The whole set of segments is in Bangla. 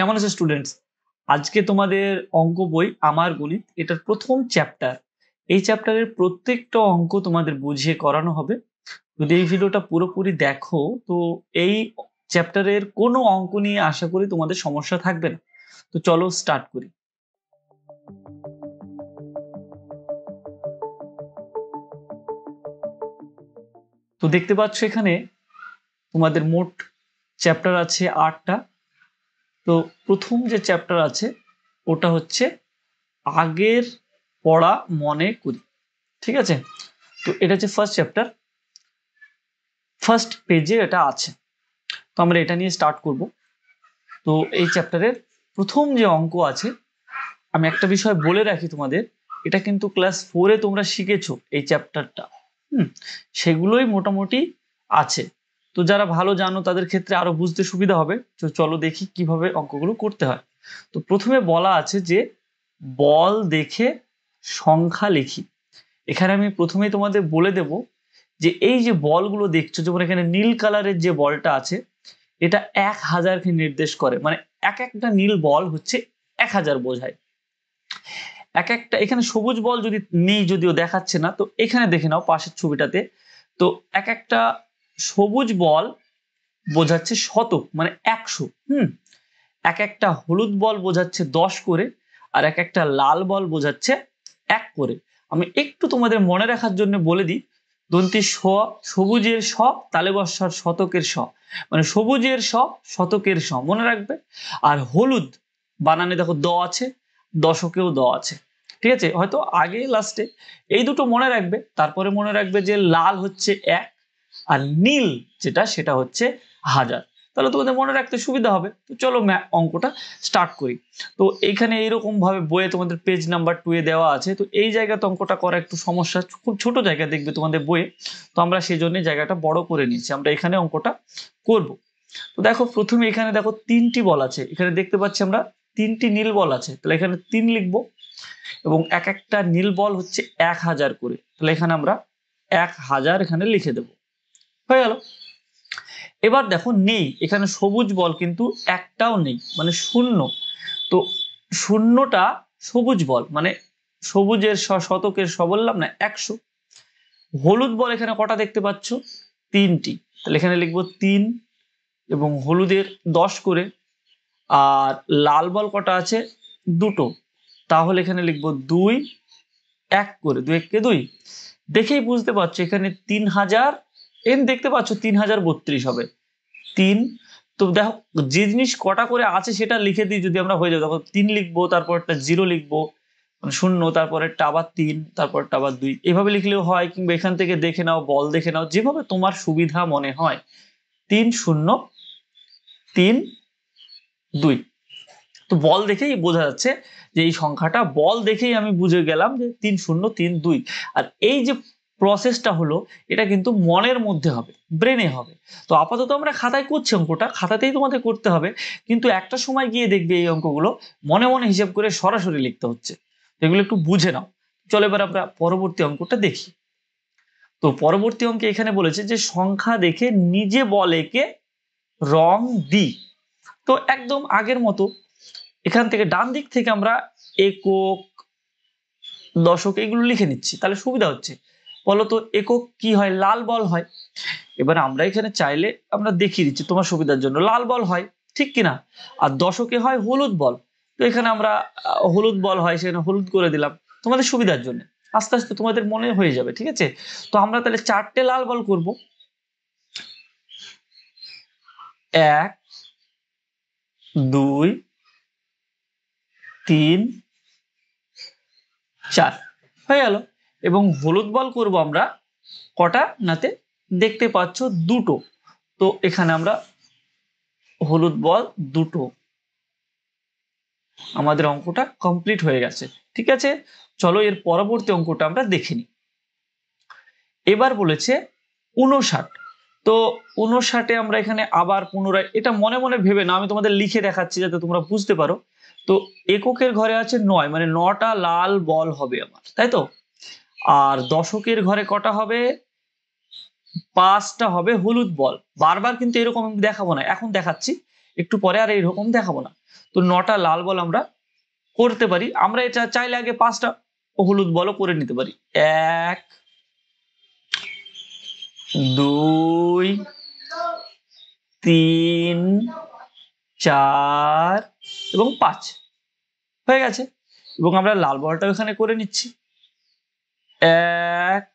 কেমন আছে স্টুডেন্টস আজকে তোমাদের অঙ্ক বই আমার গণিত এটার প্রথম চ্যাপ্টার এই চ্যাপ্টারের প্রত্যেকটা অঙ্ক তোমাদের বুঝিয়ে করানো হবে যদি এই ভিডিওটা পুরোপুরি দেখো তো এই চ্যাপ্টারের কোনো অঙ্ক নিয়ে আশা করি তোমাদের সমস্যা থাকবে না তো চলো স্টার্ট করি তো দেখতে পাচ্ছ এখানে তোমাদের মোট চ্যাপ্টার আছে আটটা তো প্রথম যে চ্যাপ্টার আছে ওটা হচ্ছে আগের পড়া মনে করি ঠিক আছে তো এটা হচ্ছে ফার্স্ট চ্যাপ্টার ফার্স্ট পেজে এটা আছে তো আমরা এটা নিয়ে স্টার্ট করব তো এই চ্যাপ্টারের প্রথম যে অঙ্ক আছে আমি একটা বিষয় বলে রাখি তোমাদের এটা কিন্তু ক্লাস ফোরে তোমরা শিখেছো এই চ্যাপ্টারটা হুম সেগুলোই মোটামুটি আছে তো যারা ভালো জানো তাদের ক্ষেত্রে আরো বুঝতে সুবিধা হবে তো চলো দেখি কিভাবে অঙ্কগুলো করতে হয় তো প্রথমে বলা আছে যে বল দেখে সংখ্যা লিখি এখানে আমি প্রথমে তোমাদের বলে দেব যে এই যে বলগুলো দেখছো যেমন এখানে নীল কালারের যে বলটা আছে এটা এক হাজারকে নির্দেশ করে মানে এক একটা নীল বল হচ্ছে এক হাজার বোঝায় এক একটা এখানে সবুজ বল যদি নেই যদিও দেখাচ্ছে না তো এখানে দেখে নাও পাশের ছবিটাতে তো এক একটা সবুজ বল বোঝাচ্ছে শতক মানে একশো হুম এক একটা হলুদ বল বোঝাচ্ছে দশ করে আর এক একটা লাল বল বোঝাচ্ছে এক করে আমি একটু তোমাদের মনে রাখার জন্য বলে দিই দন্তি স সবুজের স তালে বর্ষার শতকের স মানে সবুজের স শতকের স মনে রাখবে আর হলুদ বানানে দেখো দ আছে দশকেও দ আছে ঠিক আছে হয়তো আগে লাস্টে এই দুটো মনে রাখবে তারপরে মনে রাখবে যে লাল হচ্ছে এক আর নীল যেটা সেটা হচ্ছে হাজার তাহলে তোমাদের মনে রাখতে সুবিধা হবে তো চলো অঙ্কটা স্টার্ট করি তো এইখানে এইরকমভাবে বইয়ে তোমাদের পেজ নাম্বার টুয়ে দেওয়া আছে তো এই জায়গাতে অঙ্কটা করা একটু সমস্যা খুব ছোট জায়গা দেখবে তোমাদের বইয়ে তো আমরা সেই জন্যে জায়গাটা বড় করে নিয়েছি আমরা এখানে অঙ্কটা করব তো দেখো প্রথমে এখানে দেখো তিনটি বল আছে এখানে দেখতে পাচ্ছি আমরা তিনটি নীল বল আছে তাহলে এখানে তিন লিখব এবং এক একটা নীল বল হচ্ছে এক হাজার করে তাহলে এখানে আমরা এক হাজার এখানে লিখে দেবো হয়ে গেল এবার দেখো নেই এখানে সবুজ বল কিন্তু একটাও নেই মানে শূন্য তো শূন্যটা সবুজ বল মানে সবুজের শতকের স বললাম না একশো হলুদ বল এখানে কটা দেখতে পাচ্ছ তিনটি তাহলে এখানে লিখবো তিন এবং হলুদের দশ করে আর লাল বল কটা আছে দুটো তাহলে এখানে লিখবো দুই এক করে দুই কে দুই দেখেই বুঝতে পারছো এখানে তিন হাজার এন দেখতে পাচ্ছ তিন হাজার বত্রিশ হবে তিন তো দেখো যে জিনিস কটা করে আছে সেটা লিখে দিই যদি আমরা হয়ে যাবো দেখো তিন লিখবো তারপর একটা জিরো লিখবো মানে শূন্য তারপরে আবার তিন তারপর আবার দুই এভাবে লিখলেও হয় কিংবা এখান থেকে দেখে নাও বল দেখে নাও যেভাবে তোমার সুবিধা মনে হয় তিন শূন্য তিন দুই তো বল দেখেই বোঝা যাচ্ছে যে এই সংখ্যাটা বল দেখেই আমি বুঝে গেলাম যে তিন শূন্য তিন দুই আর এই যে প্রসেসটা হলো এটা কিন্তু মনের মধ্যে হবে ব্রেনে হবে তো আপাতত আমরা খাতায় করছি অঙ্কটা খাতাতেই তোমাদের করতে হবে কিন্তু একটা সময় গিয়ে দেখবে এই অঙ্কগুলো মনে মনে হিসেব করে সরাসরি লিখতে হচ্ছে এগুলো একটু বুঝে নাও চলো এবার আমরা পরবর্তী অঙ্কটা দেখি তো পরবর্তী অঙ্কে এখানে বলেছে যে সংখ্যা দেখে নিজে বলেকে রং দি তো একদম আগের মতো এখান থেকে ডান দিক থেকে আমরা একক দশক এগুলো লিখে নিচ্ছি তাহলে সুবিধা হচ্ছে বলতো একক কি হয় লাল বল হয় এবার আমরা এখানে চাইলে আমরা দেখিয়ে দিচ্ছি তোমার সুবিধার জন্য লাল বল হয় ঠিক কিনা আর দশকে হয় হলুদ বল তো এখানে আমরা হলুদ বল হয় সেখানে হলুদ করে দিলাম তোমাদের সুবিধার জন্য আস্তে আস্তে তোমাদের মনে হয়ে যাবে ঠিক আছে তো আমরা তাহলে চারটে লাল বল করব এক দুই তিন চার হয়ে গেল এবং হলুদ বল করব আমরা কটা নাতে দেখতে পাচ্ছ দুটো তো এখানে আমরা হলুদ বল দুটো আমাদের অঙ্কটা কমপ্লিট হয়ে গেছে ঠিক আছে চলো এর পরবর্তী অঙ্কটা আমরা দেখে এবার বলেছে উনষাট তো উনষাটে আমরা এখানে আবার পুনরায় এটা মনে মনে ভেবে না আমি তোমাদের লিখে দেখাচ্ছি যাতে তোমরা বুঝতে পারো তো এককের ঘরে আছে নয় মানে নটা লাল বল হবে আমার তাই তো আর দশকের ঘরে কটা হবে পাঁচটা হবে হলুদ বল বারবার কিন্তু এরকম দেখাবো না এখন দেখাচ্ছি একটু পরে আর এরকম দেখাবো না তো নটা লাল বল আমরা করতে পারি আমরা এটা চাইলে আগে পাঁচটা হলুদ বলও করে নিতে পারি এক দুই তিন চার এবং পাঁচ হয়ে গেছে এবং আমরা লাল বলটা ওখানে করে নিচ্ছি এক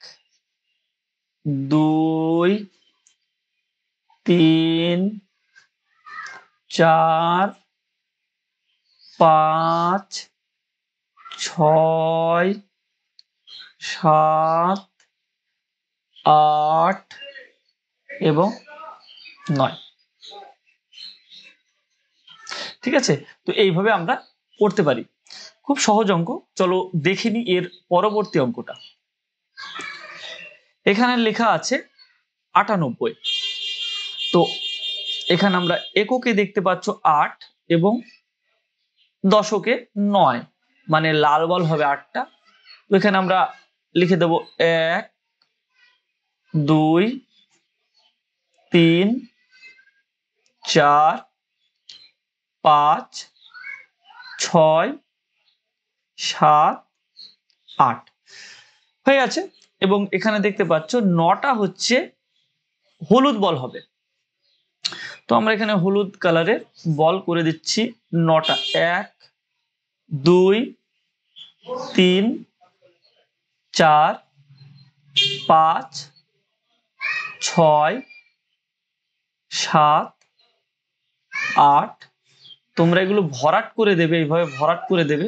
দুই তিন চার পাঁচ ছয় সাত আট এবং নয় ঠিক আছে তো এইভাবে আমরা পড়তে পারি খুব সহজ অঙ্ক চলো দেখে এর পরবর্তী অঙ্কটা এখানে লেখা আছে আটানব্বই তো এখানে আমরা এককে দেখতে পাচ্ছ আট এবং দশকে নয় মানে লাল বল হবে আটটা এখানে আমরা লিখে দেব এক দুই তিন চার পাঁচ ছয় সাত আট হয়ে গেছে এবং এখানে দেখতে পাচ্ছ নটা হচ্ছে হলুদ বল হবে তো আমরা এখানে হলুদ কালারের বল করে দিচ্ছি নটা এক দুই তিন চার পাঁচ ছয় সাত আট তোমরা এগুলো ভরাট করে দেবে এইভাবে ভরাট করে দেবে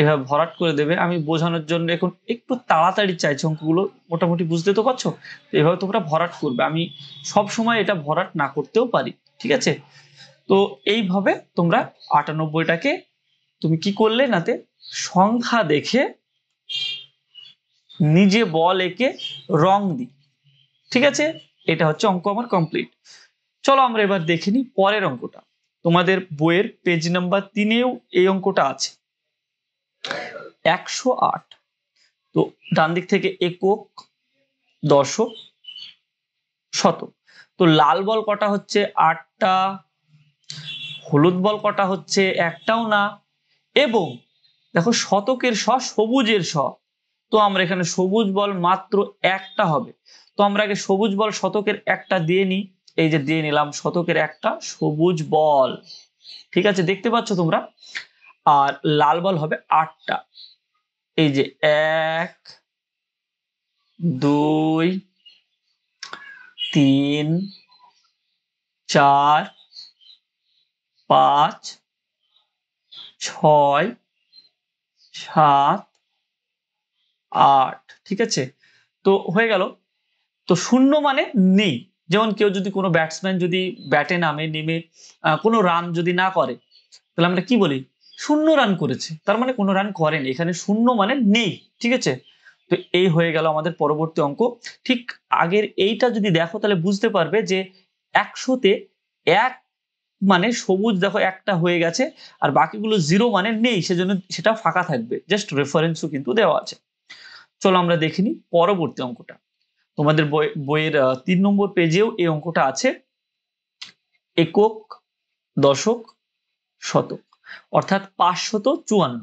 এভাবে ভরাট করে দেবে আমি বোঝানোর জন্য এখন একটু তাড়াতাড়ি চাইছি অঙ্কগুলো মোটামুটি বুঝতে তো পারছো তো এভাবে তোমরা ভরাট করবে আমি সব সময় এটা ভরাট না করতেও পারি ঠিক আছে তো এইভাবে তোমরা আটানব্বইটাকে তুমি কি করলে নাতে সংখ্যা দেখে নিজে বল একে রং দি ঠিক আছে এটা হচ্ছে অঙ্ক আমার কমপ্লিট চলো আমরা এবার দেখে নিই পরের অঙ্কটা তোমাদের বইয়ের পেজ নাম্বার তিনেও এই অঙ্কটা আছে একশো আট তো ডান দিক থেকে একক দশক শতক তো লাল বল কটা হচ্ছে আটটা হলুদ বল কটা হচ্ছে একটাও না এবং দেখো শতকের স সবুজের স তো আমরা এখানে সবুজ বল মাত্র একটা হবে তো আমরা আগে সবুজ বল শতকের একটা দিয়ে নিই এই যে দিয়ে নিলাম শতকের একটা সবুজ বল ঠিক আছে দেখতে পাচ্ছ তোমরা আর লাল বল হবে আটটা এই যে এক দুই তিন চার পাঁচ ছয় সাত আট ঠিক আছে তো হয়ে গেল তো শূন্য মানে নেই যেমন কেউ যদি কোনো ব্যাটসম্যান যদি ব্যাটে নামে নেমে কোনো রান যদি না করে তাহলে আমরা কি বলি শূন্য রান করেছে তার মানে কোনো রান করেনি এখানে শূন্য মানে নেই ঠিক আছে তো এই হয়ে গেল আমাদের পরবর্তী অঙ্ক ঠিক আগের এইটা যদি দেখো তাহলে বুঝতে পারবে যে একশোতে এক মানে সবুজ দেখো একটা হয়ে গেছে আর বাকিগুলো জিরো মানে নেই সেজন্য সেটা ফাঁকা থাকবে জাস্ট রেফারেন্সও কিন্তু দেওয়া আছে চলো আমরা দেখিনি পরবর্তী অঙ্কটা তোমাদের বইয়ের তিন নম্বর পেজেও এই অঙ্কটা আছে একক দশক শতক অর্থাৎ পাঁচশত চুয়ান্ন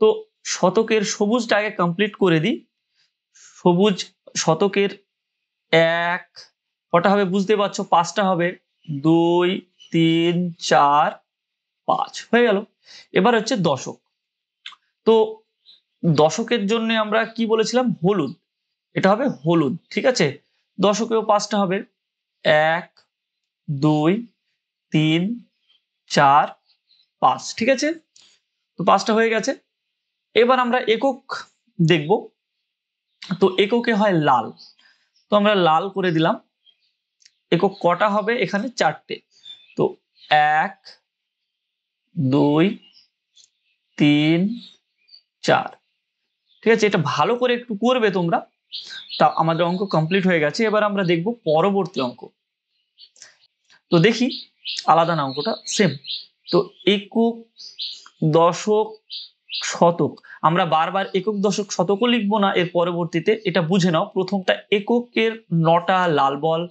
তো শতকের সবুজটা আগে কমপ্লিট করে দিই সবুজ শতকের এক কটা হবে বুঝতে পারছো পাঁচটা হবে দুই তিন চার পাঁচ হয়ে গেল এবার হচ্ছে দশক তো দশকের জন্য আমরা কি বলেছিলাম হলুদ এটা হবে হলুদ ঠিক আছে দশকেও পাঁচটা হবে এক দুই তিন চার পাঁচ ঠিক আছে তো পাঁচটা হয়ে গেছে এবার আমরা একক দেখব তো এককে হয় লাল তো আমরা লাল করে দিলাম একক কটা হবে এখানে চারটে তো এক দুই তিন চার ঠিক আছে এটা ভালো করে একটু করবে তোমরা তা আমাদের অঙ্ক কমপ্লিট হয়ে গেছে এবার আমরা দেখব পরবর্তী অঙ্ক তো দেখি আলাদা না অঙ্কটা সেম তো একক দশক শতক আমরা বারবার একক দশক শতকও লিখবো না এর পরবর্তীতে এটা বুঝে নাও প্রথমটা এককের নটা লাল বল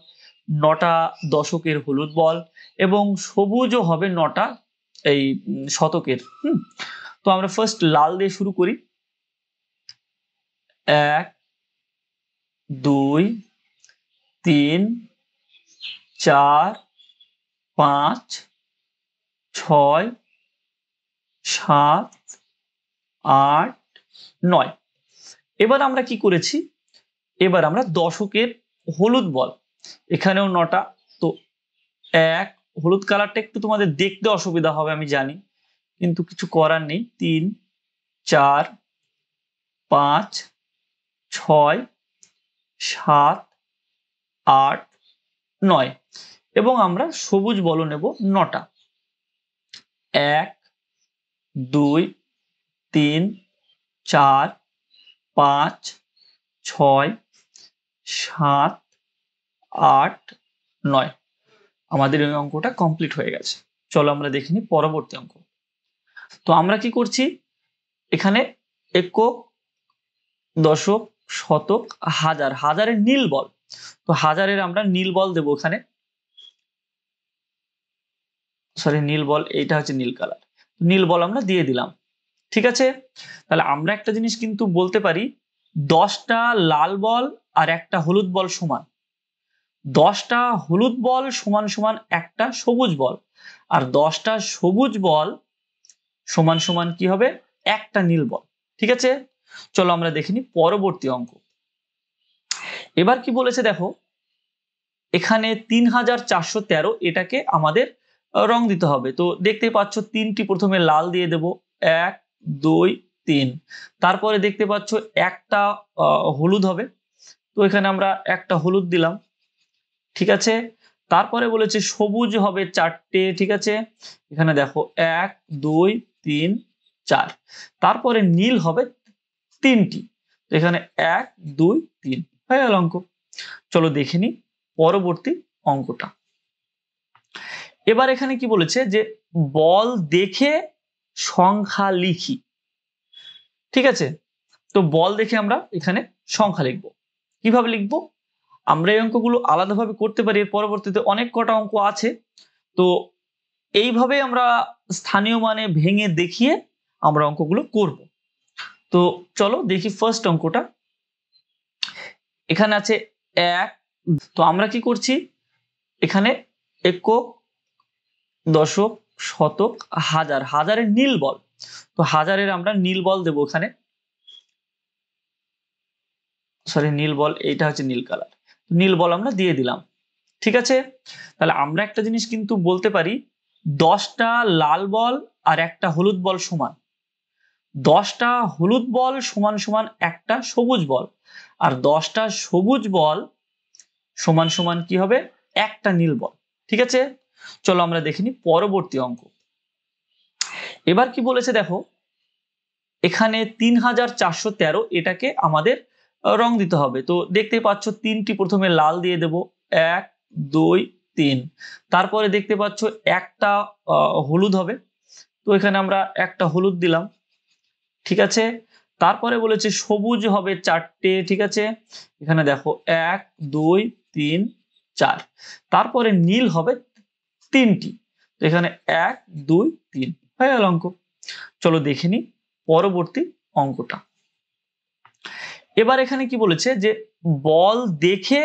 নটা দশকের হলুদ বল এবং সবুজও হবে নটা এই শতকের হুম তো আমরা ফার্স্ট লাল দিয়ে শুরু করি এক দুই তিন চার পাঁচ ছয় সাত আট নয় এবার আমরা কি করেছি এবার আমরা দশকের হলুদ বল এখানেও নটা তো এক হলুদ কালারটা একটু তোমাদের দেখতে অসুবিধা হবে আমি জানি কিন্তু কিছু করার নেই তিন চার পাঁচ ছয় সাত আট নয় এবং আমরা সবুজ বল নেব নটা এক দুই তিন চার পাঁচ ছয় সাত আট নয় আমাদের ওই অঙ্কটা কমপ্লিট হয়ে গেছে চলো আমরা দেখে নিই পরবর্তী অঙ্ক তো আমরা কি করছি এখানে একক দশক শতক হাজার হাজারের নীল বল তো হাজারের আমরা নীল বল দেবো এখানে সরি নীল বল এইটা হচ্ছে নীল কালার নীল বল আমরা দিয়ে দিলাম ঠিক আছে তাহলে আমরা একটা জিনিস কিন্তু বলতে পারি দশটা লাল বল আর একটা হলুদ বল সমান দশটা হলুদ বল সমান সমান একটা সবুজ বল আর দশটা সবুজ বল সমান সমান কি হবে একটা নীল বল ঠিক আছে চলো আমরা দেখিনি পরবর্তী অঙ্ক এবার কি বলেছে দেখো এখানে তিন হাজার চারশো তেরো এটাকে আমাদের রং দিতে হবে তো দেখতে পাচ্ছ তিনটি প্রথমে লাল দিয়ে দেব এক দুই তিন তারপরে দেখতে পাচ্ছ একটা হলুদ হবে তো এখানে আমরা একটা হলুদ দিলাম ঠিক আছে তারপরে বলেছে সবুজ হবে চারটে ঠিক আছে এখানে দেখো এক দুই তিন চার তারপরে নীল হবে তিনটি এখানে এক দুই তিন হয়ে গেল অঙ্ক চলো দেখে নি পরবর্তী অঙ্কটা এবার এখানে কি বলেছে যে বল দেখে সংখ্যা লিখি ঠিক আছে তো বল দেখে আমরা এখানে সংখ্যা লিখব কিভাবে লিখব আমরা এই অঙ্কগুলো আলাদাভাবে করতে পারি এর পরবর্তীতে অনেক কটা অঙ্ক আছে তো এইভাবে আমরা স্থানীয় মানে ভেঙে দেখিয়ে আমরা অঙ্কগুলো করব তো চলো দেখি ফার্স্ট অঙ্কটা এখানে আছে এক তো আমরা কি করছি এখানে একক দশক শতক হাজার হাজারের নীল বল তো হাজারের আমরা নীল বল দেব ওখানে সরি নীল বল এইটা হচ্ছে নীল কালার নীল বল আমরা দিয়ে দিলাম ঠিক আছে তাহলে আমরা একটা জিনিস কিন্তু বলতে পারি দশটা লাল বল আর একটা হলুদ বল সমান দশটা হলুদ বল সমান সমান একটা সবুজ বল আর দশটা সবুজ বল সমান সমান কি হবে একটা নীল বল ঠিক আছে চলো আমরা দেখিনি পরবর্তী অঙ্ক এবার কি বলেছে দেখো এখানে তিন হাজার চারশো তেরো এটাকে আমাদের রং দিতে হবে তো দেখতে পাচ্ছ তিনটি প্রথমে লাল দিয়ে দেব এক দুই তিন তারপরে দেখতে পাচ্ছ একটা হলুদ হবে তো এখানে আমরা একটা হলুদ দিলাম ঠিক আছে তারপরে বলেছে সবুজ হবে চারটে ঠিক আছে এখানে দেখো এক দুই তিন চার তারপরে নীল হবে তিনটি এখানে এক দুই তিন হয়ে গেল অঙ্ক চলো দেখে নি পরবর্তী অঙ্কটা এবার এখানে কি বলেছে যে বল দেখে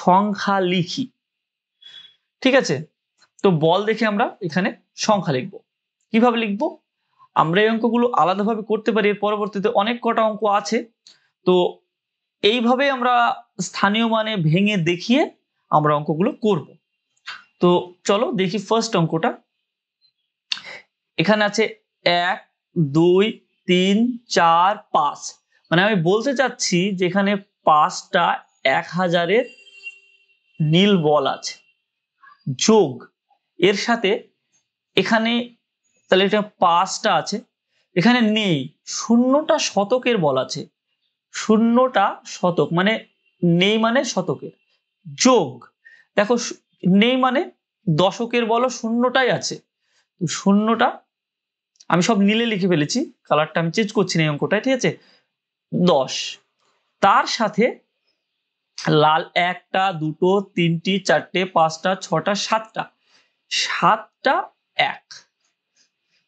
সংখ্যা লিখি ঠিক আছে তো বল দেখে আমরা এখানে সংখ্যা লিখব কিভাবে লিখব আমরা এই অঙ্কগুলো আলাদাভাবে করতে পারি এর পরবর্তীতে অনেক কটা অঙ্ক আছে তো এইভাবে আমরা স্থানীয় মানে ভেঙে দেখিয়ে আমরা অঙ্কগুলো করব তো চলো দেখি ফার্স্ট অঙ্কটা এখানে আছে এক দুই তিন চার পাঁচ মানে আমি বলতে চাচ্ছি যেখানে পাঁচটা এক হাজারের নীল বল আছে যোগ এর সাথে এখানে তাহলে এটা পাঁচটা আছে এখানে নেই শূন্যটা শতকের বল আছে শূন্যটা শতক মানে নেই মানে শতকের যোগ দেখো নেই মানে দশকের বলো শূন্যটাই আছে তো শূন্যটা আমি সব নীলে লিখে ফেলেছি কালারটা আমি চেঞ্জ করছি না এই অঙ্কটায় ঠিক আছে দশ তার সাথে লাল একটা দুটো তিনটি চারটে পাঁচটা ছটা সাতটা সাতটা এক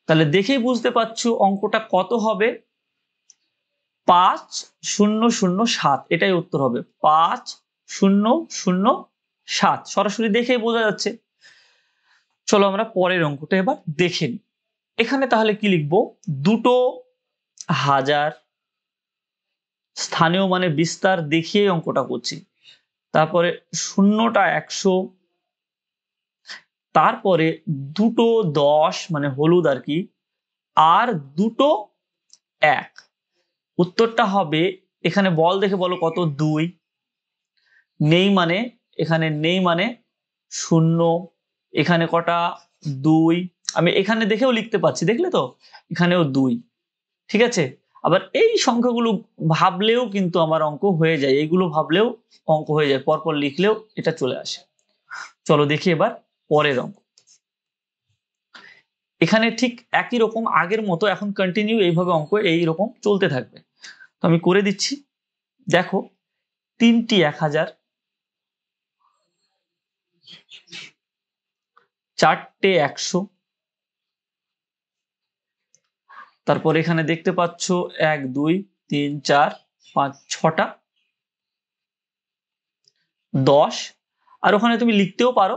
তাহলে দেখেই বুঝতে পারছো অঙ্কটা কত হবে পাঁচ শূন্য শূন্য সাত এটাই উত্তর হবে পাঁচ শূন্য শূন্য সাত সরাসরি দেখে বোঝা যাচ্ছে চলো আমরা পরের অঙ্কটা এবার দেখে নিই এখানে তাহলে কি লিখব দুটো হাজার স্থানীয় মানে বিস্তার দেখিয়ে অঙ্কটা করছি তারপরে শূন্যটা একশো তারপরে দুটো দশ মানে হলুদ আর কি আর দুটো এক উত্তরটা হবে এখানে বল দেখে বলো কত দুই নেই মানে এখানে নেই মানে শূন্য এখানে কটা দুই আমি এখানে দেখেও লিখতে পাচ্ছি দেখলে তো এখানেও দুই ঠিক আছে আবার এই সংখ্যাগুলো ভাবলেও কিন্তু আমার অঙ্ক হয়ে যায় এইগুলো ভাবলেও অঙ্ক হয়ে যায় পরপর লিখলেও এটা চলে আসে চলো দেখি এবার পরের অঙ্ক এখানে ঠিক একই রকম আগের মতো এখন কন্টিনিউ এইভাবে অঙ্ক এই রকম চলতে থাকবে তো আমি করে দিচ্ছি দেখো তিনটি এক হাজার চারটে একশো তারপর এখানে দেখতে পাচ্ছ এক দুই তিন চার পাঁচ ছটা দশ আর ওখানে তুমি লিখতেও পারো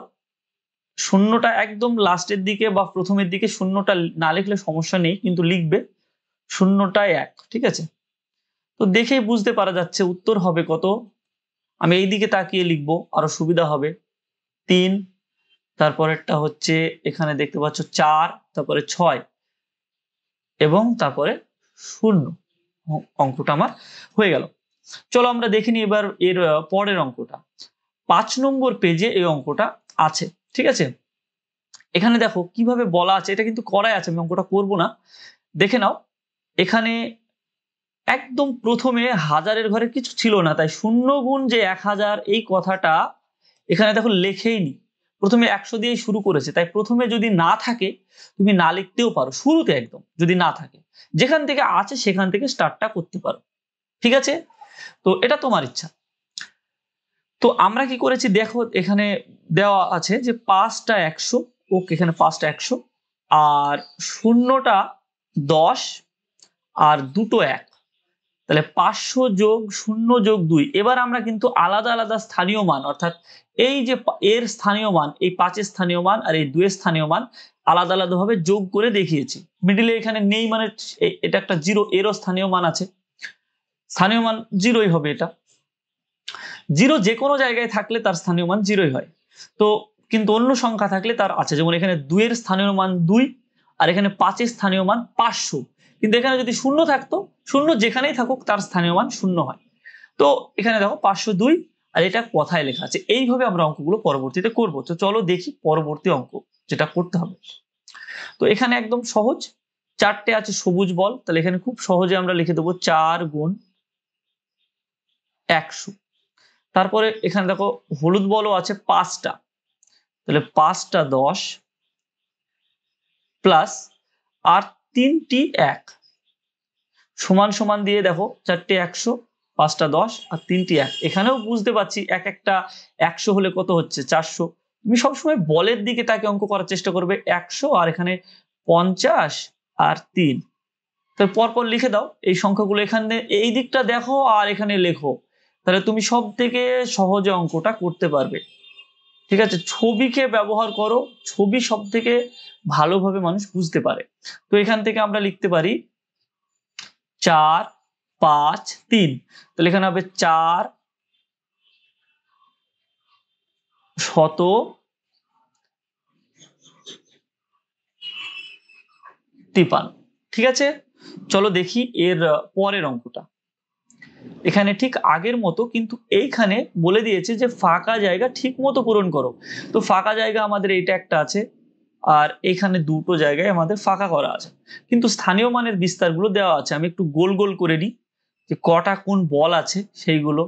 শূন্যটা একদম লাস্টের দিকে বা প্রথমের দিকে শূন্যটা না লিখলে সমস্যা নেই কিন্তু লিখবে শূন্যটায় এক ঠিক আছে তো দেখেই বুঝতে পারা যাচ্ছে উত্তর হবে কত আমি এই দিকে তাকিয়ে লিখবো আরো সুবিধা হবে তিন তারপরেরটা হচ্ছে এখানে দেখতে পাচ্ছ চার তারপরে ছয় এবং তারপরে শূন্য অঙ্কটা আমার হয়ে গেল চলো আমরা দেখিনি এবার এর পরের অঙ্কটা পাঁচ নম্বর পেজে এই অঙ্কটা আছে ঠিক আছে এখানে দেখো কিভাবে বলা আছে এটা কিন্তু করাই আছে আমি অঙ্কটা করব না দেখে নাও এখানে একদম প্রথমে হাজারের ঘরে কিছু ছিল না তাই শূন্য গুণ যে এক হাজার এই কথাটা এখানে দেখো লেখেইনি প্রথমে একশো দিয়ে শুরু করেছে তাই প্রথমে যদি না থাকে তুমি না লিখতেও পারো শুরুতে একদম যদি না থাকে যেখান থেকে আছে সেখান থেকে স্টার্টটা করতে পারো ঠিক আছে তো এটা তোমার ইচ্ছা তো আমরা কি করেছি দেখো এখানে দেওয়া আছে যে পাঁচটা একশো ওকে এখানে পাঁচটা একশো আর শূন্যটা দশ আর দুটো এক তাহলে পাঁচশো যোগ শূন্য যোগ দুই এবার আমরা কিন্তু আলাদা আলাদা স্থানীয় মান অর্থাৎ এই যে এর স্থানীয় মান এই পাঁচের স্থানীয় মান আর এই দুয়ের স্থানীয় মান আলাদা আলাদাভাবে যোগ করে দেখিয়েছি মিডিলে এখানে নেই মানে এটা একটা জিরো এরও স্থানীয় মান আছে স্থানীয় মান জিরোই হবে এটা জিরো যে কোনো জায়গায় থাকলে তার স্থানীয় মান জিরোই হয় তো কিন্তু অন্য সংখ্যা থাকলে তার আছে যেমন এখানে দুইয়ের স্থানীয় মান দুই আর এখানে পাঁচের স্থানীয় মান পাঁচশো কিন্তু এখানে যদি শূন্য থাকতো শূন্য যেখানেই থাকুক তার স্থানীয় মান শূন্য হয় তো এখানে দেখো পাঁচশো দুই আর এটা কথায় লেখা আছে এইভাবে আমরা অঙ্কগুলো পরবর্তীতে করব তো চলো দেখি পরবর্তী অঙ্ক যেটা করতে হবে তো এখানে একদম সহজ চারটে আছে সবুজ বল তাহলে এখানে খুব সহজে আমরা লিখে দেবো চার গুণ একশো তারপরে এখানে দেখো হলুদ বলও আছে পাঁচটা তাহলে পাঁচটা দশ প্লাস আর তিনটি এক সমান সমান দিয়ে দেখো চারটে একশো পাঁচটা দশ আর তিনটি এক এখানেও বুঝতে পারছি এক একটা একশো হলে কত হচ্ছে চারশো তুমি সবসময় বলের দিকে তাকে অঙ্ক করার চেষ্টা করবে একশো আর এখানে পঞ্চাশ আর তিন তো পরপর লিখে দাও এই সংখ্যাগুলো এখানে এই দিকটা দেখো আর এখানে লেখো তাহলে তুমি সব থেকে সহজে অঙ্কটা করতে পারবে ঠিক আছে ছবিকে ব্যবহার করো ছবি সব থেকে ভালোভাবে মানুষ বুঝতে পারে তো এখান থেকে আমরা লিখতে পারি চার পাঁচ তিন তাহলে এখানে হবে চার শত তিপান ঠিক আছে চলো দেখি এর পরের অঙ্কটা এখানে ঠিক আগের মতো কিন্তু এইখানে বলে দিয়েছে যে ফাঁকা জায়গা ঠিক মতো পূরণ করো তো ফাঁকা জায়গা আমাদের এইটা একটা আছে আর এখানে দুটো জায়গায় আমাদের ফাঁকা করা আছে কিন্তু স্থানীয় মানের বিস্তারগুলো দেওয়া আছে আমি একটু গোল গোল করে নিই যে কটা কোন বল আছে সেইগুলো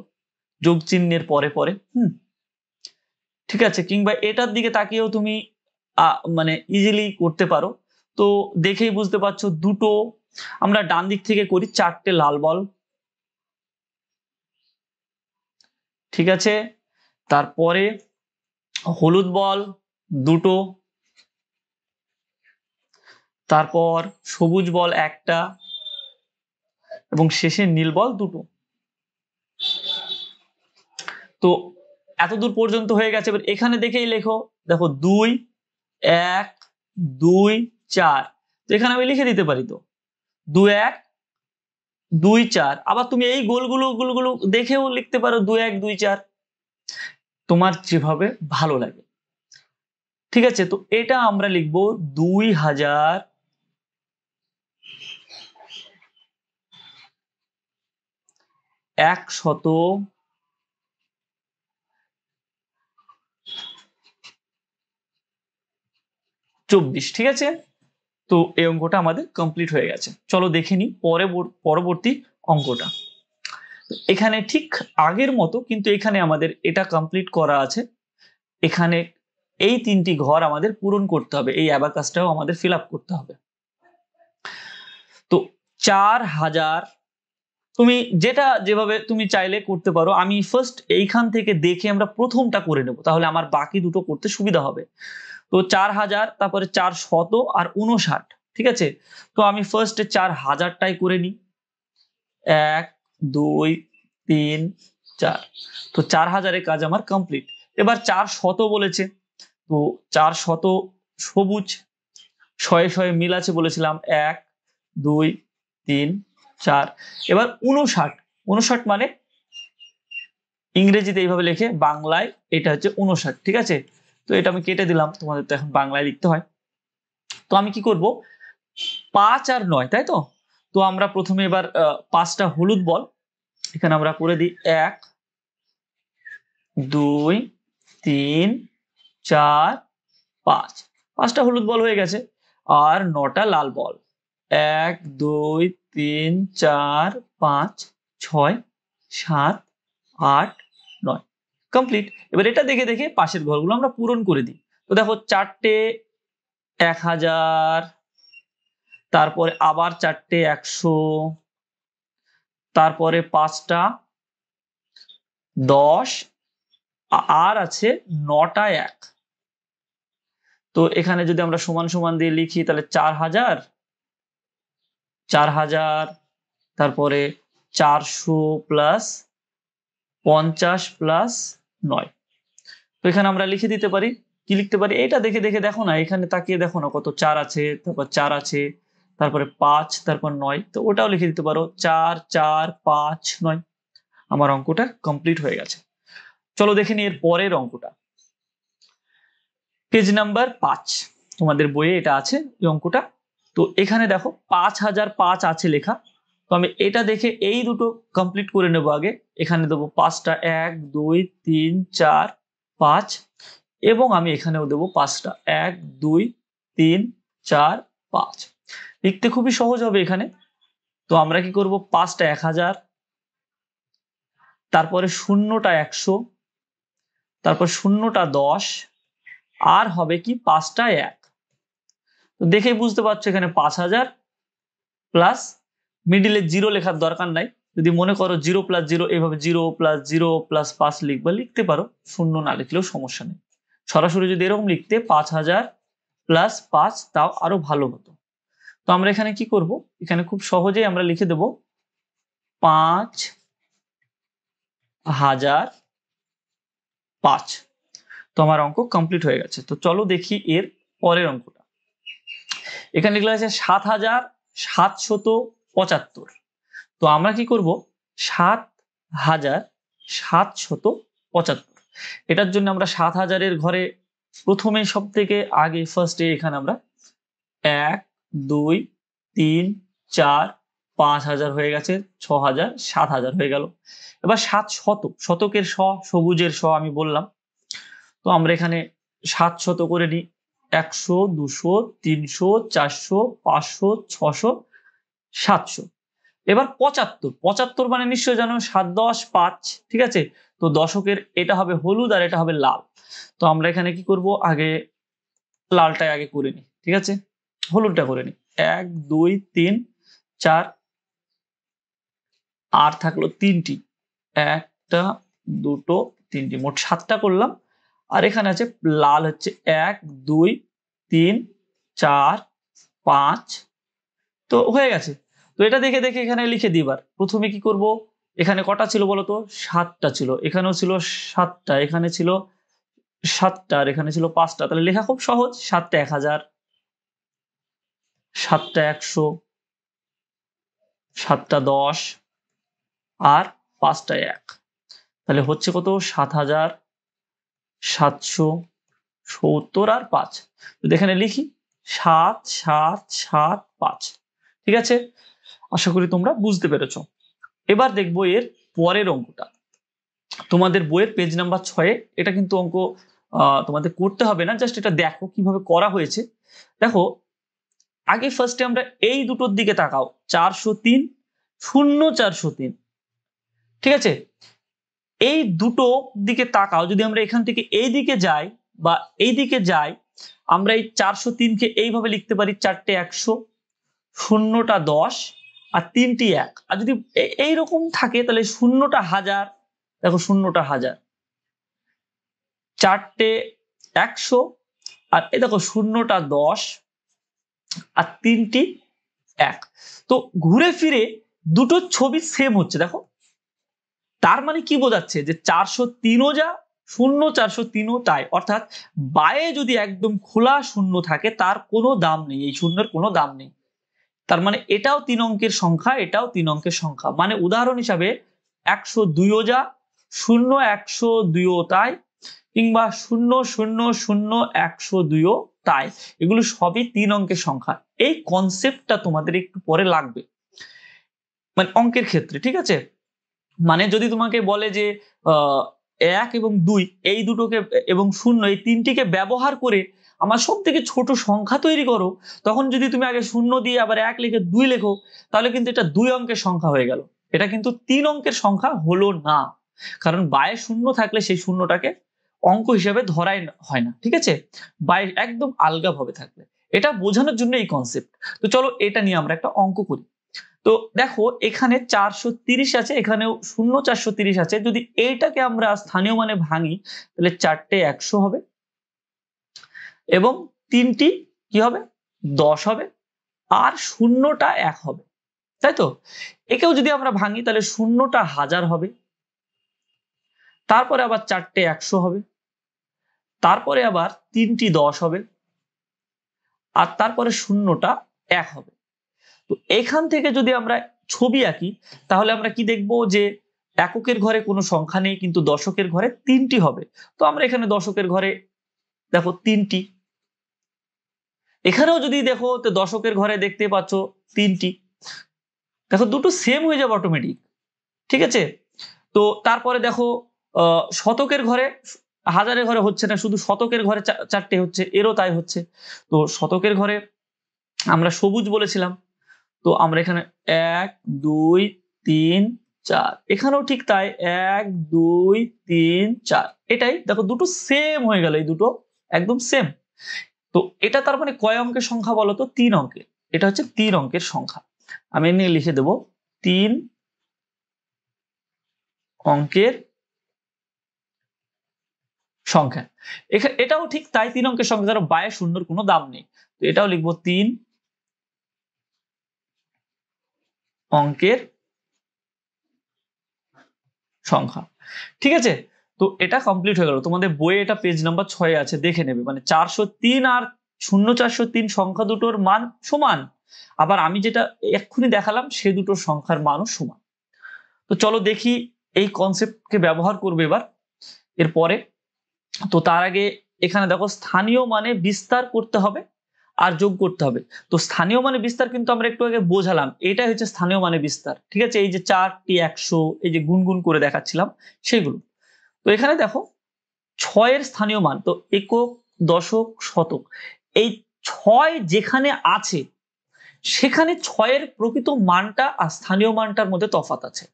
যোগ চিহ্নের পরে পরে হুম ঠিক আছে কিংবা এটার দিকে তাকিয়েও তুমি মানে ইজিলি করতে পারো তো দেখেই বুঝতে পারছো দুটো আমরা ডান দিক থেকে করি চারটে লাল বল ঠিক আছে তারপরে হলুদ বল দুটো তারপর সবুজ বল একটা এবং শেষে নীল বল দুটো তো এত দূর পর্যন্ত হয়ে গেছে এবার এখানে দেখেই লেখো দেখো দুই এক দুই চার তো এখানে আমি লিখে দিতে পারি তো দু এক দুই চার আবার তুমি এই গোলগুলো গোলগুলো দেখেও লিখতে পারো দুই এক দুই চার তোমার যেভাবে ভালো লাগে ঠিক আছে তো এটা আমরা লিখবো দুই হাজার একশত চব্বিশ ঠিক আছে তো এই অঙ্কটা আমাদের কমপ্লিট হয়ে গেছে চলো দেখে নিই পরে পরবর্তী অঙ্কটা এখানে ঠিক আগের মতো কিন্তু এখানে আমাদের এটা কমপ্লিট করা আছে এখানে এই তিনটি ঘর আমাদের পূরণ করতে হবে এই অ্যাবাকাসটাও আমাদের ফিল করতে হবে তো চার হাজার তুমি যেটা যেভাবে তুমি চাইলে করতে পারো আমি ফার্স্ট এইখান থেকে দেখে আমরা প্রথমটা করে নেব তাহলে আমার বাকি দুটো করতে সুবিধা হবে তো চার হাজার তারপরে চার শত আর উনষাট ঠিক আছে তো আমি ফার্স্টে চার হাজারটাই করে নিই এক দুই তিন চার তো চার হাজারের কাজ আমার কমপ্লিট এবার চার শত বলেছে তো চার শত সবুজ শয়ে শয়ে মিল আছে বলেছিলাম এক দুই তিন চার এবার উনষাট উনষাট মানে ইংরেজিতে এইভাবে লেখে বাংলায় এটা হচ্ছে উনষাট ঠিক আছে তো এটা আমি কেটে দিলাম তোমাদের তো এখন বাংলায় লিখতে হয় তো আমি কি করব পাঁচ আর নয় তাই তো তো আমরা প্রথমে এবার পাঁচটা হলুদ বল এখানে আমরা করে দিই এক দুই তিন চার পাঁচ পাঁচটা হলুদ বল হয়ে গেছে আর নটা লাল বল এক দুই তিন চার পাঁচ ছয় সাত আট নয় কমপ্লিট এবার এটা দেখে দেখে পাশের ঘরগুলো আমরা পূরণ করে দিই তো দেখো চারটে এক হাজার তারপরে আবার চারটে একশো তারপরে পাঁচটা দশ আর আছে নটা এক তো এখানে যদি আমরা সমান সমান দিয়ে লিখি তাহলে চার হাজার চার হাজার তারপরে চারশো প্লাস পঞ্চাশ প্লাস নয় তো এখানে আমরা লিখে দিতে পারি কি লিখতে পারি এটা দেখে দেখে দেখো না এখানে তাকিয়ে দেখো না কত চার আছে তারপর চার আছে তারপরে পাঁচ তারপর নয় তো ওটাও লিখে দিতে পারো চার চার পাঁচ নয় আমার অঙ্কটা কমপ্লিট হয়ে গেছে চলো দেখে নিই এর পরের অঙ্কটা পেজ নাম্বার পাঁচ তোমাদের বইয়ে এটা আছে এই অঙ্কটা তো এখানে দেখো পাঁচ হাজার পাঁচ আছে লেখা তো আমি এটা দেখে এই দুটো কমপ্লিট করে নেব আগে এখানে দেবো পাঁচটা এক দুই তিন চার পাঁচ এবং আমি এখানেও দেবো পাঁচটা এক দুই তিন চার পাঁচ লিখতে খুবই সহজ হবে এখানে তো আমরা কি করব পাঁচটা এক হাজার তারপরে শূন্যটা একশো তারপর শূন্যটা দশ আর হবে কি পাঁচটা এক দেখেই বুঝতে পারছো এখানে পাঁচ হাজার প্লাস মিডিলে জিরো লেখার দরকার নাই যদি মনে করো জিরো প্লাস জিরো এভাবে জিরো প্লাস জিরো প্লাস পাঁচ লিখবা লিখতে পারো শূন্য না লিখলেও সমস্যা নেই সরাসরি যদি এরকম লিখতে পাঁচ হাজার প্লাস পাঁচ তাও আরো ভালো হতো তো আমরা এখানে কি করব এখানে খুব সহজেই আমরা লিখে দেব পাঁচ হাজার পাঁচ তো আমার অঙ্ক কমপ্লিট হয়ে গেছে তো চলো দেখি এর পরের অঙ্কটা এখানে লিখলা আছে সাত হাজার সাতশত পঁচাত্তর তো আমরা কি করব সাত হাজার সাতশত পঁচাত্তর এটার জন্য আমরা সাত হাজারের ঘরে প্রথমে সব থেকে আগে ফার্স্টে এখানে আমরা এক দুই তিন চার পাঁচ হাজার হয়ে গেছে ছ হাজার সাত হাজার হয়ে গেল এবার সাত শত শতকের স সবুজের স আমি বললাম তো আমরা এখানে সাত শত করে নিই একশো দুশো তিনশো চারশো পাঁচশো ছশো সাতশো এবার পঁচাত্তর পঁচাত্তর মানে নিশ্চয় জানো সাত দশ পাঁচ ঠিক আছে তো দশকের এটা হবে হলুদ আর এটা হবে লাল তো আমরা এখানে কি করব আগে লালটাই আগে করে নিই ঠিক আছে হলুদটা করে নিই এক দুই তিন চার আর থাকলো তিনটি একটা দুটো তিনটি মোট সাতটা করলাম আর এখানে আছে লাল হচ্ছে এক দুই তিন চার পাঁচ তো হয়ে গেছে তো এটা দেখে দেখে এখানে লিখে দিবার প্রথমে কি করব এখানে কটা ছিল বলতো সাতটা ছিল এখানেও ছিল সাতটা এখানে ছিল সাতটা আর এখানে ছিল পাঁচটা তাহলে লেখা খুব সহজ সাতটা এক হাজার সাতটা একশো সাতটা দশ আর পাঁচটা এক তাহলে হচ্ছে কত সাত হাজার সাতশো সত্তর আর পাঁচ তো এখানে লিখি সাত সাত সাত পাঁচ ঠিক আছে আশা করি তোমরা বুঝতে পেরেছ এবার দেখবো এর পরের অঙ্কটা তোমাদের বইয়ের পেজ নাম্বার ছয়ে এটা কিন্তু অঙ্ক তোমাদের করতে হবে না জাস্ট এটা দেখো কিভাবে করা হয়েছে দেখো আগে ফার্স্টে আমরা এই দুটোর দিকে তাকাও চারশো তিন শূন্য চারশো তিন ঠিক আছে এই দুটো দিকে তাকাও যদি আমরা এখান থেকে এই দিকে যাই বা এই দিকে যাই আমরা এই চারশো তিনকে এইভাবে লিখতে পারি চারটে একশো শূন্যটা দশ আর তিনটি এক আর যদি এইরকম থাকে তাহলে শূন্যটা হাজার দেখো শূন্যটা হাজার চারটে একশো আর এই দেখো শূন্যটা দশ আর তিনটি এক তো ঘুরে ফিরে দুটো ছবি সেম হচ্ছে দেখো তার মানে কি বোঝাচ্ছে যে চারশো তিনও যা শূন্য চারশো তিনও তাই অর্থাৎ বায়ে যদি একদম খোলা শূন্য থাকে তার কোনো দাম নেই এই শূন্যের কোনো দাম নেই তার মানে এটাও তিন অঙ্কের সংখ্যা এটাও তিন অঙ্কের সংখ্যা মানে উদাহরণ হিসাবে একশো দুইও যা শূন্য একশো দুইও তাই কিংবা শূন্য শূন্য শূন্য একশো দুইও তাই এগুলো সবই তিন অঙ্কের সংখ্যা এই কনসেপ্টটা তোমাদের একটু পরে লাগবে মানে অঙ্কের ক্ষেত্রে ঠিক আছে মানে যদি তোমাকে বলে যে এক এবং দুই এই দুটোকে এবং শূন্য এই তিনটিকে ব্যবহার করে আমার সব থেকে ছোট সংখ্যা তৈরি করো তখন যদি তুমি আগে শূন্য দিয়ে আবার এক লিখে দুই লেখো তাহলে কিন্তু এটা দুই অঙ্কের সংখ্যা হয়ে গেল এটা কিন্তু তিন অঙ্কের সংখ্যা হলো না কারণ বায়ে শূন্য থাকলে সেই শূন্যটাকে অঙ্ক হিসাবে ধরাই হয় না ঠিক আছে বায়ে একদম আলগাভাবে থাকলে এটা বোঝানোর জন্য এই কনসেপ্ট তো চলো এটা নিয়ে আমরা একটা অঙ্ক করি তো দেখো এখানে চারশো তিরিশ আছে এখানেও শূন্য চারশো তিরিশ আছে যদি এইটাকে আমরা স্থানীয় মানে ভাঙি তাহলে চারটে একশো হবে এবং তিনটি কি হবে দশ হবে আর শূন্যটা এক হবে তাই তো একেও যদি আমরা ভাঙি তাহলে শূন্যটা হাজার হবে তারপরে আবার চারটে একশো হবে তারপরে আবার তিনটি দশ হবে আর তারপরে শূন্যটা এক হবে তো এখান থেকে যদি আমরা ছবি আঁকি তাহলে আমরা কি দেখব যে এককের ঘরে কোনো সংখ্যা নেই কিন্তু দশকের ঘরে তিনটি হবে তো আমরা এখানে দশকের ঘরে দেখো তিনটি এখানেও যদি দেখো তো দশকের ঘরে দেখতে পাচ্ছ তিনটি দেখো দুটো সেম হয়ে যাবে অটোমেটিক ঠিক আছে তো তারপরে দেখো শতকের ঘরে হাজারের ঘরে হচ্ছে না শুধু শতকের ঘরে চারটে হচ্ছে এরও তাই হচ্ছে তো শতকের ঘরে আমরা সবুজ বলেছিলাম তো আমরা এখানে এক দুই তিন চার এখানেও ঠিক তাই এক দুই তিন চার এটাই দেখো দুটো সেম হয়ে গেল এই দুটো একদম সেম তো এটা তার মানে কয় অঙ্কের সংখ্যা বলো তো তিন অঙ্কের এটা হচ্ছে তিন অঙ্কের সংখ্যা আমি এমনি লিখে দেব তিন অঙ্কের সংখ্যা এটাও ঠিক তাই তিন অঙ্কের সংখ্যা ধরো বায়ে শূন্যর কোনো দাম নেই তো এটাও লিখবো তিন অঙ্কের সংখ্যা ঠিক আছে তো এটা কমপ্লিট হয়ে গেল তোমাদের বইয়ে এটা পেজ নাম্বার ছয় আছে দেখে নেবে মানে চারশো তিন আর শূন্য চারশো তিন সংখ্যা দুটোর মান সমান আবার আমি যেটা এক্ষুনি দেখালাম সে দুটোর সংখ্যার মানও সমান তো চলো দেখি এই কনসেপ্টকে ব্যবহার করবে এবার এরপরে তো তার আগে এখানে দেখো স্থানীয় মানে বিস্তার করতে হবে আর যোগ করতে হবে তো স্থানীয় মানে বিস্তার কিন্তু আমরা একটু আগে বোঝালাম এটা হচ্ছে স্থানীয় মানে বিস্তার ঠিক আছে এই যে চারটি একশো এই যে গুনগুন করে দেখাচ্ছিলাম সেগুলো তো এখানে দেখো ছয়ের স্থানীয় মান তো একক দশক শতক এই ছয় যেখানে আছে সেখানে ছয়ের প্রকৃত মানটা আর স্থানীয় মানটার মধ্যে তফাত আছে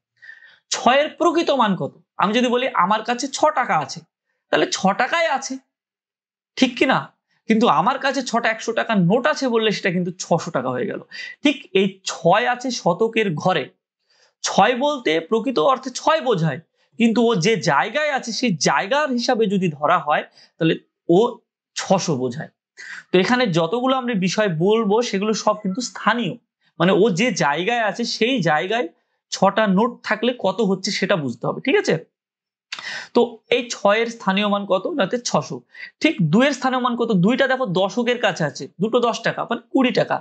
ছয়ের প্রকৃত মান কত আমি যদি বলি আমার কাছে ছ টাকা আছে তাহলে ছ টাকায় আছে ঠিক কি না কিন্তু আমার কাছে ছটা একশো টাকা নোট আছে বললে সেটা কিন্তু ছশো টাকা হয়ে গেল ঠিক এই ছয় আছে শতকের ঘরে ছয় বলতে প্রকৃত অর্থে ছয় বোঝায় কিন্তু ও যে জায়গায় আছে সেই জায়গার হিসাবে যদি ধরা হয় তাহলে ও ছশো বোঝায় তো এখানে যতগুলো আমরা বিষয় বলবো সেগুলো সব কিন্তু স্থানীয় মানে ও যে জায়গায় আছে সেই জায়গায় ছটা নোট থাকলে কত হচ্ছে সেটা বুঝতে হবে ঠিক আছে তো এই ছয়ের স্থানীয় মান কত যাতে ছশো ঠিক দুয়ের স্থানীয় মান কত দুইটা দেখো দশকের কাছে আছে দুটো দশ টাকা মানে কুড়ি টাকা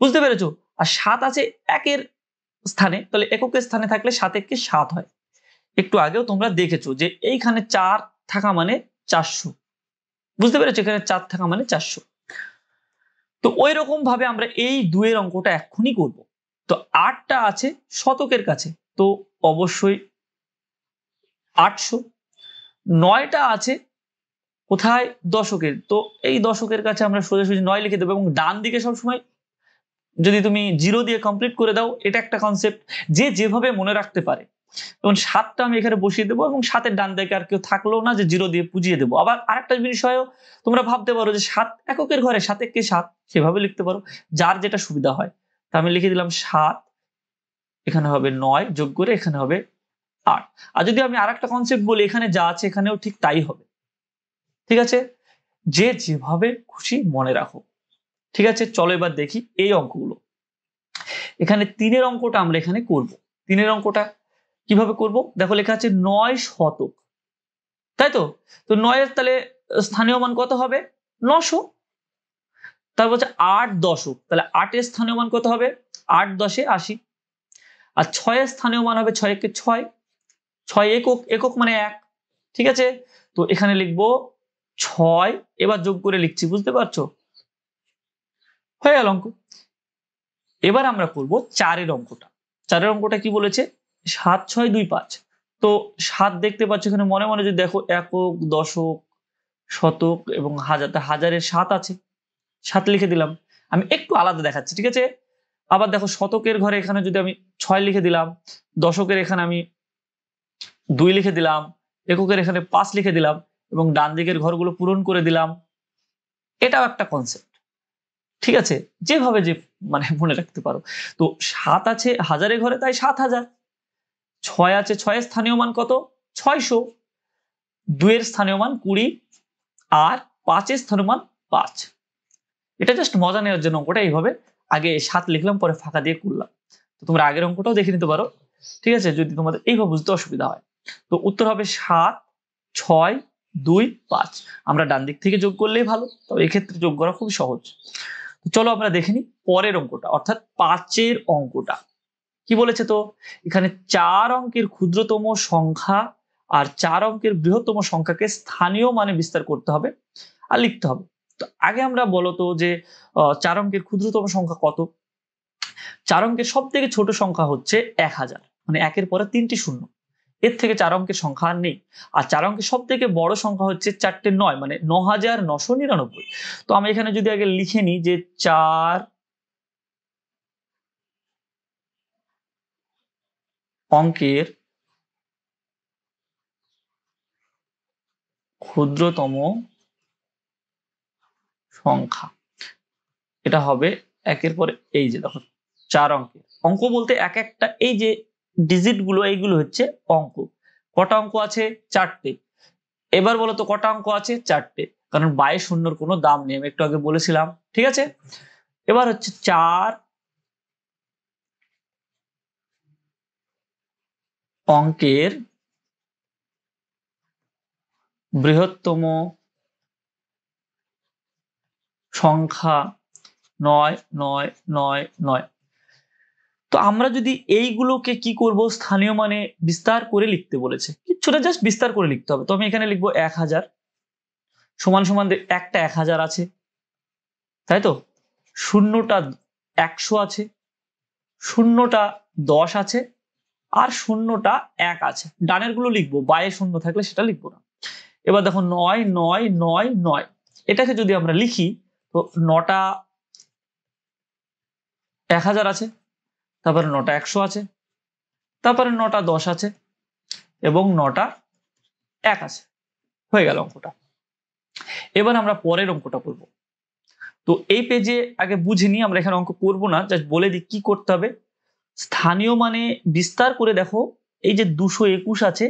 বুঝতে পেরেছো আর সাত আছে একের স্থানে তাহলে এককের স্থানে থাকলে সাত এককে সাত হয় একটু আগেও তোমরা দেখেছো যে এইখানে চার থাকা মানে চারশো বুঝতে পেরেছো এখানে চার থাকা মানে চারশো তো ওই রকম ভাবে আমরা এই দুয়ের অঙ্কটা এক্ষুনি করব তো আটটা আছে শতকের কাছে তো অবশ্যই আটশো নয়টা আছে কোথায় দশকের তো এই দশকের কাছে আমরা সোজাসুজি নয় লিখে দেবো এবং ডান দিকে সবসময় যদি তুমি জিরো দিয়ে কমপ্লিট করে দাও এটা একটা কনসেপ্ট যে যেভাবে মনে রাখতে পারে এবং সাতটা আমি এখানে বসিয়ে দেবো এবং সাতের ডান দিকে আর কেউ থাকলো না যে জিরো দিয়ে পুজিয়ে দেবো আবার আরেকটা বিষয়ও তোমরা ভাবতে পারো যে সাত এককের ঘরে সাত কে সাত সেভাবে লিখতে পারো যার যেটা সুবিধা হয় তা আমি লিখে দিলাম সাত এখানে হবে নয় যোগ করে এখানে হবে আট আর যদি আমি আর একটা কনসেপ্ট বলি এখানে যা আছে এখানেও ঠিক তাই হবে ঠিক আছে যে যেভাবে খুশি মনে রাখো ঠিক আছে চলো এবার দেখি এই অঙ্কগুলো এখানে তিনের অঙ্কটা আমরা এখানে করব তিনের অঙ্কটা কিভাবে করব দেখো লেখা আছে নয় শতক তাই তো তো নয়ের তাহলে স্থানীয় মান কত হবে নশো তারপর হচ্ছে আট দশক তাহলে আটের স্থানীয় মান কত হবে আট দশে আশি আর ছয়ের স্থানীয় মান হবে ছয় একে ছয় ছয় একক একক মানে এক ঠিক আছে তো এখানে লিখব ছয় এবার যোগ করে লিখছি বুঝতে পারছো হয়ে গেল অঙ্ক এবার আমরা করব চারের অঙ্কটা চারের অঙ্কটা কি বলেছে সাত ছয় দুই পাঁচ তো সাত দেখতে পাচ্ছ এখানে মনে মনে যদি দেখো একক দশক শতক এবং হাজার তা হাজারের সাত আছে সাত লিখে দিলাম আমি একটু আলাদা দেখাচ্ছি ঠিক আছে আবার দেখো শতকের ঘরে এখানে যদি আমি ছয় লিখে দিলাম দশকের এখানে আমি দুই লিখে দিলাম এককের এখানে পাঁচ লিখে দিলাম এবং ডান দিকের ঘরগুলো পূরণ করে দিলাম এটাও একটা কনসেপ্ট ঠিক আছে যেভাবে যে মানে মনে রাখতে পারো তো সাত আছে হাজারে ঘরে তাই সাত হাজার ছয় আছে ছয়ের স্থানীয় মান কত ছয়শো দুয়ের স্থানীয় মান কুড়ি আর পাঁচের স্থানীয় মান পাঁচ এটা জাস্ট মজা নেওয়ার জন্য অঙ্কটা এইভাবে আগে সাত লিখলাম পরে ফাঁকা দিয়ে করলাম তো তোমরা আগের অঙ্কটাও দেখে নিতে পারো ঠিক আছে যদি তোমাদের এইভাবে বুঝতে অসুবিধা হয় তো উত্তর হবে সাত ছয় দুই পাঁচ আমরা ডান দিক থেকে যোগ করলেই ভালো তবে এক্ষেত্রে যোগ করা খুব সহজ চলো আমরা দেখে নিই পরের অঙ্কটা অর্থাৎ পাঁচের অঙ্কটা কি বলেছে তো এখানে চার অঙ্কের ক্ষুদ্রতম সংখ্যা আর চার অঙ্কের বৃহত্তম সংখ্যাকে স্থানীয় মানে বিস্তার করতে হবে আর লিখতে হবে তো আগে আমরা বলতো যে চার অঙ্কের ক্ষুদ্রতম সংখ্যা কত চার অঙ্কের সব থেকে ছোট সংখ্যা হচ্ছে এক হাজার মানে একের পরে তিনটি শূন্য এর থেকে চার অঙ্কের সংখ্যা আর নেই আর চার অঙ্কের সব থেকে বড় সংখ্যা হচ্ছে চারটে নয় মানে ন হাজার নশো নিরানব্বই তো আমি এখানে যদি আগে লিখে নিই যে চার অঙ্কের ক্ষুদ্রতম সংখ্যা এটা হবে একের পরে এই যে দেখো চার অঙ্কের অঙ্ক বলতে এক একটা এই যে ডিজিট গুলো এইগুলো হচ্ছে অঙ্ক কটা অঙ্ক আছে চারটে এবার বলো তো কটা অঙ্ক আছে চারটে কারণ বাইশ শূন্যর কোনো দাম নেই আমি একটু আগে বলেছিলাম ঠিক আছে এবার হচ্ছে চার অঙ্কের বৃহত্তম সংখ্যা নয় নয় নয় নয় তো আমরা যদি এইগুলোকে কি করব স্থানীয় মানে বিস্তার করে লিখতে বলেছে কিছুটা জাস্ট বিস্তার করে লিখতে হবে তো আমি এখানে লিখবো এক হাজার সমান সমান একটা এক হাজার আছে তাই তো শূন্যটা একশো আছে শূন্যটা দশ আছে আর শূন্যটা এক আছে ডানের গুলো লিখবো বায়ে শূন্য থাকলে সেটা লিখবো না এবার দেখো নয় নয় নয় নয় এটাকে যদি আমরা লিখি তো নটা এক হাজার আছে তারপরে নটা একশো আছে তারপরে নটা দশ আছে এবং নটা এক আছে হয়ে গেল অঙ্কটা এবার আমরা পরের অঙ্কটা করব তো এই পেজে আগে বুঝে নিই আমরা এখানে অঙ্ক করব না জাস্ট বলে দিই কি করতে হবে স্থানীয় মানে বিস্তার করে দেখো এই যে দুশো একুশ আছে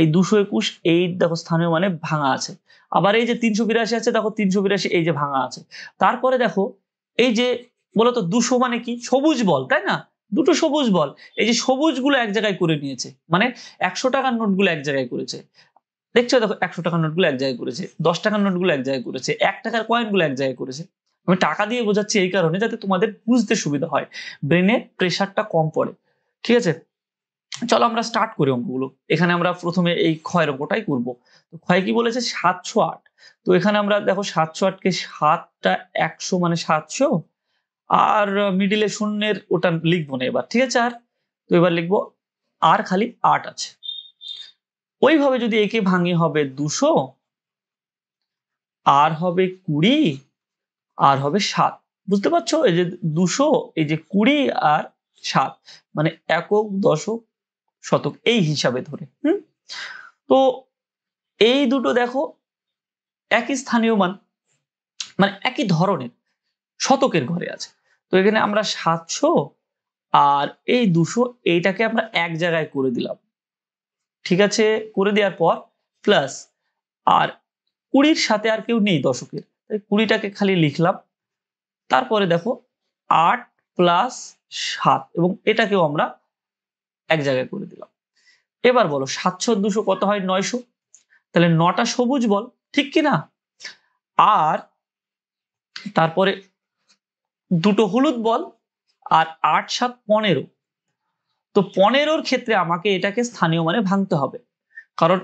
এই দুশো একুশ এই দেখো স্থানীয় মানে ভাঙা আছে আবার এই যে তিনশো বিরাশি আছে দেখো তিনশো বিরাশি এই যে ভাঙা আছে তারপরে দেখো এই যে তো দুশো মানে কি সবুজ বল তাই না দুটো সবুজ বল এই যে সবুজগুলো এক জায়গায় করে নিয়েছে মানে একশো টাকার নোট গুলো এক জায়গায় করেছে দেখছো দেখো একশো টাকার নোটগুলো এক জায়গায় করেছে দশ টাকার নোট গুলো এক জায়গায় করেছে এক টাকার কয়েন গুলো এক জায়গায় করেছে আমি টাকা দিয়ে বোঝাচ্ছি এই কারণে যাতে তোমাদের বুঝতে সুবিধা হয় ব্রেনে প্রেশারটা কম পড়ে ঠিক আছে চলো আমরা স্টার্ট করি অঙ্কগুলো এখানে আমরা প্রথমে এই ক্ষয়ের অঙ্কটাই করব তো ক্ষয় কি বলেছে সাতশো আট তো এখানে আমরা দেখো সাতশো আটকে সাতটা একশো মানে সাতশো আর মিডিলে শূন্যের ওটা লিখবো না এবার ঠিক আছে আর তো এবার লিখবো আর খালি আট আছে ওইভাবে যদি একে ভাঙে হবে দুশো আর হবে কুড়ি আর হবে সাত বুঝতে পারছো এই যে দুশো এই যে কুড়ি আর সাত মানে একক দশক শতক এই হিসাবে ধরে হুম তো এই দুটো দেখো একই স্থানীয় মান মানে একই ধরনের শতকের ঘরে আছে তো এখানে আমরা সাতশো আর এই দুশো এইটাকে আমরা এক জায়গায় করে দিলাম ঠিক আছে করে দেওয়ার পর প্লাস আর কুড়ির সাথে আর কেউ নেই দশকের কুড়িটাকে খালি লিখলাম তারপরে দেখো আট প্লাস সাত এবং এটাকেও আমরা এক জায়গায় করে দিলাম এবার বলো সাতশো দুশো কত হয় নয়শো তাহলে নটা সবুজ বল ঠিক কি না আর তারপরে দুটো হলুদ বল আর আট সাত পনেরো তো পনেরোর ক্ষেত্রে আমাকে এটাকে স্থানীয় মানে ভাঙতে হবে কারণ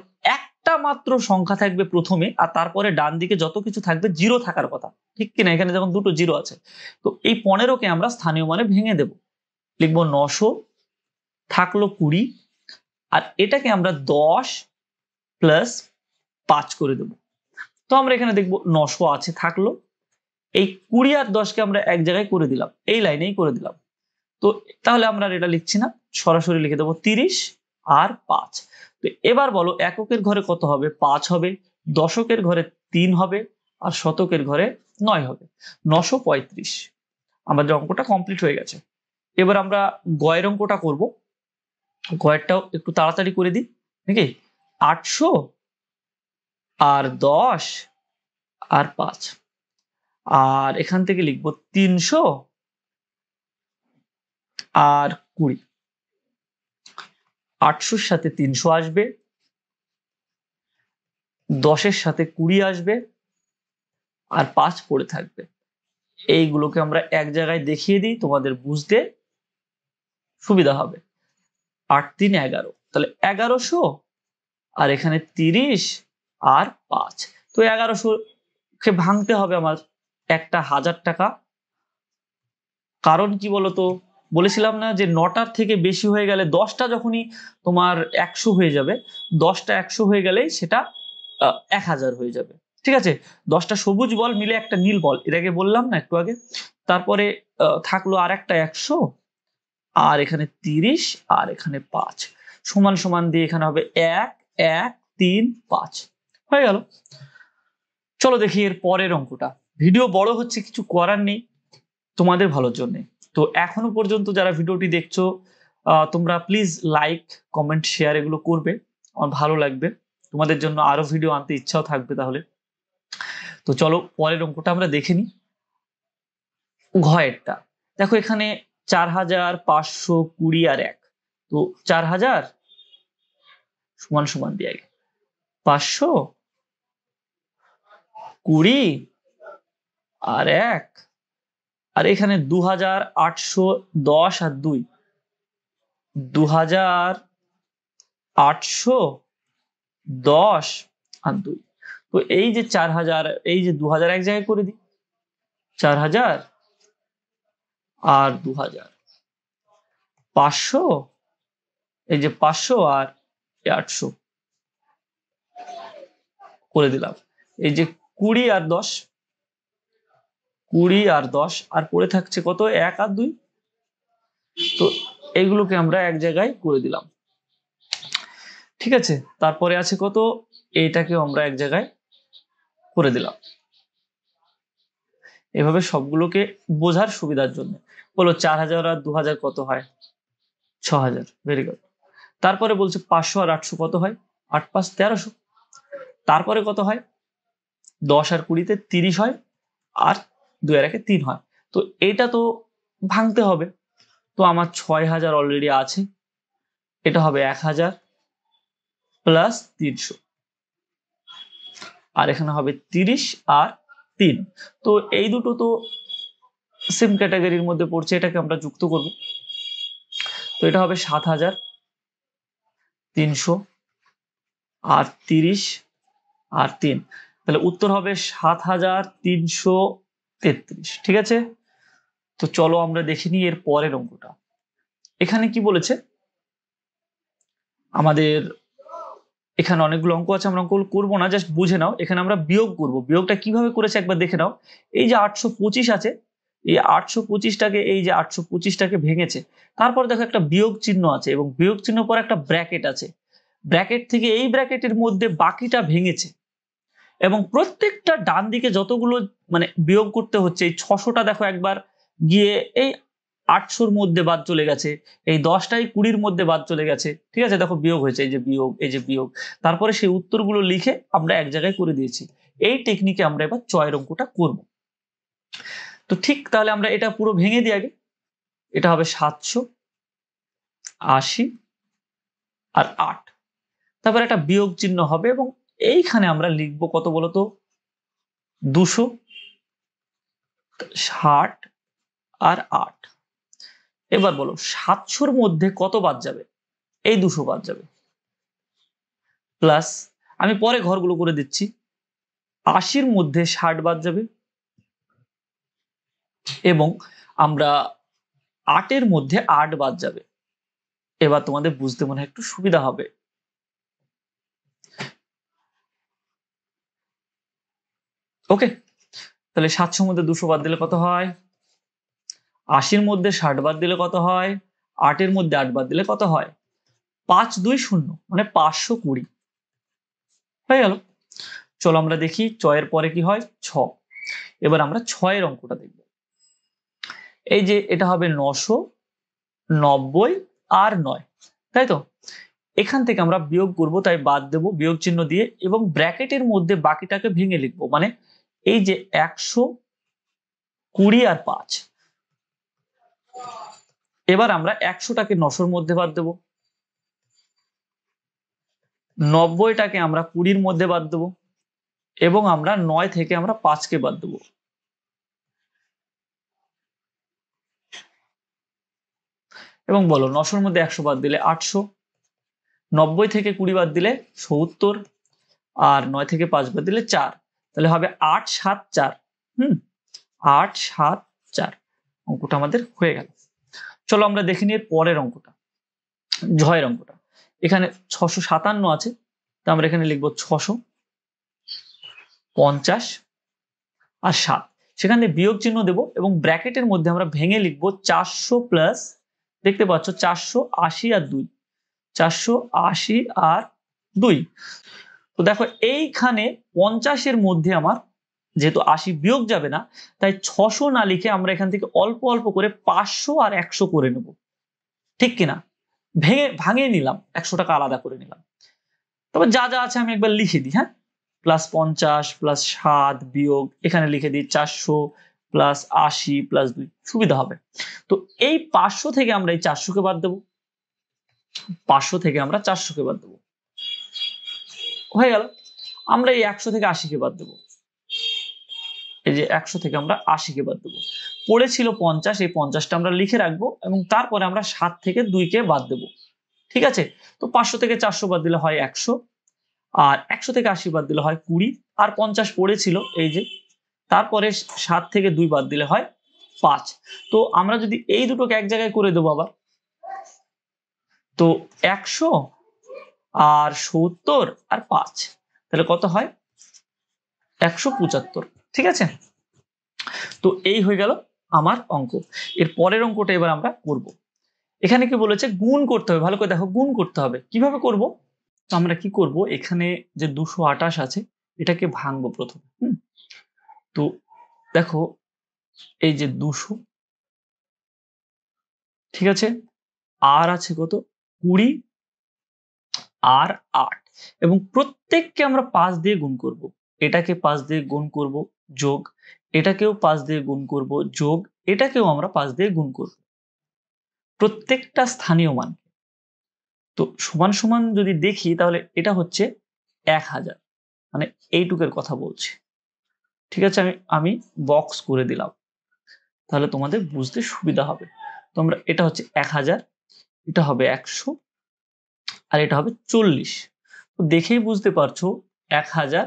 একটা মাত্র সংখ্যা থাকবে প্রথমে আর তারপরে ডান দিকে যত কিছু থাকবে জিরো থাকার কথা ঠিক কিনা এখানে যেমন দুটো জিরো আছে তো এই পনেরোকে আমরা স্থানীয় মানে ভেঙে দেব লিখবো নশো থাকলো কুড়ি আর এটাকে আমরা দশ প্লাস পাঁচ করে দেব তো আমরা এখানে দেখব নশো আছে থাকলো এই কুড়ি আর দশকে আমরা এক জায়গায় করে দিলাম এই লাইনেই করে দিলাম তো তাহলে আমরা এটা লিখছি না সরাসরি লিখে দেবো তিরিশ আর পাঁচ তো এবার বলো এককের ঘরে কত হবে পাঁচ হবে দশকের ঘরে তিন হবে আর শতকের ঘরে নয় হবে নশো পঁয়ত্রিশ আমাদের অঙ্কটা কমপ্লিট হয়ে গেছে এবার আমরা গয়ের অঙ্কটা করব গয়েরটাও একটু তাড়াতাড়ি করে দিই নাকি আটশো আর দশ আর পাঁচ আর এখান থেকে লিখবো তিনশো আর কুড়ি আটশোর সাথে তিনশো আসবে দশের সাথে কুড়ি আসবে আর পাঁচ পড়ে থাকবে এইগুলোকে আমরা এক জায়গায় দেখিয়ে দিই তোমাদের বুঝতে সুবিধা হবে আট তিন এগারো তাহলে এগারোশো আর এখানে তিরিশ আর পাঁচ তো এগারোশো কে ভাঙতে হবে আমার একটা হাজার টাকা কারণ কি বলতো বলেছিলাম না যে নটার থেকে বেশি হয়ে গেলে দশটা যখনই তোমার একশো হয়ে যাবে দশটা একশো হয়ে গেলেই সেটা এক হাজার হয়ে যাবে ঠিক আছে দশটা সবুজ বল মিলে একটা নীল বল এটাকে বললাম না একটু আগে তারপরে থাকলো আর একটা একশো আর এখানে তিরিশ আর এখানে পাঁচ সমান সমান দিয়ে এখানে হবে এক এক তিন পাঁচ হয়ে গেল চলো দেখি এর পরের অঙ্কটা ভিডিও বড় হচ্ছে কিছু করার নেই তোমাদের ভালোর জন্যে তো এখনো পর্যন্ত যারা ভিডিওটি দেখছো তোমরা প্লিজ লাইক কমেন্ট শেয়ার এগুলো করবে আমার ভালো লাগবে তোমাদের জন্য আরো ভিডিও আনতে ইচ্ছাও থাকবে তাহলে তো চলো পরের অঙ্কটা আমরা দেখে নিই ঘয়েরটা দেখো এখানে চার হাজার পাঁচশো কুড়ি আর এক তো চার হাজার সমান সমান দিয়ে পাঁচশো কুড়ি আর এক আর এখানে দু হাজার আটশো দশ আর দুই দু হাজার আটশো দশ আর দুই তো এই যে চার হাজার এই যে দু হাজার এক জায়গায় করে দিই চার হাজার আর দু হাজার পাঁচশো এই যে পাঁচশো আর আটশো করে দিলাম এই যে কুড়ি আর দশ কুড়ি আর দশ আর পড়ে থাকছে কত এক আর দুই তো এগুলোকে আমরা এক জায়গায় করে দিলাম ঠিক আছে তারপরে আছে কত এটাকে আমরা এক জায়গায় করে দিলাম এভাবে সবগুলোকে বোঝার সুবিধার জন্য বলো চার হাজার আর দু হাজার কত হয় ছ হাজার ভেরি গুড তারপরে বলছে পাঁচশো আর আটশো কত হয় আট পাঁচ তেরোশো তারপরে কত হয় দশ আর কুড়িতে তিরিশ হয় আর দুই আর একে তিন হয় তো এটা তো ভাঙতে হবে তো আমার ছয় হাজার অলরেডি আছে এটা হবে এক হাজার প্লাস তিনশো আর এখানে হবে তিরিশ আর তিন তো এই দুটো তো সেম ক্যাটাগরির মধ্যে পড়ছে এটাকে আমরা যুক্ত করব তো এটা হবে সাত হাজার তিনশো আর তিরিশ আর তিন তাহলে উত্তর হবে সাত হাজার তিনশো তেত্রিশ ঠিক আছে তো চলো আমরা দেখে নিই এর পরের অঙ্কটা এখানে কি বলেছে আমাদের এখানে অনেকগুলো অঙ্ক আছে আমরা অঙ্ক করবো না জাস্ট বুঝে নাও এখানে আমরা বিয়োগ করব বিয়োগটা কিভাবে করেছে একবার দেখে নাও এই যে আটশো পঁচিশ আছে এই আটশো পঁচিশটাকে এই যে আটশো পঁচিশটাকে ভেঙেছে তারপর দেখো একটা বিয়োগ চিহ্ন আছে এবং বিয়োগ চিহ্ন পর একটা ব্র্যাকেট আছে ব্র্যাকেট থেকে এই ব্র্যাকেটের মধ্যে বাকিটা ভেঙেছে এবং প্রত্যেকটা ডান দিকে যতগুলো মানে বিয়োগ করতে হচ্ছে এই ছশোটা দেখো একবার গিয়ে এই আটশোর মধ্যে বাদ চলে গেছে এই দশটাই কুড়ির মধ্যে বাদ চলে গেছে ঠিক আছে দেখো বিয়োগ হয়েছে এই যে বিয়োগ এই যে বিয়োগ তারপরে সেই উত্তরগুলো লিখে আমরা এক জায়গায় করে দিয়েছি এই টেকনিকে আমরা এবার চয়ের অঙ্কটা করব তো ঠিক তাহলে আমরা এটা পুরো ভেঙে দিই আগে এটা হবে সাতশো আশি আর আট তারপর একটা বিয়োগ চিহ্ন হবে এবং এইখানে আমরা লিখব কত বলতো দুশো ষাট আর আট এবার বলো সাতশোর মধ্যে কত বাদ যাবে এই দুশো বাদ যাবে প্লাস আমি পরে ঘরগুলো করে দিচ্ছি আশির মধ্যে ষাট বাদ যাবে এবং আমরা আটের মধ্যে আট বাদ যাবে এবার তোমাদের বুঝতে মনে হয় একটু সুবিধা হবে ওকে তাহলে সাতশোর মধ্যে দুশো বাদ দিলে কত হয় আশির মধ্যে ষাট বাদ দিলে কত হয় আটের মধ্যে আট বাদ দিলে কত হয় পাঁচ দুই শূন্য মানে পাঁচশো কুড়ি হয়ে গেল চলো আমরা দেখি ছয়ের পরে কি হয় ছ এবার আমরা ছয়ের অঙ্কটা দেখব এই যে এটা হবে নশো নব্বই আর নয় তাই তো এখান থেকে আমরা বিয়োগ করব তাই বাদ দেব বিয়োগ চিহ্ন দিয়ে এবং ব্র্যাকেটের মধ্যে বাকিটাকে ভেঙে লিখবো মানে এই যে একশো কুড়ি আর পাঁচ এবার আমরা একশোটাকে নশোর মধ্যে বাদ দেব নব্বইটাকে আমরা কুড়ির মধ্যে বাদ দেব এবং আমরা নয় থেকে আমরা পাঁচকে বাদ দেব এবং বলো নশোর মধ্যে একশো বাদ দিলে আটশো নব্বই থেকে কুড়ি বাদ দিলে সত্তর আর নয় থেকে পাঁচ বাদ দিলে চার তাহলে হবে আট সাত চার হুম আট সাত চার অঙ্কটা আমাদের হয়ে গেল চলো আমরা দেখে নিয়ে পরের অঙ্কটা জয়ের অঙ্কটা এখানে ছশো সাতান্ন আছে তো আমরা এখানে লিখবো ছশো পঞ্চাশ আর সাত সেখানে বিয়োগ চিহ্ন দেব এবং ব্র্যাকেটের মধ্যে আমরা ভেঙে লিখব চারশো প্লাস দেখতে পাচ্ছ চারশো আশি আর দুই চারশো আশি আর দুই তো দেখো এইখানে পঞ্চাশের মধ্যে আমার যেহেতু আশি বিয়োগ যাবে না তাই ছশো না লিখে আমরা এখান থেকে অল্প অল্প করে পাঁচশো আর একশো করে নেব ঠিক কিনা ভেঙে ভাঙিয়ে নিলাম একশো টাকা আলাদা করে নিলাম তবে যা যা আছে আমি একবার লিখে দিই হ্যাঁ প্লাস পঞ্চাশ প্লাস সাত বিয়োগ এখানে লিখে দিই চারশো প্লাস আশি প্লাস দুই সুবিধা হবে তো এই পাঁচশো থেকে আমরা এই চারশোকে বাদ দেবো পাঁচশো থেকে আমরা চারশোকে বাদ দেবো হয়ে গেল আমরা এই একশো থেকে আশিকে বাদ দেবো এই যে একশো থেকে আমরা আশিকে বাদ দেবো পড়েছিল পঞ্চাশ এই পঞ্চাশটা আমরা লিখে রাখবো এবং তারপরে আমরা সাত থেকে দুইকে বাদ দেবো ঠিক আছে তো পাঁচশো থেকে চারশো বাদ দিলে হয় একশো আর একশো থেকে আশি বাদ দিলে হয় কুড়ি আর পঞ্চাশ পড়েছিল এই যে তারপরে সাত থেকে দুই বাদ দিলে হয় পাঁচ তো আমরা যদি এই দুটোকে এক জায়গায় করে দেবো আবার তো একশো আর সত্তর আর পাঁচ তাহলে কত হয় একশো পঁচাত্তর ঠিক আছে তো এই হয়ে গেল আমার অঙ্ক এর পরের অঙ্কটা এবার আমরা করব। এখানে কি বলেছে গুণ করতে হবে ভালো করে দেখো গুণ করতে হবে কিভাবে করব তো আমরা কি করব এখানে যে দুশো আটাশ আছে এটাকে ভাঙবো প্রথমে হুম তো দেখো এই যে দুশো ঠিক আছে আর আছে কত কুড়ি আর আট এবং প্রত্যেককে আমরা পাঁচ দিয়ে গুণ করব। এটাকে পাঁচ দিয়ে গুণ করব যোগ এটাকেও পাঁচ দিয়ে গুণ করব যোগ এটাকেও আমরা পাঁচ দিয়ে গুণ করব প্রত্যেকটা স্থানীয় মান তো সমান সমান যদি দেখি তাহলে এটা হচ্ছে এক হাজার মানে এইটুকের কথা বলছি ঠিক আছে আমি আমি বক্স করে দিলাম তাহলে তোমাদের বুঝতে সুবিধা হবে তোমরা এটা হচ্ছে এক হাজার এটা হবে একশো আর এটা হবে চল্লিশ তো দেখেই বুঝতে পারছো এক হাজার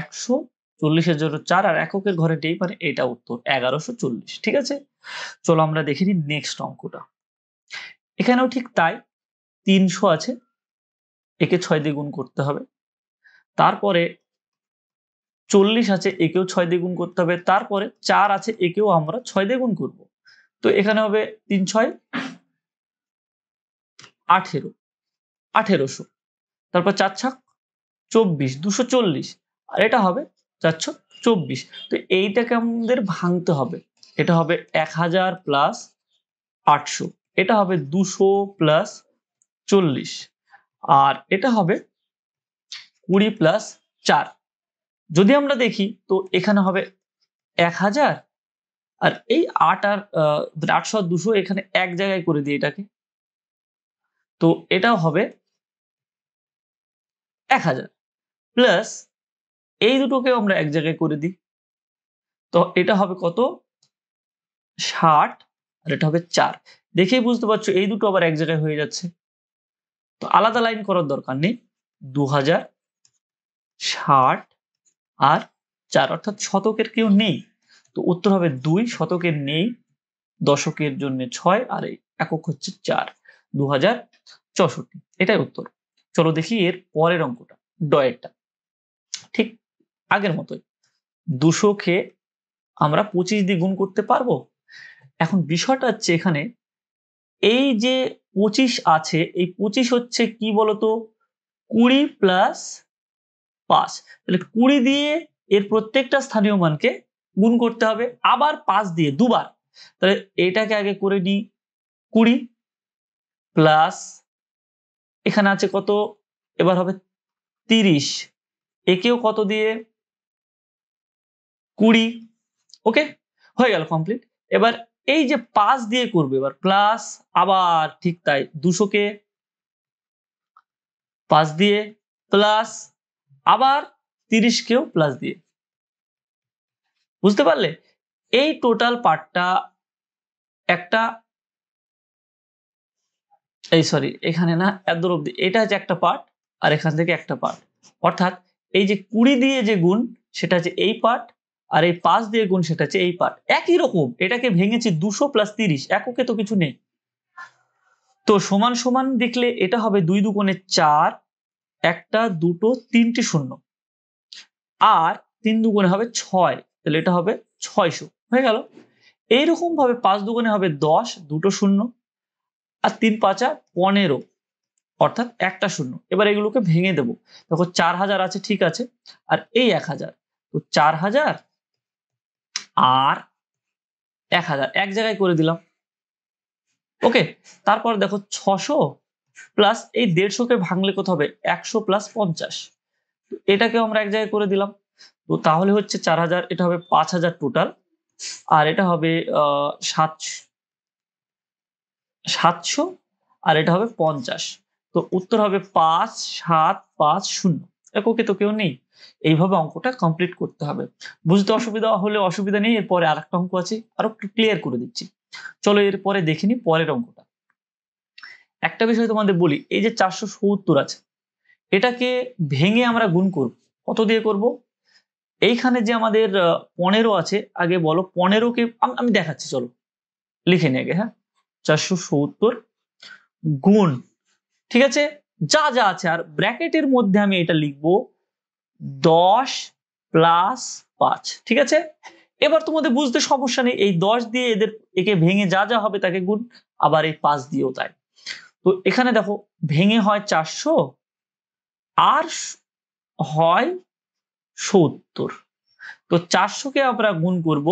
একশো চল্লিশের জন্য চার আর এককের ঘরে নেই মানে এটা উত্তর এগারোশো চল্লিশ ঠিক আছে চলো আমরা দেখে নিই নেক্সট অঙ্কটা এখানেও ঠিক তাই তিনশো আছে একে ছয় দ্বিগুণ করতে হবে তারপরে চল্লিশ আছে একেও ছয় দ্বিগুণ করতে হবে তারপরে চার আছে একেও আমরা ছয় দ্বিগুণ করবো করব তো এখানে হবে তিন ছয় আঠেরো আঠেরোশো তারপর চার ছাক চব্বিশ দুশো চল্লিশ আর এটা হবে চারশো চব্বিশ তো এইটাকে আমাদের ভাঙতে হবে এটা হবে এক হাজার প্লাস আটশো এটা হবে দুশো প্লাস চল্লিশ আর এটা হবে কুড়ি প্লাস চার যদি আমরা দেখি তো এখানে হবে এক হাজার আর এই আট আর মানে আটশো দুশো এখানে এক জায়গায় করে দিই এটাকে তো এটাও হবে এক হাজার প্লাস এই দুটোকে আমরা এক জায়গায় করে দিই তো এটা হবে কত ষাট আর এটা হবে চার দেখেই বুঝতে পারছো এই দুটো আবার এক জায়গায় হয়ে যাচ্ছে তো আলাদা লাইন করার দরকার নেই দু হাজার ষাট আর চার অর্থাৎ শতকের কেউ নেই তো উত্তর হবে দুই শতকের নেই দশকের জন্য ছয় আর একক হচ্ছে চার দু হাজার চৌষট্টি এটাই উত্তর চলো দেখি এর পরের অঙ্কটা ডয়েরটা ঠিক আগের মতোই দুশোকে আমরা পঁচিশ দিয়ে গুণ করতে পারবো এখন বিষয়টা হচ্ছে এখানে এই যে পঁচিশ আছে এই পঁচিশ হচ্ছে কি বলতো কুড়ি প্লাস পাঁচ তাহলে কুড়ি দিয়ে এর প্রত্যেকটা স্থানীয় মানকে গুণ করতে হবে আবার পাঁচ দিয়ে দুবার তাহলে এটাকে আগে করে নিই কুড়ি প্লাস এখানে আছে কত এবার হবে তিরিশ একেও কত দিয়ে কুড়ি ওকে হয়ে গেল কমপ্লিট এবার এই যে পাঁচ দিয়ে করবে এবার প্লাস আবার ঠিক তাই দুশো কে পাঁচ দিয়ে প্লাস আবার তিরিশ কেও প্লাস দিয়ে বুঝতে পারলে এই টোটাল পার্টটা একটা এই সরি এখানে না এদর অব্দি এটা হচ্ছে একটা পার্ট আর এখান থেকে একটা পার্ট অর্থাৎ এই যে কুড়ি দিয়ে যে গুণ সেটা হচ্ছে এই পার্ট আর এই পাঁচ দিয়ে গুণ সেটা হচ্ছে এই পার্ট একই রকম এটাকে ভেঙেছি দুশো প্লাস তিরিশ এককে তো কিছু নেই তো সমান সমান দেখলে এটা হবে দুই দুগুণে চার একটা দুটো তিনটি শূন্য আর তিন দুগুণে হবে ছয় তাহলে এটা হবে ছয়শো হয়ে গেল এইরকম ভাবে পাঁচ দুগুণে হবে দশ দুটো শূন্য আর তিন পাঁচা পনেরো অর্থাৎ একটা শূন্য এবার এগুলোকে ভেঙে দেব দেখো চার হাজার আছে ঠিক আছে আর এই এক হাজার তো চার হাজার আর এক হাজার এক জায়গায় করে দিলাম ওকে তারপর দেখো ছশো প্লাস এই দেড়শোকে ভাঙলে কত হবে একশো প্লাস পঞ্চাশ এটাকেও আমরা এক জায়গায় করে দিলাম তো তাহলে হচ্ছে চার হাজার এটা হবে পাঁচ হাজার টোটাল আর এটা হবে সাত সাতশো আর এটা হবে পঞ্চাশ তো উত্তর হবে পাঁচ সাত পাঁচ শূন্য এককে তো কেউ নেই এইভাবে অঙ্কটা কমপ্লিট করতে হবে বুঝতে অসুবিধা হলে অসুবিধা নেই এরপরে আর একটা অঙ্ক আছে আরো ক্লিয়ার করে দিচ্ছি চলো এরপরে দেখিনি পরের অঙ্কটা একটা বিষয় তোমাদের বলি এই যে চারশো সত্তর আছে এটাকে ভেঙে আমরা গুণ করব কত দিয়ে করব এইখানে যে আমাদের পনেরো আছে আগে বলো পনেরোকে আমি দেখাচ্ছি চলো লিখে নিয়ে আগে হ্যাঁ চারশো সত্তর গুণ ঠিক আছে যা যা আছে আর ব্র্যাকেটের মধ্যে আমি এটা লিখব দশ প্লাস পাঁচ ঠিক আছে এবার তোমাদের বুঝতে সমস্যা নেই এই দশ দিয়ে এদের একে ভেঙে যা যা হবে তাকে গুণ আবার এই পাঁচ দিয়েও তাই তো এখানে দেখো ভেঙে হয় চারশো আর হয় সত্তর তো চারশোকে আমরা গুণ করব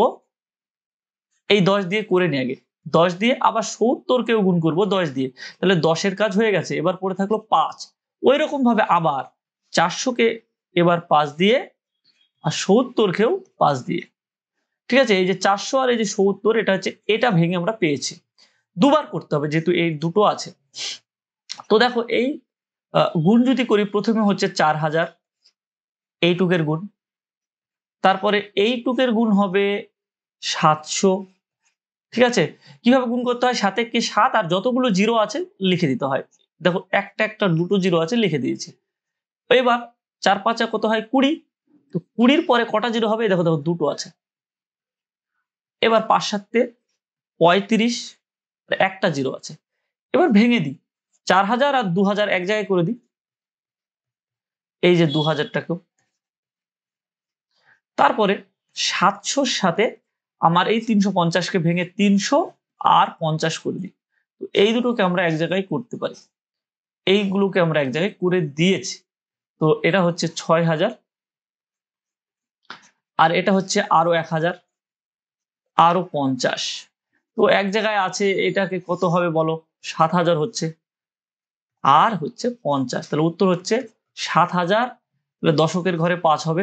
এই দশ দিয়ে করে নিয়ে আগে দশ দিয়ে আবার সত্তরকেও গুণ করব দশ দিয়ে তাহলে দশের কাজ হয়ে গেছে এবার পড়ে থাকলো পাঁচ ওই ভাবে আবার চারশোকে এবার পাঁচ দিয়ে আর সত্তরকেও পাঁচ দিয়ে ঠিক আছে এই যে চারশো আর এই যে সত্তর এটা হচ্ছে এটা ভেঙে আমরা পেয়েছি দুবার করতে হবে যেহেতু এই দুটো আছে তো দেখো এই গুণ যদি করি প্রথমে হচ্ছে চার হাজার এইটুকের গুণ তারপরে এইটুকের গুণ হবে সাতশো ঠিক আছে কিভাবে গুণ করতে হয় সাথে কি সাত আর যতগুলো জিরো আছে লিখে দিতে হয় দেখো একটা একটা দুটো জিরো আছে লিখে দিয়েছি এবার চার পাঁচা কত হয় কুড়ি তো কুড়ির পরে কটা জিরো হবে দেখো দেখো দুটো আছে এবার পাঁচ সাতে পঁয়ত্রিশ একটা জিরো আছে এবার ভেঙে দিই চার হাজার আর দু হাজার এক জায়গায় করে দিই এই যে দু হাজারটাকেও তারপরে সাতশোর সাথে আমার এই তিনশো পঞ্চাশকে ভেঙে তিনশো আর পঞ্চাশ করে দিই তো এই দুটোকে আমরা এক জায়গায় করতে পারি এইগুলোকে আমরা এক জায়গায় করে দিয়েছি তো এটা হচ্ছে ছয় হাজার আর এটা হচ্ছে আরো এক হাজার আরো পঞ্চাশ তো এক জায়গায় আছে এটাকে কত হবে বলো সাত হাজার হচ্ছে আর হচ্ছে পঞ্চাশ তাহলে উত্তর হচ্ছে সাত হাজার দশকের ঘরে পাঁচ হবে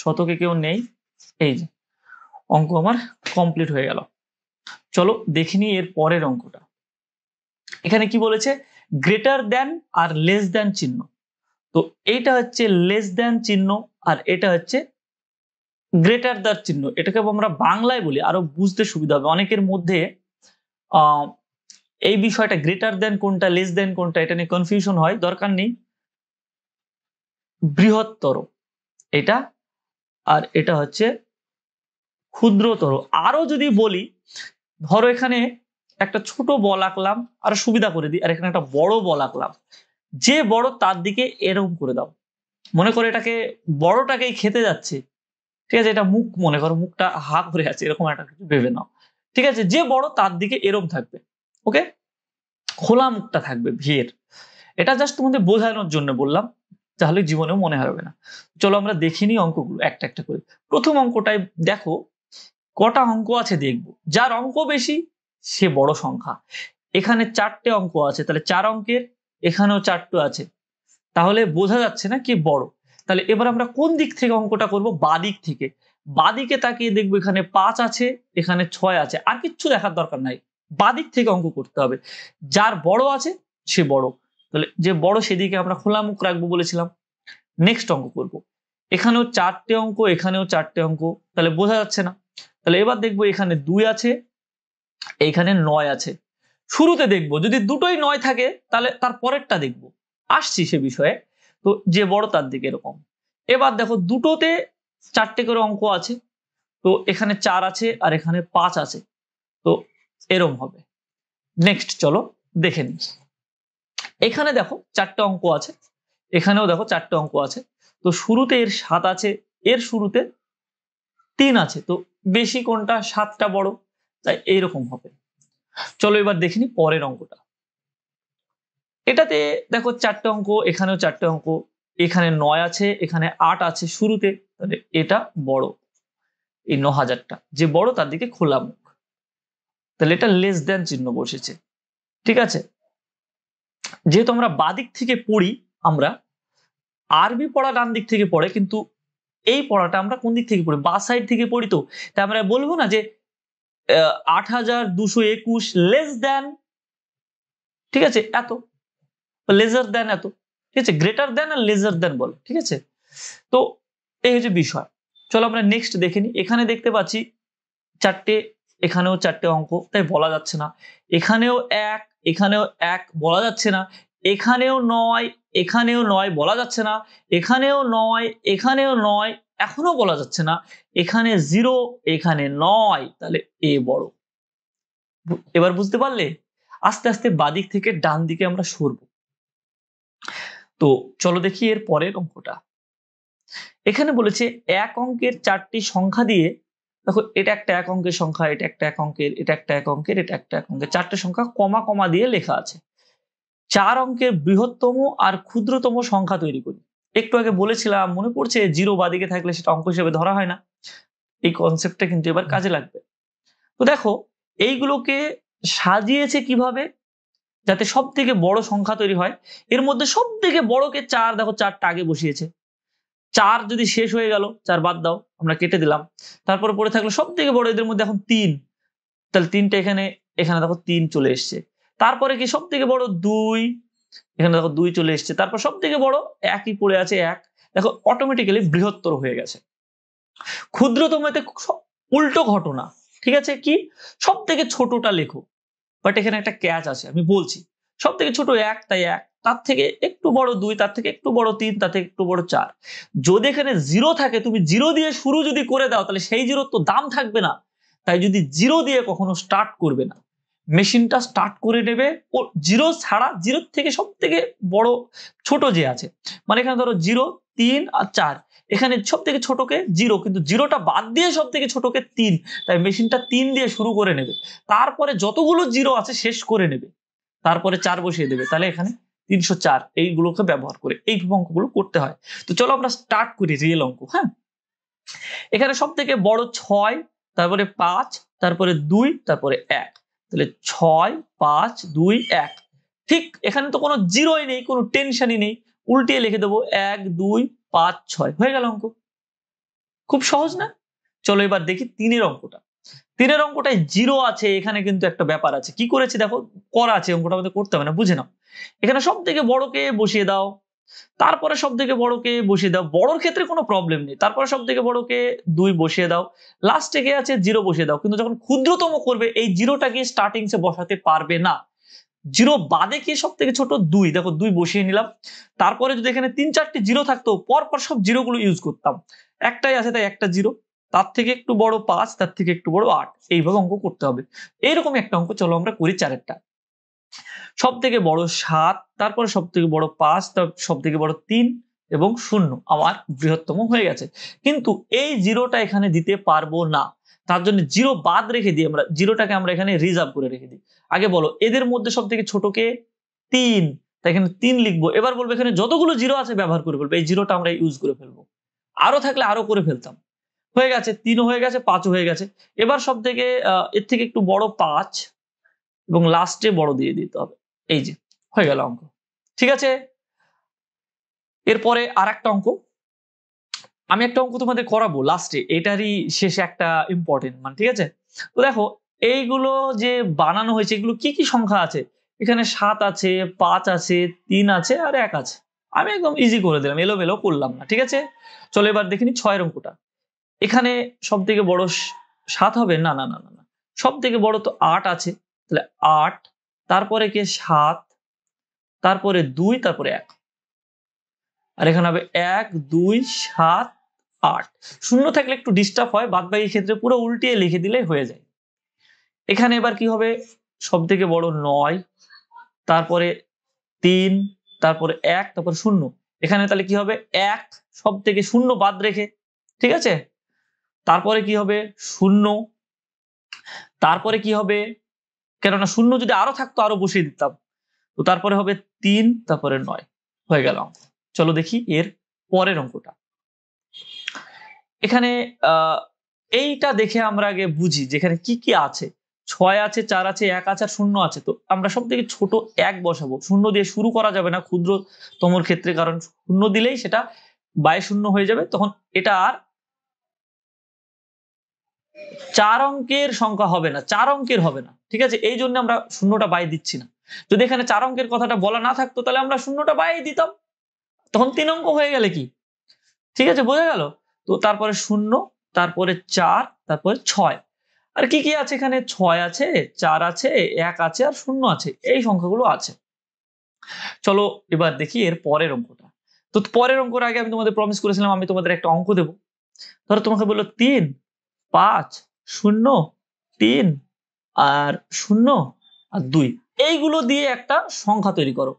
শতকে কেউ নেই এই যে অঙ্ক আমার কমপ্লিট হয়ে গেল চলো দেখে নিই এর পরের অঙ্কটা এখানে কি বলেছে গ্রেটার দ্যান আর লেস দ্যান চিহ্ন তো এইটা হচ্ছে লেস দ্যান চিহ্ন আর এটা হচ্ছে গ্রেটার দ্যান চিহ্ন এটাকে আমরা বাংলায় বলি আরো বুঝতে সুবিধা হবে অনেকের মধ্যে এই বিষয়টা গ্রেটার দ্যান কোনটা লেস দ্যান কোনটা এটা নিয়ে কনফিউশন হয় দরকার নেই বৃহত্তর এটা আর এটা হচ্ছে ক্ষুদ্রতর আরও যদি বলি ধরো এখানে একটা ছোট বল আঁকলাম আর সুবিধা করে দিই আর এখানে একটা বড় বল আঁকলাম যে বড় তার দিকে এরকম করে দাও মনে করে এটাকে বড়টাকেই খেতে যাচ্ছে ঠিক আছে এটা মুখ মনে করো মুখটা হা করে আছে এরকম একটা কিছু ভেবে নাও ঠিক আছে যে বড় তার দিকে এরম থাকবে ওকে খোলা মুখটা থাকবে ভিড় এটা জাস্ট তোমাদের বোঝানোর জন্য বললাম তাহলে জীবনেও মনে হবে না চলো আমরা দেখিনি অঙ্কগুলো একটা একটা করে প্রথম অঙ্কটাই দেখো কটা অঙ্ক আছে দেখব যার অঙ্ক বেশি সে বড় সংখ্যা এখানে চারটে অঙ্ক আছে তাহলে চার অঙ্কের এখানেও চারটে আছে তাহলে বোঝা যাচ্ছে না কে বড় তাহলে এবার আমরা কোন দিক থেকে অঙ্কটা করব বা দিক থেকে বাদিকে তাকিয়ে দেখবো এখানে পাঁচ আছে এখানে ছয় আছে আর কিচ্ছু দেখার দরকার নাই বাদিক থেকে অঙ্ক করতে হবে যার বড় আছে সে বড় তাহলে যে বড় সেদিকে আমরা খোলা মুখ রাখবো বলেছিলাম নেক্সট অঙ্ক করব। এখানেও চারটে অঙ্ক এখানেও চারটে অঙ্ক তাহলে বোঝা যাচ্ছে না তাহলে এবার দেখবো এখানে দুই আছে এখানে নয় আছে শুরুতে দেখব যদি দুটোই নয় থাকে তাহলে তার পরেরটা দেখব আসছি সে বিষয়ে তো যে বড় তার দিকে এরকম এবার দেখো দুটোতে চারটে করে অঙ্ক আছে তো এখানে চার আছে আর এখানে পাঁচ আছে তো এরম হবে নেক্সট চলো দেখে নি এখানে দেখো চারটে অঙ্ক আছে এখানেও দেখো চারটে অঙ্ক আছে তো শুরুতে এর সাত আছে এর শুরুতে তিন আছে তো বেশি কোনটা সাতটা বড় তাই এইরকম হবে চলো এবার দেখিনি পরের অঙ্কটা এটাতে দেখো চারটে অঙ্ক এখানেও চারটে অঙ্ক এখানে নয় আছে এখানে আট আছে শুরুতে তাহলে এটা বড় এই ন হাজারটা যে বড় তার দিকে খোলা মুখ তাহলে এটা লেস দেন চিহ্ন বসেছে ঠিক আছে যেহেতু আমরা বাদিক থেকে পড়ি আমরা আরবি পড়া ডান দিক থেকে পড়ে কিন্তু এই পড়াটা আমরা কোন দিক থেকে পড়ি বা সাইড থেকে পড়ি তো তাই আমরা মানে বলবো না যে আট হাজার দুশো একুশ লেস দেন ঠিক আছে এত লেজার দেন এত ঠিক আছে গ্রেটার দেন আর লেজার দেন বলে ঠিক আছে তো এই হচ্ছে বিষয় চলো আমরা নেক্সট দেখে নি এখানে দেখতে পাচ্ছি চারটে এখানেও চারটে অঙ্ক তাই বলা যাচ্ছে না এখানেও এক এখানেও এক বলা যাচ্ছে না এখানেও নয় এখানেও নয় বলা যাচ্ছে না এখানেও নয় এখানেও নয় এখনো বলা যাচ্ছে না এখানে জিরো এখানে নয় তাহলে এ বড় এবার বুঝতে পারলে আস্তে আস্তে বাদিক থেকে ডান দিকে আমরা সরব তো চলো দেখি এর পরের অঙ্কটা এখানে বলেছে এক অঙ্কের চারটি সংখ্যা দিয়ে দেখো এটা একটা এক অঙ্কের সংখ্যা এটা একটা এক অঙ্কের এটা একটা এক অঙ্কের এটা একটা এক অঙ্কের চারটে সংখ্যা কমা কমা দিয়ে লেখা আছে চার অঙ্কের বৃহত্তম আর ক্ষুদ্রতম সংখ্যা তৈরি করি একটু আগে বলেছিলাম মনে পড়ছে জিরো বাদিকে থাকলে সেটা অঙ্ক হিসেবে ধরা হয় না এই কনসেপ্টটা কিন্তু এবার কাজে লাগবে তো দেখো এইগুলোকে সাজিয়েছে কিভাবে যাতে সব থেকে বড় সংখ্যা তৈরি হয় এর মধ্যে সব থেকে বড়কে চার দেখো চারটা আগে বসিয়েছে চার যদি শেষ হয়ে গেল চার বাদ দাও আমরা কেটে দিলাম তারপর পড়ে থাকলো সব থেকে বড় এদের মধ্যে এখন তিন তাহলে তিনটা এখানে এখানে দেখো তিন চলে এসছে তারপরে কি সব থেকে বড় দুই এখানে দেখো দুই চলে এসছে তারপর সব থেকে বড় একই পড়ে আছে এক দেখো অটোমেটিক্যালি বৃহত্তর হয়ে গেছে ক্ষুদ্রতম এতে উল্টো ঘটনা ঠিক আছে কি সব থেকে ছোটটা লেখো বাট এখানে একটা ক্যাচ আছে আমি বলছি সব থেকে ছোট এক তাই এক তার থেকে একটু বড় দুই তার থেকে একটু বড় তিন তার থেকে একটু বড় চার যদি এখানে জিরো থাকে তুমি জিরো দিয়ে শুরু যদি করে দাও তাহলে সেই জিরোর তো দাম থাকবে না তাই যদি জিরো দিয়ে কখনো স্টার্ট করবে না মেশিনটা স্টার্ট করে নেবে ও জিরো ছাড়া জিরোর থেকে সব থেকে বড় ছোট যে আছে মানে এখানে ধরো জিরো তিন আর চার এখানে সব থেকে ছোটকে জিরো কিন্তু জিরোটা বাদ দিয়ে সব থেকে ছোটকে তিন তাই মেশিনটা তিন দিয়ে শুরু করে নেবে তারপরে যতগুলো জিরো আছে শেষ করে নেবে তারপরে চার বসিয়ে দেবে তাহলে এখানে তিনশো চার এইগুলোকে ব্যবহার করে এই অঙ্কগুলো করতে হয় তো চলো আমরা স্টার্ট করি রিয়েল অঙ্ক হ্যাঁ এখানে সব থেকে বড় ছয় তারপরে পাঁচ তারপরে দুই তারপরে এক তাহলে ছয় পাঁচ দুই এক ঠিক এখানে তো কোনো জিরোই নেই কোনো টেনশনই নেই উল্টিয়ে লিখে দেবো এক দুই পাঁচ ছয় হয়ে গেল অঙ্ক খুব সহজ না চলো এবার দেখি তিনের অঙ্কটা তিনের অঙ্কটায় জিরো আছে এখানে কিন্তু একটা ব্যাপার আছে কি করেছে দেখো করা আছে অঙ্কটা আমাদের করতে হবে না বুঝে নাও এখানে সব থেকে বড়কে বসিয়ে দাও তারপরে সব থেকে বড়কে বসিয়ে দাও বড়র ক্ষেত্রে কোনো প্রবলেম নেই তারপরে সব থেকে বড়কে দুই বসিয়ে দাও লাস্টে গিয়ে আছে জিরো বসিয়ে দাও কিন্তু যখন ক্ষুদ্রতম করবে এই জিরোটাকে সে বসাতে পারবে না জিরো বাদে কি সব থেকে ছোট দুই দেখো দুই বসিয়ে নিলাম তারপরে যদি এখানে তিন চারটি জিরো থাকতো পরপর সব জিরোগুলো ইউজ করতাম একটাই আছে তাই একটা জিরো তার থেকে একটু বড় পাঁচ তার থেকে একটু বড় আট এইভাবে অঙ্ক করতে হবে এইরকম একটা অঙ্ক চলো আমরা করি চারেরটা সব থেকে বড় সাত তারপরে সব থেকে বড় পাঁচ সব থেকে বড় তিন এবং শূন্য আমার বৃহত্তম হয়ে গেছে কিন্তু এই জিরোটা এখানে দিতে পারবো না তার জন্য জিরো বাদ রেখে দিই আমরা জিরোটাকে আমরা এখানে রিজার্ভ করে রেখে দিই আগে বলো এদের মধ্যে সব থেকে ছোট তিন তাই এখানে তিন লিখবো এবার বলবো এখানে যতগুলো জিরো আছে ব্যবহার করে ফেলবো এই জিরোটা আমরা ইউজ করে ফেলবো আরো থাকলে আরো করে ফেলতাম হয়ে গেছে তিনও হয়ে গেছে পাঁচও হয়ে গেছে এবার সব থেকে এর থেকে একটু বড় পাঁচ এবং লাস্টে বড় দিয়ে দিতে হবে এই যে হয়ে গেল অঙ্ক ঠিক আছে এরপরে আর একটা অঙ্ক আমি একটা অঙ্ক তোমাদের করাবো লাস্টে এটারই শেষে একটা ইম্পর্টেন্ট মানে ঠিক আছে তো দেখো এইগুলো যে বানানো হয়েছে এগুলো কি কি সংখ্যা আছে এখানে সাত আছে পাঁচ আছে তিন আছে আর এক আছে আমি একদম ইজি করে দিলাম এলো মেলো করলাম না ঠিক আছে চলো এবার দেখিনি ছয়ের অঙ্কটা এখানে সব থেকে বড় সাত হবে না না না না সব থেকে বড় তো আট আছে তাহলে আট তারপরে কে সাত তারপরে দুই তারপরে এক আর এখানে হবে এক দুই সাত আট শূন্য থাকলে একটু ডিস্টার্ব হয় বাদ বাকি ক্ষেত্রে পুরো উল্টিয়ে লিখে দিলেই হয়ে যায় এখানে এবার কি হবে সব থেকে বড় নয় তারপরে তিন তারপরে এক তারপর শূন্য এখানে তাহলে কি হবে এক সব থেকে শূন্য বাদ রেখে ঠিক আছে তারপরে কি হবে শূন্য তারপরে কি হবে কেননা শূন্য যদি আরো থাকতো আরো বসিয়ে দিতাম তো তারপরে হবে তিন তারপরে নয় হয়ে গেল অঙ্ক চলো দেখি এর পরের অঙ্কটা এখানে এইটা দেখে আমরা আগে বুঝি যেখানে কি কি আছে ছয় আছে চার আছে এক আছে আর শূন্য আছে তো আমরা সব থেকে ছোট এক বসাবো শূন্য দিয়ে শুরু করা যাবে না ক্ষুদ্রতমর ক্ষেত্রে কারণ শূন্য দিলেই সেটা বাই শূন্য হয়ে যাবে তখন এটা আর চার অঙ্কের সংখ্যা হবে না চার অঙ্কের হবে না ঠিক আছে এই জন্য আমরা শূন্যটা বাই দিচ্ছি না যদি এখানে চার অঙ্কের কথাটা বলা না থাকতো তাহলে আমরা শূন্যটা বাই দিতাম তখন তিন অঙ্ক হয়ে গেলে কি ঠিক আছে বোঝা গেল তো তারপরে শূন্য তারপরে চার তারপরে ছয় আর কি কি আছে এখানে ছয় আছে চার আছে এক আছে আর শূন্য আছে এই সংখ্যাগুলো আছে চলো এবার দেখি এর পরের অঙ্কটা তো পরের অঙ্কর আগে আমি তোমাদের প্রমিস করেছিলাম আমি তোমাদের একটা অঙ্ক দেবো ধরো তোমাকে বললো তিন পাঁচ শূন্য তিন আর শূন্য আর দুই এইগুলো দিয়ে একটা সংখ্যা তৈরি করো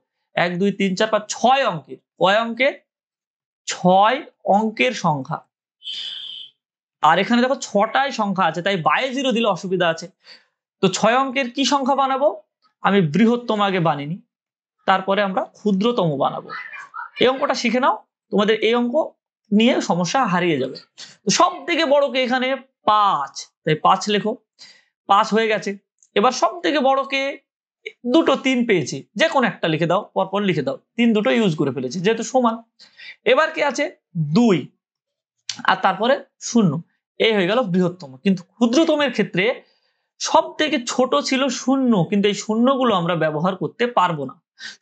এক দুই তিন চার পাঁচ ছয় অঙ্কের কয় অঙ্কের ছয় অঙ্কের সংখ্যা আর এখানে দেখো ছটায় সংখ্যা আছে তাই বাই জিরো দিলে অসুবিধা আছে তো ছয় অঙ্কের কি সংখ্যা বানাবো আমি বৃহত্তম আগে বানিনি তারপরে আমরা ক্ষুদ্রতম বানাবো এই অঙ্কটা শিখে নাও তোমাদের এই অঙ্ক নিয়ে সমস্যা হারিয়ে যাবে তো সব থেকে কে এখানে পাঁচ তাই পাঁচ লেখো পাঁচ হয়ে গেছে এবার সব থেকে বড়কে কে দুটো তিন পেয়েছি যে কোনো একটা লিখে দাও পরপর লিখে দাও তিন দুটো ইউজ করে ফেলেছি যেহেতু সমান এবার কি আছে দুই আর তারপরে শূন্য এই হয়ে গেল বৃহত্তম কিন্তু ক্ষুদ্রতমের ক্ষেত্রে সব থেকে ছোট ছিল শূন্য কিন্তু এই শূন্যগুলো আমরা ব্যবহার করতে পারবো না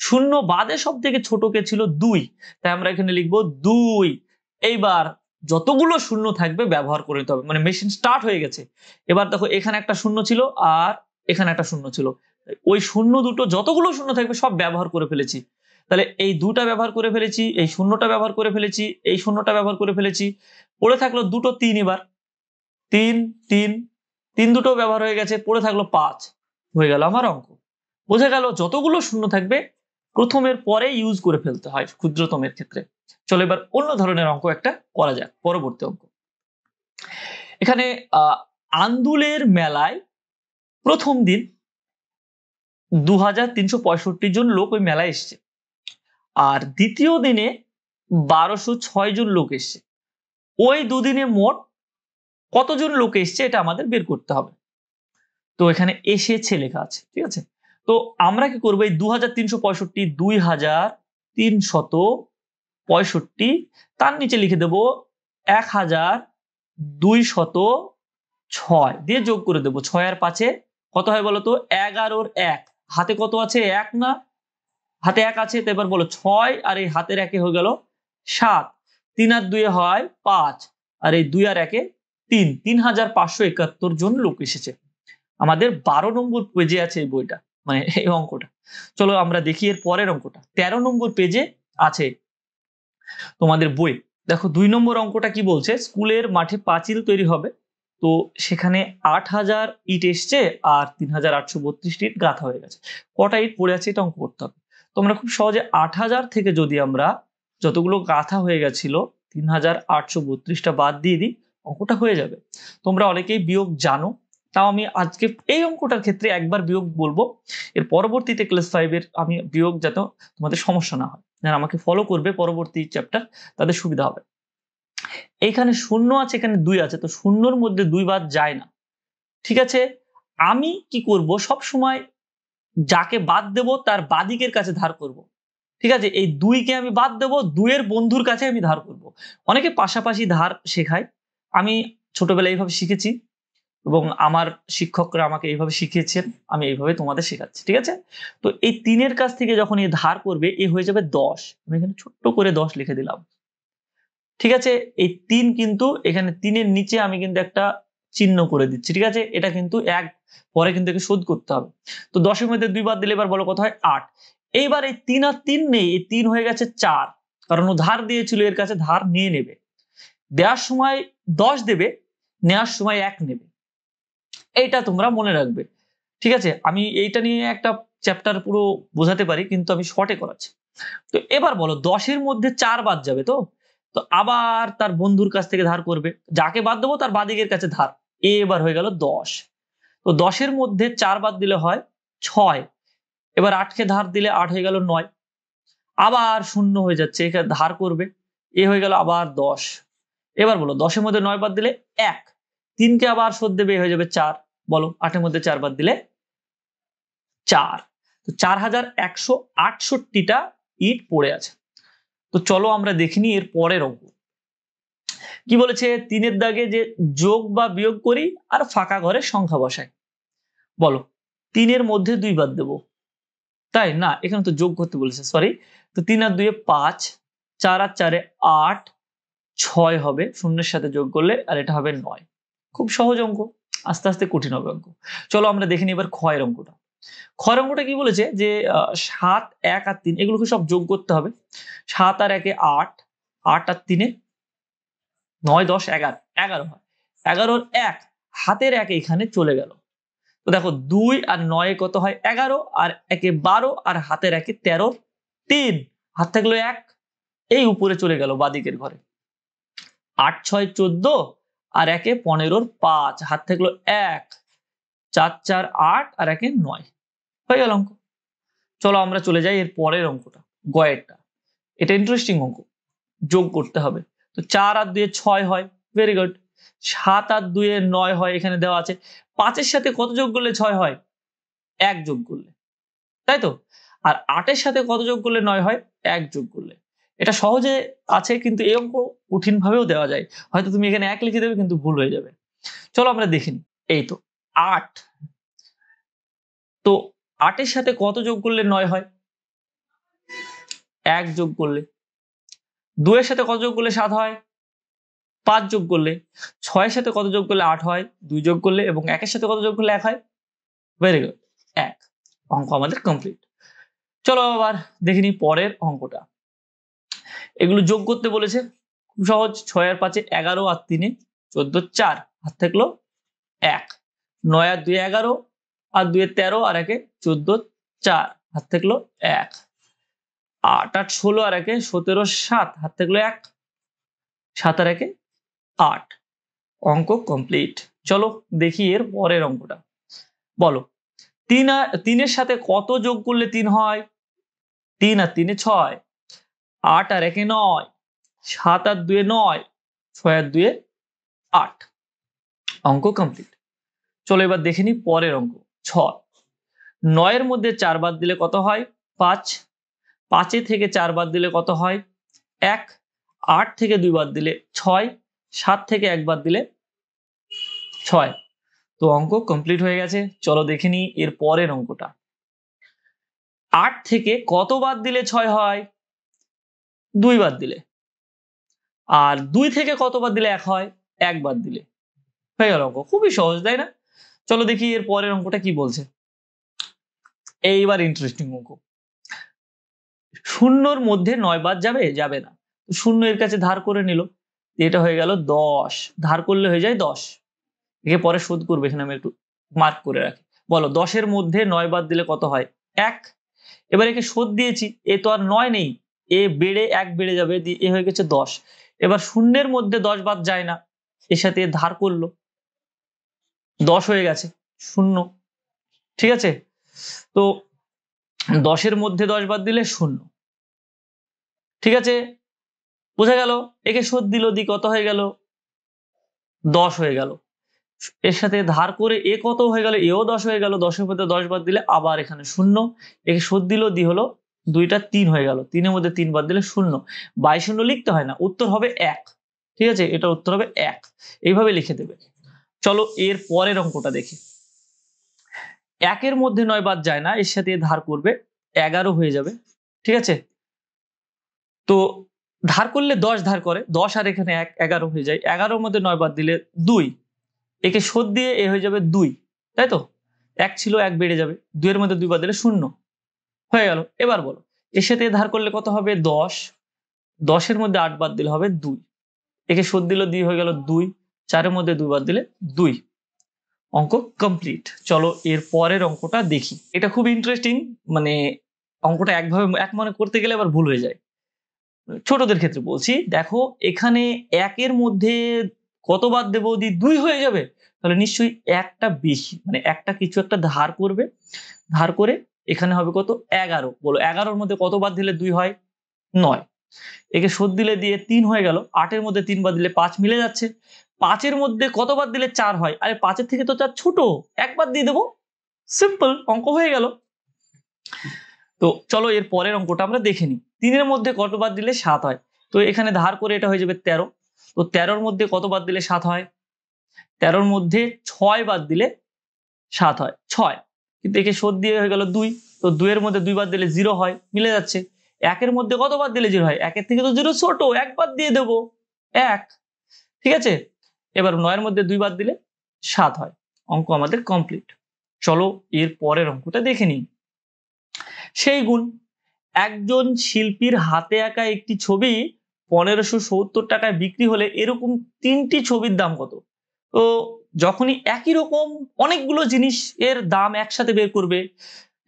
শূন্য বাদে সব থেকে ছোটকে ছিল দুই তাই আমরা এখানে লিখবো দুই এইবার যতগুলো শূন্য থাকবে ব্যবহার করে নিতে হবে মানে মেশিন স্টার্ট হয়ে গেছে এবার দেখো এখানে একটা শূন্য ছিল আর এখানে একটা শূন্য ছিল ওই শূন্য দুটো যতগুলো শূন্য থাকবে সব ব্যবহার করে ফেলেছি তাহলে এই দুটা ব্যবহার করে ফেলেছি এই শূন্যটা ব্যবহার করে ফেলেছি এই শূন্যটা ব্যবহার করে ফেলেছি পড়ে থাকলো দুটো তিন এবার তিন তিন তিন দুটো ব্যবহার হয়ে গেছে পড়ে থাকলো পাঁচ হয়ে গেল আমার অঙ্ক বোঝা গেল যতগুলো শূন্য থাকবে প্রথমের পরে ইউজ করে ফেলতে হয় ক্ষুদ্রতমের ক্ষেত্রে চলো এবার অন্য ধরনের অঙ্ক একটা করা যাক পরবর্তী অঙ্ক এখানে আন্দুলের মেলায় প্রথম দিন দু হাজার জন লোক ওই মেলায় এসছে আর দ্বিতীয় দিনে বারোশো ছয় জন লোক এসছে ওই দুদিনে মোট কতজন লোক এসছে এটা আমাদের বের করতে হবে তো এখানে এসেছে লেখা আছে ঠিক আছে তো আমরা কি করবো এই দু হাজার তিনশো পঁয়ষট্টি দুই হাজার তিনশত পঁয়ষট্টি তার নিচে লিখে দেব এক হাজার দুই শত ছয় দিয়ে যোগ করে দেবো ছয় আর পাঁচে কত হয় বলো তো এগারোর এক হাতে কত আছে এক না হাতে এক আছে তো এবার বলো ছয় আর এই হাতের একে হয়ে গেল সাত তিন আর দুয়ে হয় পাঁচ আর এই দুই আর একে তিন তিন হাজার পাঁচশো একাত্তর জন লোক এসেছে আমাদের বারো নম্বর পেজে আছে এই বইটা মানে এই অঙ্কটা চলো আমরা দেখি এর পরের অঙ্কটা তেরো নম্বর পেজে আছে তোমাদের বই দেখো দুই নম্বর অঙ্কটা কি বলছে স্কুলের মাঠে পাঁচিল তৈরি হবে তো সেখানে আট হাজার ইট এসছে আর তিন হাজার আটশো বত্রিশটি ইট গাঁথা হয়ে গেছে কটা ইট পড়ে আছে এটা অঙ্ক করতে হবে তোমরা খুব সহজে আট হাজার থেকে যদি আমরা যতগুলো গাঁথা হয়ে গেছিল তিন হাজার আটশো বত্রিশটা বাদ দিয়ে দিই অঙ্কটা হয়ে যাবে তোমরা অনেকেই বিয়োগ জানো তাও আমি আজকে এই অঙ্কটার ক্ষেত্রে একবার বিয়োগ বলবো এর পরবর্তীতে ক্লাস ফাইভের আমি বিয়োগ যাতে তোমাদের সমস্যা না হয় যারা আমাকে ফলো করবে পরবর্তী চ্যাপ্টার তাদের সুবিধা হবে এইখানে শূন্য আছে এখানে দুই আছে তো শূন্যর মধ্যে দুই বাদ যায় না ঠিক আছে আমি কি করব সব সময় যাকে বাদ দেব তার বাদিকের কাছে ধার করব। ঠিক আছে এই দুইকে আমি বাদ দেব দুইয়ের বন্ধুর কাছে আমি ধার করব। অনেকে পাশাপাশি ধার শেখায় আমি ছোটবেলায় এইভাবে শিখেছি এবং আমার শিক্ষকরা আমাকে এইভাবে শিখিয়েছেন আমি এইভাবে তোমাদের শেখাচ্ছি ঠিক আছে তো এই তিনের কাছ থেকে যখন এই ধার করবে এ হয়ে যাবে দশ আমি এখানে ছোট্ট করে দশ লিখে দিলাম ঠিক আছে এই তিন কিন্তু এখানে তিনের নিচে আমি কিন্তু একটা চিহ্ন করে দিচ্ছি ঠিক আছে এটা কিন্তু এক পরে কিন্তু একে শোধ করতে হবে তো দশের মধ্যে দুইবার দিলে এবার বলো কথা হয় আট এইবার এই তিন আর তিন নেই এই তিন হয়ে গেছে চার কারণ ও ধার দিয়েছিল এর কাছে ধার নিয়ে নেবে দেওয়ার সময় দশ দেবে নেওয়ার সময় এক নেবে এইটা তোমরা মনে রাখবে ঠিক আছে আমি এইটা নিয়ে একটা চ্যাপ্টার পুরো বোঝাতে পারি কিন্তু আমি শর্টে করাচ্ছি তো এবার বলো দশের মধ্যে চার বাদ যাবে তো তো আবার তার বন্ধুর কাছ থেকে ধার করবে যাকে বাদ দেবো তার বাদিকের কাছে ধার এবার হয়ে গেল দশ তো দশের মধ্যে চার বাদ দিলে হয় ছয় এবার আটকে ধার দিলে আট হয়ে গেল নয় আবার শূন্য হয়ে যাচ্ছে এখানে ধার করবে এ হয়ে গেল আবার দশ এবার বলো দশের মধ্যে নয় বাদ দিলে এক তিনকে আবার শোধ দেবে হয়ে যাবে চার বলো আটের মধ্যে চার বাদ দিলে চার তো চার হাজার একশো আটষট্টিটা ইট পড়ে আছে তো চলো আমরা দেখিনি এর পরের অঙ্ক কি বলেছে তিনের দাগে যে যোগ বা বিয়োগ করি আর ফাঁকা ঘরে সংখ্যা বসাই বলো তিনের মধ্যে দুই বাদ দেব তাই না এখানে তো যোগ করতে বলেছে সরি তো তিন আর দুয়ে পাঁচ চার আর চারে আট ছয় হবে শূন্যের সাথে যোগ করলে আর এটা হবে নয় খুব সহজ অঙ্ক আস্তে আস্তে কঠিন হবে অঙ্ক চলো আমরা দেখে নিই এবার ক্ষয়ের অঙ্কটা ক্ষয়ের অঙ্কটা কি বলেছে যে সাত এক আর তিন এগুলোকে সব যোগ করতে হবে সাত আর একে আট আট আর তিনে নয় দশ এগারো এগারো হয় এগারোর এক হাতের এক এখানে চলে গেল তো দেখো দুই আর নয়ে কত হয় এগারো আর একে বারো আর হাতের একে তেরো তিন হাত থাকলো এক এই উপরে চলে গেল বাদিকের ঘরে আট ছয় চোদ্দ আর একে পনেরোর পাঁচ হাত থাকলো এক চার চার আট আর একে নয় হয়ে গেল অঙ্ক চলো আমরা চলে যাই এর পরের অঙ্কটা গয়েরটা এটা ইন্টারেস্টিং অঙ্ক যোগ করতে হবে তো চার আর দুয়ে ছয় হয় ভেরি গুড সাত আর দুয়ে নয় হয় এখানে দেওয়া আছে পাঁচের সাথে কত যোগ করলে ছয় হয় এক যোগ করলে তাই তো আর আটের সাথে কত যোগ করলে নয় হয় এক যোগ করলে এটা সহজে আছে কিন্তু এই অঙ্ক কঠিনভাবেও দেওয়া যায় হয়তো তুমি এখানে এক লিখে দেবে কিন্তু ভুল হয়ে যাবে চলো আমরা দেখিনি এই তো আট তো আটের সাথে কত যোগ করলে নয় হয় এক যোগ করলে দুয়ের সাথে কত যোগ করলে সাত হয় পাঁচ যোগ করলে ছয়ের সাথে কত যোগ করলে আট হয় দুই যোগ করলে এবং একের সাথে কত যোগ করলে এক হয় ভেরি গুড এক অঙ্ক আমাদের কমপ্লিট চলো আবার দেখিনি পরের অঙ্কটা এগুলো যোগ করতে বলেছে খুব সহজ ছয় আর পাঁচে এগারো আর তিনে চোদ্দ চার আর থাকলো এক নয় আর দুই এগারো আর দুয়ে তেরো আর একে চোদ্দ চার হাত থাকলো এক আট আট ষোলো আর একে সতেরো সাত হাত থাকলো এক সাত আর একে আট অঙ্ক কমপ্লিট চলো দেখি এর পরের অঙ্কটা বলো তিন আর তিনের সাথে কত যোগ করলে তিন হয় তিন আর তিনে ছয় আট আর একে নয় সাত আর দুয়ে নয় ছয় আর দুয়ে আট অঙ্ক কমপ্লিট চলো এবার দেখে নি পরের অঙ্ক ছয় নয়ের মধ্যে চার বাদ দিলে কত হয় পাঁচ পাঁচে থেকে চার বাদ দিলে কত হয় এক আট থেকে দুই বাদ দিলে ছয় সাত থেকে এক বাদ দিলে ছয় তো অঙ্ক কমপ্লিট হয়ে গেছে চলো দেখে নিই এর পরের অঙ্কটা আট থেকে কত বাদ দিলে ছয় হয় দুই বার দিলে আর দুই থেকে কতবার দিলে এক হয় একবার দিলে হয়ে গেল অঙ্ক খুবই সহজ তাই না চলো দেখি এর পরের অঙ্কটা কি বলছে এইবার ইন্টারেস্টিং অঙ্ক শূন্যর মধ্যে নয় বাদ যাবে যাবে না শূন্য এর কাছে ধার করে নিল এটা হয়ে গেল দশ ধার করলে হয়ে যায় দশ একে পরে শোধ করবে এখানে আমি একটু মার্ক করে রাখি বলো দশের মধ্যে নয় বাদ দিলে কত হয় এক এবার একে শোধ দিয়েছি এ তো আর নয় নেই এ বেড়ে এক বেড়ে যাবে দিয়ে এ হয়ে গেছে দশ এবার শূন্যের মধ্যে দশ বাদ যায় না এর সাথে ধার করলো দশ হয়ে গেছে শূন্য ঠিক আছে তো দশের মধ্যে দশ বাদ দিলে শূন্য ঠিক আছে বোঝা গেল একে শোধ দিল দি কত হয়ে গেল দশ হয়ে গেল এর সাথে ধার করে এ কত হয়ে গেল এও দশ হয়ে গেল দশের মধ্যে দশ বাদ দিলে আবার এখানে শূন্য একে শোধ দিল দি হলো দুইটা তিন হয়ে গেল তিনের মধ্যে তিন বাদ দিলে শূন্য বাই শূন্য লিখতে হয় না উত্তর হবে এক ঠিক আছে এটা উত্তর হবে এক এইভাবে লিখে দেবে চলো এর পরের অঙ্কটা দেখি একের মধ্যে নয় বাদ যায় না এর সাথে ধার করবে এগারো হয়ে যাবে ঠিক আছে তো ধার করলে দশ ধার করে দশ আর এখানে এক এগারো হয়ে যায় এগারোর মধ্যে নয় বাদ দিলে দুই একে শোধ দিয়ে এ হয়ে যাবে দুই তাই তো এক ছিল এক বেড়ে যাবে দুইয়ের মধ্যে দুই বাদ দিলে শূন্য হয়ে গেল এবার বলো এর সাথে ধার করলে কত হবে দশ দশের মধ্যে আট বাদ দিলে হবে দুই একে সুদ দিল দুই হয়ে গেল দুই চারের মধ্যে দুই বাদ দিলে দুই অঙ্ক কমপ্লিট চলো এর পরের অঙ্কটা দেখি এটা খুব ইন্টারেস্টিং মানে অঙ্কটা একভাবে এক মনে করতে গেলে আবার ভুল হয়ে যায় ছোটদের ক্ষেত্রে বলছি দেখো এখানে একের মধ্যে কত বাদ দেবো যদি দুই হয়ে যাবে তাহলে নিশ্চয়ই একটা বেশি মানে একটা কিছু একটা ধার করবে ধার করে এখানে হবে কত এগারো বলো এগারোর মধ্যে কত বাদ দিলে দুই হয় নয় একে সোদ দিলে দিয়ে তিন হয়ে গেল আটের মধ্যে তিন বাদ দিলে পাঁচ মিলে যাচ্ছে পাঁচের মধ্যে কত বাদ দিলে চার হয় আরে পাঁচের থেকে তো চার ছোট একবার দিয়ে দেবো সিম্পল অঙ্ক হয়ে গেল তো চলো এর পরের অঙ্কটা আমরা দেখে নিই তিনের মধ্যে কত বাদ দিলে সাত হয় তো এখানে ধার করে এটা হয়ে যাবে তেরো তো তেরোর মধ্যে কত বাদ দিলে সাত হয় তেরোর মধ্যে ছয় বাদ দিলে সাত হয় ছয় কিন্তু একে শোধ দিয়ে হয়ে গেল দুই তো দুইয়ের মধ্যে দুইবার দিলে জিরো হয় মিলে যাচ্ছে একের মধ্যে কতবার দিলে জিরো হয় একের থেকে তো জিরো ছোট একবার দিয়ে দেব এক ঠিক আছে এবার নয়ের মধ্যে দুইবার দিলে সাত হয় অঙ্ক আমাদের কমপ্লিট চলো এর পরের অঙ্কটা দেখে নিই সেই গুণ একজন শিল্পীর হাতে আঁকা একটি ছবি পনেরোশো সত্তর টাকায় বিক্রি হলে এরকম তিনটি ছবির দাম কত তো যখনই একই রকম অনেকগুলো জিনিস এর দাম একসাথে বের করবে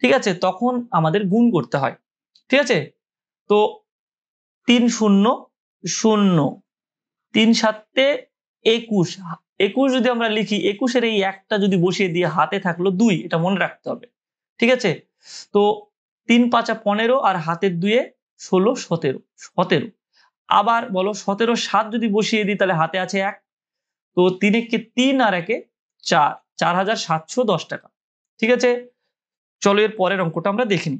ঠিক আছে তখন আমাদের গুণ করতে হয় ঠিক আছে তো তিন শূন্য শূন্য তিন সাতে একুশ একুশ যদি আমরা লিখি একুশের এই একটা যদি বসিয়ে দিয়ে হাতে থাকলো দুই এটা মনে রাখতে হবে ঠিক আছে তো তিন পাঁচা পনেরো আর হাতের দুয়ে ষোলো সতেরো সতেরো আবার বলো সতেরো সাত যদি বসিয়ে দিই তাহলে হাতে আছে এক তো তিন একে তিন আর একে চার চার হাজার সাতশো দশ টাকা ঠিক আছে চলো এর পরের অঙ্কটা আমরা দেখিনি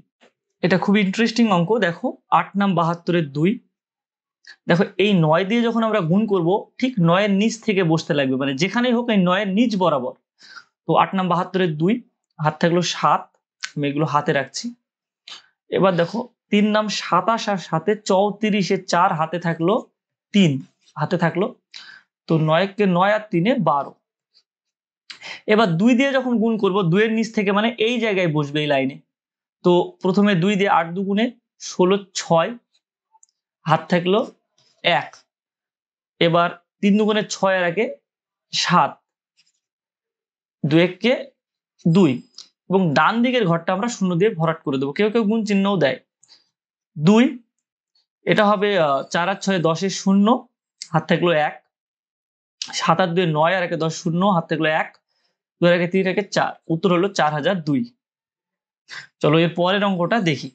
এটা খুব ইন্টারেস্টিং অঙ্ক দেখো আট নাম বাহাত্তরের দুই দেখো এই নয় দিয়ে যখন আমরা গুণ করব ঠিক নয়ের নিচ থেকে বসতে লাগবে মানে যেখানেই হোক এই নয়ের নিচ বরাবর তো আট নাম বাহাত্তরের দুই হাত থাকলো সাত আমি এগুলো হাতে রাখছি এবার দেখো তিন নাম সাতাশ আর সাথে চৌত্রিশে চার হাতে থাকলো তিন হাতে থাকলো তো নয়কে নয় আর তিনে বারো এবার দুই দিয়ে যখন গুণ করব দুইয়ের নিচ থেকে মানে এই জায়গায় বসবে এই লাইনে তো প্রথমে দুই দিয়ে আট দুগুণে ষোলো ছয় হাত থাকলো এক এবার তিন দুগুণে ছয় আর একে সাত দু এককে দুই এবং ডান দিকের ঘরটা আমরা শূন্য দিয়ে ভরাট করে দেবো কেউ কেউ গুণ চিহ্নও দেয় দুই এটা হবে চার আর ছয় দশের শূন্য হাত থাকলো এক সাত আট দুই নয় আর একে দশ শূন্য হাত থাকলো এক দু একে তিন একে চার উত্তর হলো চার হাজার দুই চলো এর পরের অঙ্কটা দেখি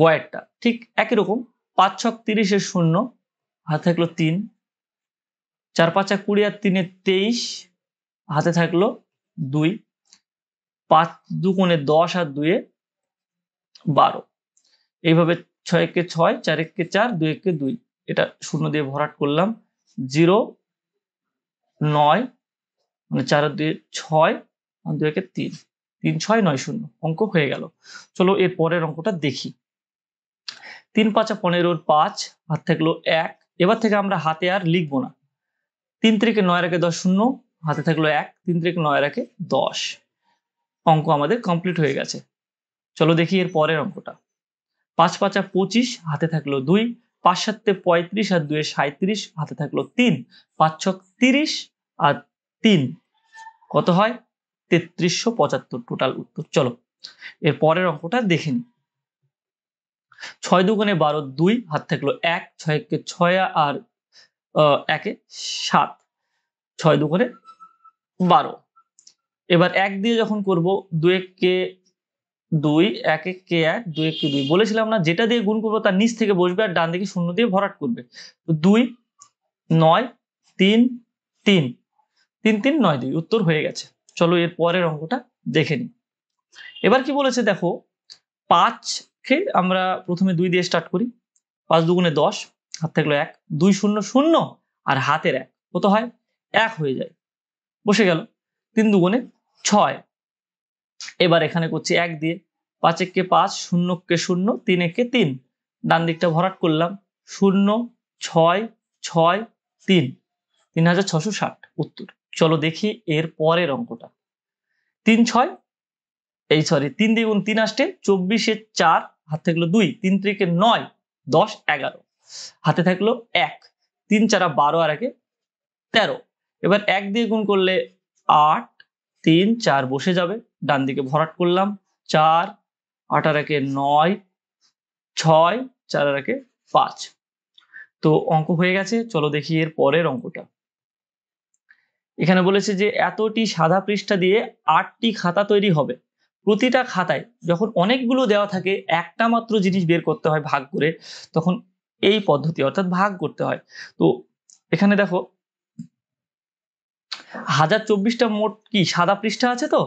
গয়েরটা ঠিক একই রকম পাঁচ ছক তিরিশের শূন্য হাতে থাকলো তিন চার পাঁচ এক কুড়ি আর তিনে তেইশ হাতে থাকলো দুই পাঁচ দু কোণে দশ আর দুয়ে বারো এইভাবে ছয় কে ছয় চার কে চার দুই কে দুই এটা শূন্য দিয়ে ভরাট করলাম জিরো নয় মানে চার দুই ছয় দু একে তিন তিন ছয় নয় শূন্য অঙ্ক হয়ে গেল চলো এর পরের অঙ্কটা দেখি তিন পাঁচা পনেরোর পাঁচ হাত থাকলো এক এবার থেকে আমরা হাতে আর লিখবো না তিন থেকে নয় রাখে দশ শূন্য হাতে থাকলো এক তিন থেকে নয় রাখে দশ অঙ্ক আমাদের কমপ্লিট হয়ে গেছে চলো দেখি এর পরের অঙ্কটা পাঁচ পাঁচা পঁচিশ হাতে থাকলো দুই পাঁচ সাতে পঁয়ত্রিশ আর দুয়ে সাঁত্রিশ হাতে থাকলো তিন পাঁচ ছক তিরিশ আর তিন কত হয় তেত্রিশশো পঁচাত্তর টোটাল উত্তর চলো এর পরের অঙ্কটা দেখে নি ছয় দুগুণে বারো দুই হাত থাকলো এক ছয়কে ছয় আর একে সাত ছয় দুগুণে বারো এবার এক দিয়ে যখন করব দুয়েককে দুই এক এক কে এক দুই এক কে দুই বলেছিলাম না যেটা দিয়ে গুণ করবো তার নিচ থেকে বসবে আর ডান দিকে শূন্য দিয়ে ভরাট করবে দুই নয় তিন তিন তিন তিন নয় দুই উত্তর হয়ে গেছে চলো এর পরের অঙ্কটা দেখে নি এবার কি বলেছে দেখো পাঁচকে আমরা প্রথমে দুই দিয়ে স্টার্ট করি পাঁচ দুগুণে দশ হাত থাকলো এক দুই শূন্য শূন্য আর হাতের এক কত হয় এক হয়ে যায় বসে গেল তিন দুগুণে ছয় এবার এখানে করছি এক দিয়ে কে পাঁচ শূন্য কে শূন্য কে তিন ডান দিকটা ভরাট করলাম শূন্য ছয় ছয় তিন তিন হাজার ছশো ষাট উত্তর চলো দেখি এর পরের অঙ্কটা তিন ছয় এই সরি তিন দ্বিগুণ তিন আসতে চব্বিশে চার হাত থাকলো দুই তিন ত্রিকে নয় দশ এগারো হাতে থাকলো এক তিন চারা বারো আর একে তেরো এবার এক দিয়ে গুণ করলে আট তিন চার বসে যাবে ডান দিকে ভরাট করলাম চার আটার একে নয় ছয় চার একে পাঁচ তো অঙ্ক হয়ে গেছে চলো দেখি এর পরের অঙ্কটা এখানে বলেছে যে এতটি সাদা পৃষ্ঠা দিয়ে আটটি খাতা তৈরি হবে প্রতিটা খাতায় যখন অনেকগুলো দেওয়া থাকে একটা মাত্র জিনিস বের করতে হয় ভাগ করে তখন এই পদ্ধতি অর্থাৎ ভাগ করতে হয় তো এখানে দেখো হাজার চব্বিশটা মোট কি সাদা পৃষ্ঠা আছে তো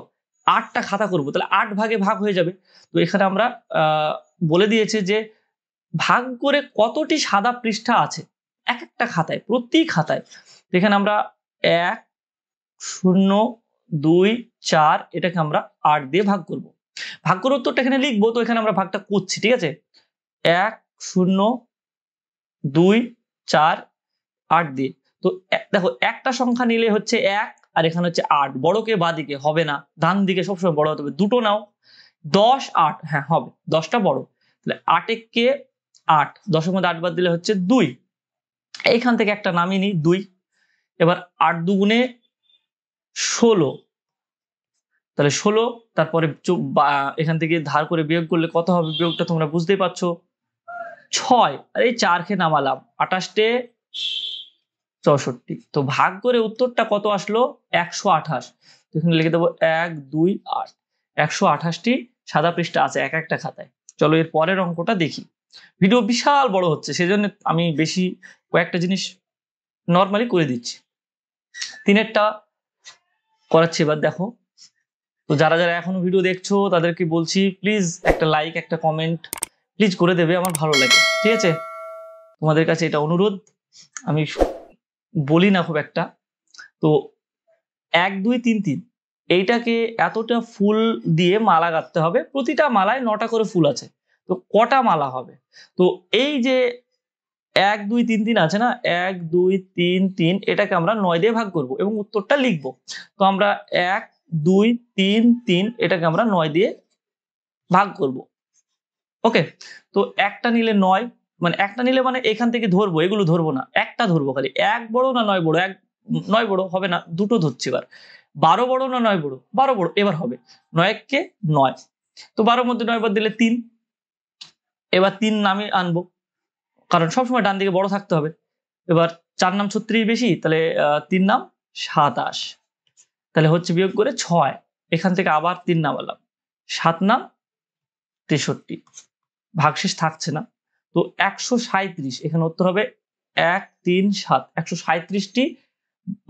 আটটা খাতা করব তাহলে আট ভাগে ভাগ হয়ে যাবে তো এখানে আমরা বলে দিয়েছি যে ভাগ করে কতটি সাদা পৃষ্ঠা আছে এক একটা খাতায় প্রতি খাতায় এখানে আমরা এক শূন্য দুই চার এটাকে আমরা আট দিয়ে ভাগ করব ভাগ করে উত্তরটা এখানে লিখবো তো এখানে আমরা ভাগটা করছি ঠিক আছে এক শূন্য দুই চার আট দিয়ে তো দেখো একটা সংখ্যা নিলে হচ্ছে এক আর এখানে হচ্ছে আট বড়কে বা দিকে হবে না ডান দিকে সবসময় বড় হতে হবে দুটো নাও দশ আট হ্যাঁ হবে দশটা বড় তাহলে আটে কে আট দশের মধ্যে আট বাদ দিলে হচ্ছে দুই এইখান থেকে একটা নামিয়ে নিই দুই এবার আট দুগুণে ষোলো তাহলে ষোলো তারপরে এখান থেকে ধার করে বিয়োগ করলে কত হবে বিয়োগটা তোমরা বুঝতেই পারছো ছয় আর এই খেয়ে নামালাম আটাশটে চৌষট্টি তো ভাগ করে উত্তরটা কত আসলো একশো আঠাশ এখানে লিখে দেবো এক দুই আট একশো আঠাশটি সাদা পৃষ্ঠা আছে এক একটা খাতায় চলো এর পরের অঙ্কটা দেখি ভিডিও বিশাল বড় হচ্ছে সেজন্য আমি বেশি কয়েকটা জিনিস নর্মালি করে দিচ্ছি তিনেরটা করাচ্ছি এবার দেখো তো যারা যারা এখনো ভিডিও দেখছো তাদেরকে বলছি প্লিজ একটা লাইক একটা কমেন্ট প্লিজ করে দেবে আমার ভালো লাগে ঠিক আছে তোমাদের কাছে এটা অনুরোধ আমি বলি না খুব একটা তো এক দুই তিন তিন এইটাকে এতটা ফুল দিয়ে মালা গাঁথতে হবে প্রতিটা মালায় নটা করে ফুল আছে তো কটা মালা হবে তো এই যে এক দুই তিন তিন আছে না এক দুই তিন তিন এটাকে আমরা নয় দিয়ে ভাগ করব এবং উত্তরটা লিখব তো আমরা এক দুই তিন তিন এটাকে আমরা নয় দিয়ে ভাগ করব ওকে তো একটা নিলে নয় মানে একটা নিলে মানে এখান থেকে ধরবো এগুলো ধরবো না একটা ধরবো খালি এক বড় না নয় বড় এক নয় বড় হবে না দুটো ধরছি এবার বারো বড় না নয় বড় বারো বড় এবার হবে নয় কে নয় তো বারোর মধ্যে নয় বার দিলে তিন এবার তিন নামে আনবো কারণ সবসময় ডান দিকে বড় থাকতে হবে এবার চার নাম ছত্রিশ বেশি তাহলে তিন নাম সাতাশ তাহলে হচ্ছে বিয়োগ করে ছয় এখান থেকে আবার তিন নাম আলাম সাত নাম তেষট্টি ভাগশেষ থাকছে না তো একশো সাঁত্রিশ এখানে উত্তর হবে এক তিন সাত একশো সাঁত্রিশটি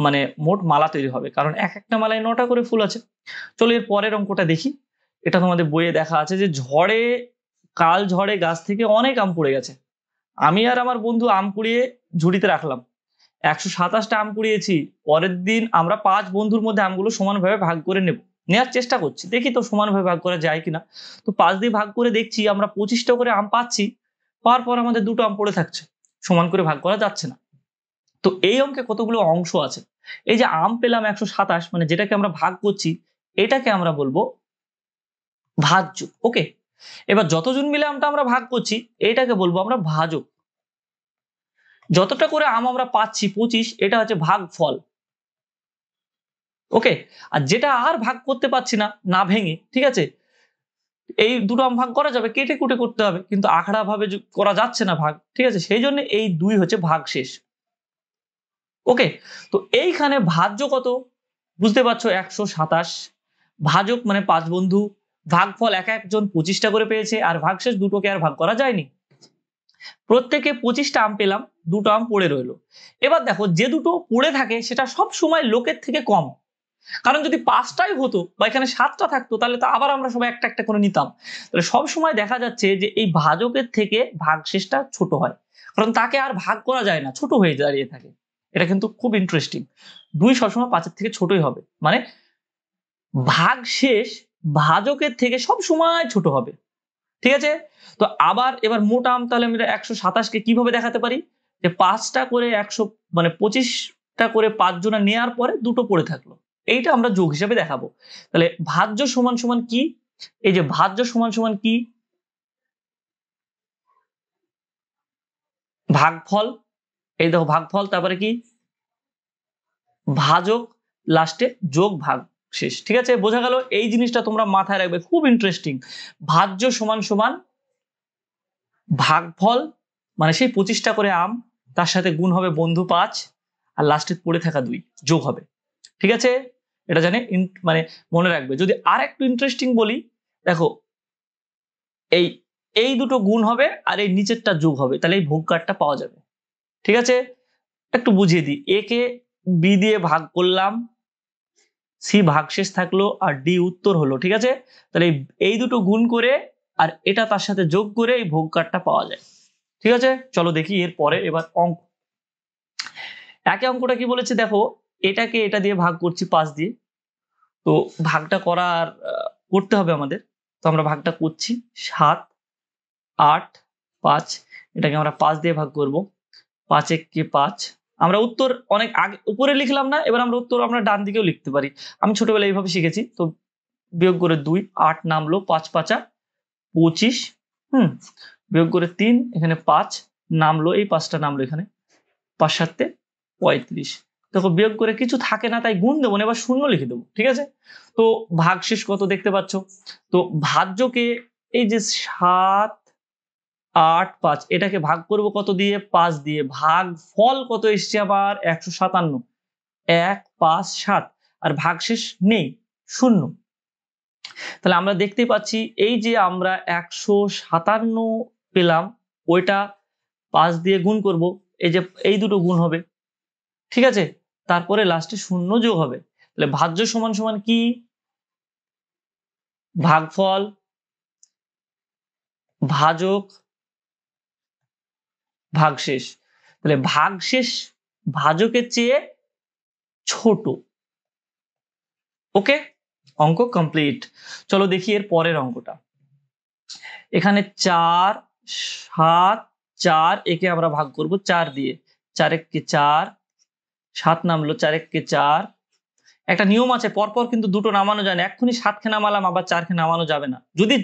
মানে মোট মালা তৈরি হবে কারণ এক একটা মালায় নটা করে ফুল আছে চলো এর পরের অঙ্কটা দেখি এটা তোমাদের বইয়ে দেখা আছে যে ঝড়ে কাল ঝড়ে গাছ থেকে অনেক আম পড়ে গেছে আমি আর আমার বন্ধু আম কুড়িয়ে ঝুড়িতে রাখলাম একশো সাতাশটা আম কুড়িয়েছি পরের দিন আমরা পাঁচ বন্ধুর মধ্যে আমগুলো সমানভাবে ভাগ করে নেব নেওয়ার চেষ্টা করছি দেখি তো সমানভাবে ভাগ করা যায় কিনা তো পাঁচ দিয়ে ভাগ করে দেখছি আমরা পঁচিশটা করে আম পাচ্ছি পাওয়ার পর আমাদের দুটো আম পড়ে থাকছে সমান করে ভাগ করা যাচ্ছে না তো এই অঙ্কে কতগুলো অংশ আছে এই যে আম পেলাম একশো সাতাশ মানে যেটাকে আমরা ভাগ করছি এটাকে আমরা বলবো ভাজ্য ওকে এবার যতজন মিলে আমটা আমরা ভাগ করছি এটাকে বলবো আমরা ভাজক যতটা করে আম আমরা পাচ্ছি পঁচিশ এটা হচ্ছে ভাগ ফল ওকে আর যেটা আর ভাগ করতে পারছি না না ভেঙে ঠিক আছে এই দুটো ভাগ করা যাবে কেটে কুটে করতে হবে কিন্তু আখড়া ভাবে করা যাচ্ছে না ভাগ ঠিক আছে সেই জন্য এই দুই হচ্ছে ভাগ শেষ ওকে তো এইখানে ভাজ্য কত বুঝতে পারছো একশো সাতাশ ভাজক মানে পাঁচ বন্ধু ভাগফল এক একজন পঁচিশটা করে পেয়েছে আর ভাগশেষ দুটোকে আর ভাগ করা যায়নি প্রত্যেকে পঁচিশটা আম পেলাম দুটো আম পড়ে রইল এবার দেখো যে দুটো পড়ে থাকে সেটা সব সময় লোকের থেকে কম কারণ যদি পাঁচটাই হতো বা এখানে সাতটা থাকতো তাহলে তো আবার আমরা সবাই একটা একটা করে নিতাম তাহলে সব সময় দেখা যাচ্ছে যে এই ভাজকের থেকে ভাগশেষটা ছোট হয় কারণ তাকে আর ভাগ করা যায় না ছোট হয়ে দাঁড়িয়ে থাকে এটা কিন্তু খুব ইন্টারেস্টিং দুই সবসময় পাঁচের থেকে ছোটই হবে মানে ভাগ শেষ ভাজকের থেকে সব সময় ছোট হবে ঠিক আছে তো আবার এবার মোটা আম তাহলে আমরা একশো সাতাশকে কিভাবে দেখাতে পারি যে পাঁচটা করে একশো মানে পঁচিশটা করে পাঁচজনা নেওয়ার পরে দুটো পড়ে থাকলো এইটা আমরা যোগ হিসাবে দেখাবো তাহলে ভাজ্য সমান সমান কি এই যে ভাজ্য সমান সমান কি ভাগফল এই দেখো ভাগফল তারপরে কি ভাজক লাস্টে যোগ ভাগ শেষ ঠিক আছে বোঝা গেল এই জিনিসটা তোমরা মাথায় রাখবে খুব ইন্টারেস্টিং ভাজ্য সমান সমান ভাগফল মানে সেই পঁচিশটা করে আম তার সাথে গুণ হবে বন্ধু পাঁচ আর লাস্টে পড়ে থাকা দুই যোগ হবে ঠিক আছে এটা জানে মানে মনে রাখবে যদি আর একটু ইন্টারেস্টিং বলি দেখো এই এই দুটো গুণ হবে আর এই নিচেরটা যোগ হবে তাহলে এই ভোগ কার্ডটা পাওয়া যাবে ঠিক আছে একটু বুঝিয়ে দিই এ কে বি দিয়ে ভাগ করলাম সি ভাগশেষ থাকলো আর ডি উত্তর হলো ঠিক আছে তাহলে এই দুটো গুণ করে আর এটা তার সাথে যোগ করে এই ভোগ কার্ডটা পাওয়া যায় ঠিক আছে চলো দেখি এর পরে এবার অঙ্ক একে অঙ্কটা কি বলেছে দেখো এটাকে এটা দিয়ে ভাগ করছি পাঁচ দিয়ে তো ভাগটা করার করতে হবে আমাদের তো আমরা ভাগটা করছি সাত আট পাঁচ এটাকে আমরা পাঁচ দিয়ে ভাগ করব পাঁচ এক কে পাঁচ আমরা উত্তর অনেক আগে উপরে লিখলাম না এবার আমরা উত্তর আমরা ডান দিকেও লিখতে পারি আমি ছোটবেলায় এইভাবে শিখেছি তো বিয়োগ করে দুই আট নামলো পাঁচ পাঁচা পঁচিশ হুম বিয়োগ করে তিন এখানে পাঁচ নামলো এই পাঁচটা নামলো এখানে পাঁচ সাতে পঁয়ত্রিশ দেখো বিয়োগ করে কিছু থাকে না তাই গুণ দেবো না এবার শূন্য লিখে দেবো ঠিক আছে তো ভাগশেষ কত দেখতে পাচ্ছ তো ভাজ্যকে এই যে সাত আট পাঁচ এটাকে ভাগ করব কত দিয়ে পাঁচ দিয়ে ভাগ ফল কত এসছে আবার একশো সাতান্ন এক পাঁচ সাত আর ভাগশেষ নেই শূন্য তাহলে আমরা দেখতে পাচ্ছি এই যে আমরা একশো সাতান্ন পেলাম ওইটা পাঁচ দিয়ে গুণ করব এই যে এই দুটো গুণ হবে ঠিক আছে তারপরে লাস্টে শূন্য যোগ হবে তাহলে ভাজ্য সমান সমান কি ভাগফল ভাজক ভাগশেষ তাহলে ভাগশেষ ভাজকের চেয়ে ছোট ওকে অঙ্ক কমপ্লিট চলো দেখি এর পরের অঙ্কটা এখানে চার সাত চার একে আমরা ভাগ করব চার দিয়ে চার চার সাত নামলো চার কে চার একটা নিয়ম আছে পরপর কিন্তু দুটো নামানো যায় না এক্ষুনি সাতকে নামালাম আবার চারকে নামানো যাবে না যদি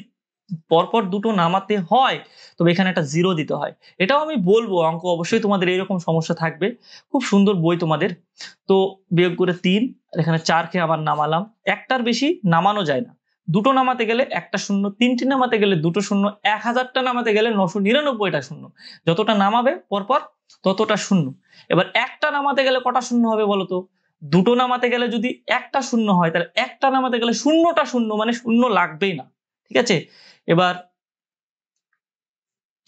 পরপর দুটো নামাতে হয় তবে এখানে একটা জিরো দিতে হয় এটাও আমি বলবো অঙ্ক অবশ্যই তোমাদের এইরকম সমস্যা থাকবে খুব সুন্দর বই তোমাদের তো বিয়োগ করে তিন এখানে চারকে আবার নামালাম একটার বেশি নামানো যায় না দুটো নামাতে গেলে একটা শূন্য তিনটি নামাতে গেলে দুটো শূন্য এক হাজারটা নামাতে গেলে নশো নিরানব্বইটা শূন্য যতটা নামাবে পরপর ততটা শূন্য এবার একটা নামাতে গেলে কটা শূন্য হবে বলতো দুটো নামাতে গেলে যদি একটা শূন্য হয় তাহলে একটা নামাতে গেলে শূন্যটা শূন্য মানে শূন্য লাগবেই না ঠিক আছে এবার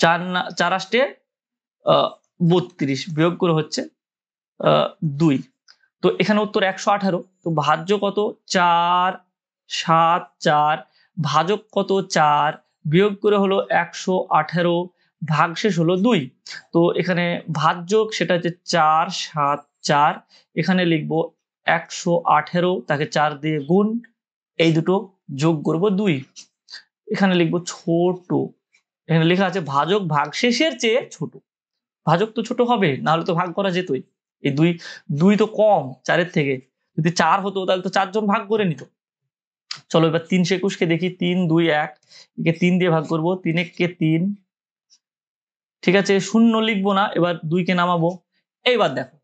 চার না চার আষ্টে বত্রিশ বিয়োগ করে হচ্ছে দুই তো এখানে উত্তর একশো আঠারো তো ভাজ্য কত চার সাত চার ভাজক কত চার বিয়োগ করে হলো একশো আঠেরো ভাগশেষ হলো দুই তো এখানে ভাজ্যক সেটা হচ্ছে চার সাত চার এখানে লিখবো একশো আঠেরো তাকে চার দিয়ে গুণ এই দুটো যোগ করব দুই এখানে লিখবো ছোট এখানে লেখা আছে ভাজক ভাগশেষের চেয়ে ছোট ভাজক তো ছোট হবে নাহলে তো ভাগ করা যেতই এই দুই দুই তো কম চারের থেকে যদি চার হতো তাহলে তো চারজন ভাগ করে নিত চলো এবার তিনশো একুশকে দেখি তিন দুই এক একে তিন দিয়ে ভাগ করবো তিন এককে তিন ঠিক আছে শূন্য লিখবো না এবার দুইকে নামাবো এইবার দেখো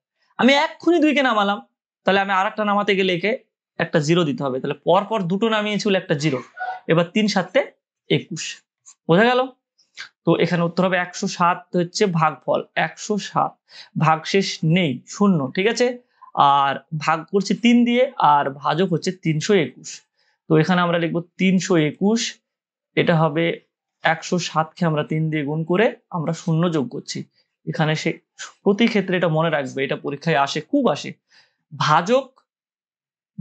আমি এক্ষুনি দুইকে নামালাম তাহলে আমি আর নামাতে গেলে একে একটা জিরো দিতে হবে তাহলে পরপর দুটো নামিয়েছিল একটা জিরো এবার তিন সাতে একুশ বোঝা গেল তো এখানে উত্তর হবে একশো সাত হচ্ছে ভাগফল একশো সাত ভাগশেষ নেই শূন্য ঠিক আছে আর ভাগ করছে তিন দিয়ে আর ভাজক হচ্ছে তিনশো একুশ তো এখানে আমরা লিখবো তিনশো একুশ এটা হবে একশো সাতকে আমরা তিন দিয়ে গুণ করে আমরা শূন্য যোগ করছি এখানে সে প্রতি ক্ষেত্রে এটা মনে রাখবে এটা পরীক্ষায় আসে খুব আসে ভাজক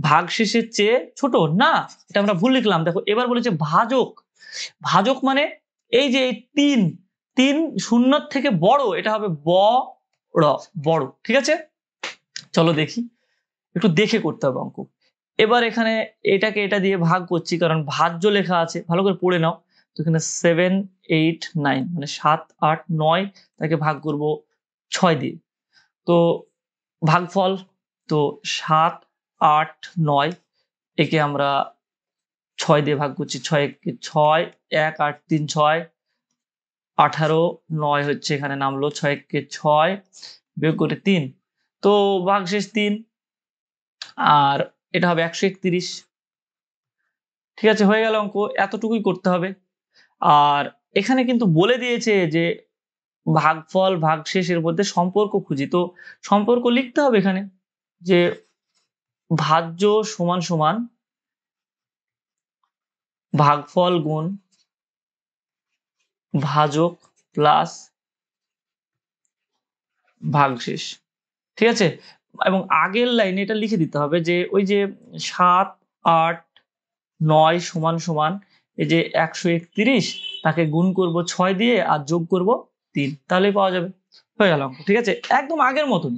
ভাগশেষের চেয়ে ছোট না এটা আমরা ভুল লিখলাম দেখো এবার বলেছে ভাজক ভাজক মানে এই যে এই তিন তিন শূন্যর থেকে বড় এটা হবে ব র বড় ঠিক আছে চলো দেখি একটু দেখে করতে হবে অঙ্ক এবার এখানে এটাকে এটা দিয়ে ভাগ করছি কারণ ভাজ্য লেখা আছে ভালো করে পড়ে নাও তো এখানে সেভেন এইট নাইন মানে সাত আট নয় তাকে ভাগ করব ছয় দিয়ে তো ভাগফল তো সাত আট নয় একে আমরা ছয় দিয়ে ভাগ করছি ছয় ছয় এক আট তিন ছয় আঠারো নয় হচ্ছে এখানে নামলো ছয় কে ছয় বিয়োগ করে তিন তো ভাগ শেষ তিন আর এটা হবে একশো একত্রিশ ঠিক আছে হয়ে গেল অঙ্ক এতটুকুই করতে হবে আর এখানে কিন্তু বলে দিয়েছে যে ভাগফল ভাগশেষের মধ্যে সম্পর্ক খুঁজি তো সম্পর্ক লিখতে হবে এখানে যে ভাজ্য সমান সমান ভাগফল গুণ ভাজক প্লাস ভাগশেষ ঠিক আছে এবং আগের লাইনে এটা লিখে দিতে হবে যে ওই যে সাত আট নয় সমান সমান এই যে একশো একত্রিশ তাকে গুণ করব ছয় দিয়ে আর যোগ করব তিন তাহলেই পাওয়া যাবে হয়ে গেল অঙ্ক ঠিক আছে একদম আগের মতন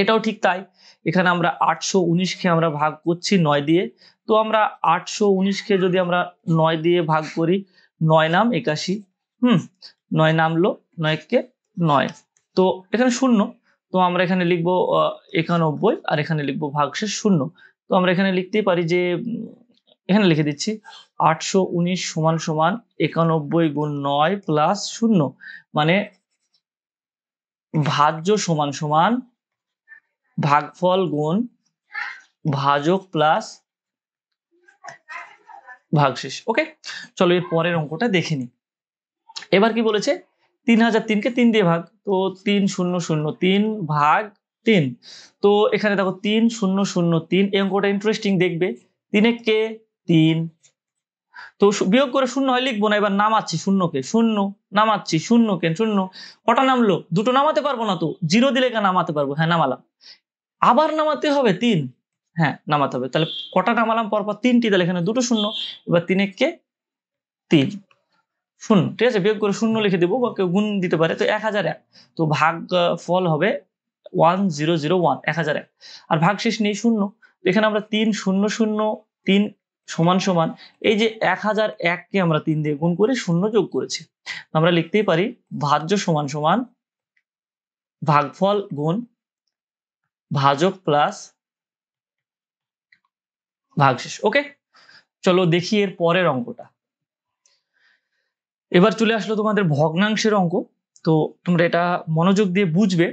এটাও ঠিক তাই এখানে আমরা আটশো উনিশকে আমরা ভাগ করছি নয় দিয়ে তো আমরা আটশো উনিশকে যদি আমরা নয় দিয়ে ভাগ করি নয় নাম একাশি হুম নয় নামলো নয়কে নয় তো এখানে শূন্য তো আমরা এখানে লিখবো একানব্বই আর এখানে লিখবো ভাগশেষ শূন্য তো আমরা এখানে লিখতেই পারি যে এখানে লিখে দিচ্ছি আটশো উনিশ সমান সমান একানব্বই গুণ নয় প্লাস শূন্য মানে ভাজ্য সমান সমান ভাগফল গুণ ভাজক প্লাস ভাগশেষ ওকে চলো এর পরের অঙ্কটা দেখে নি এবার কি বলেছে তিন হাজার তিনকে তিন দিয়ে ভাগ তো তিন শূন্য শূন্য তিন ভাগ তিন তো এখানে দেখো তিন শূন্য শূন্য তিন এই অঙ্কটা ইন্টারেস্টিং দেখবে তিনে কে তিন তো বিয়োগ করে শূন্য হয় লিখবো না এবার নামাচ্ছি শূন্যকে শূন্য নামাচ্ছি শূন্য শূন্যকে শূন্য কটা নামলো দুটো নামাতে পারবো না তো জিরো দিলে কেন নামাতে পারবো হ্যাঁ নামালাম আবার নামাতে হবে তিন হ্যাঁ নামাতে হবে তাহলে কটা নামালাম পরপর তিনটি তাহলে এখানে দুটো শূন্য এবার তিনে কে তিন শূন্য ঠিক আছে বিয়োগ করে শূন্য লিখে দেবো বা কেউ গুণ দিতে পারে তো এক হাজার এক তো ভাগ ফল হবে ওয়ান জিরো জিরো ওয়ান এক হাজার এক আর শেষ নেই শূন্য এখানে আমরা তিন শূন্য শূন্য তিন সমান সমান এই যে এক হাজার এককে আমরা তিন দিয়ে গুণ করে শূন্য যোগ করেছি আমরা লিখতেই পারি ভাজ্য সমান সমান ভাগফল গুণ ভাজক প্লাস শেষ ওকে চলো দেখি এর পরের অঙ্কটা এবার চলে আসলো তোমাদের ভগ্নাংশের অঙ্ক তো তোমরা এটা মনোযোগ দিয়ে বুঝবে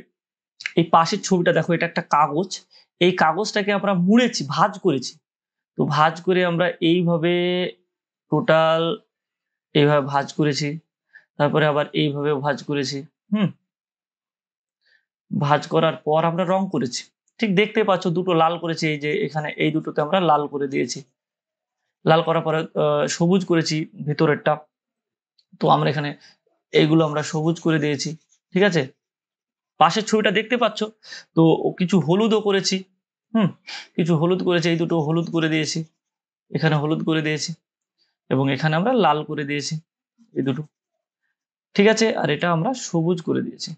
এই পাশের ছবিটা দেখো এটা একটা কাগজ এই কাগজটাকে আমরা মুড়েছি ভাজ করেছি তো ভাজ করে আমরা এইভাবে টোটাল এইভাবে ভাজ করেছি তারপরে আবার এইভাবে ভাজ করেছি হুম ভাজ করার পর আমরা রং করেছি ঠিক দেখতে পাচ্ছ দুটো লাল করেছি এই যে এখানে এই দুটোতে আমরা লাল করে দিয়েছি লাল করার পরে সবুজ করেছি ভেতরেরটা তো আমরা এখানে এইগুলো আমরা সবুজ করে দিয়েছি ঠিক আছে পাশের ছবিটা দেখতে পাচ্ছ তো কিছু হলুদও করেছি হুম কিছু হলুদ করেছি এই দুটো হলুদ করে দিয়েছি এখানে হলুদ করে দিয়েছি এবং এখানে আমরা লাল করে দিয়েছি এই দুটো ঠিক আছে আর এটা আমরা সবুজ করে দিয়েছি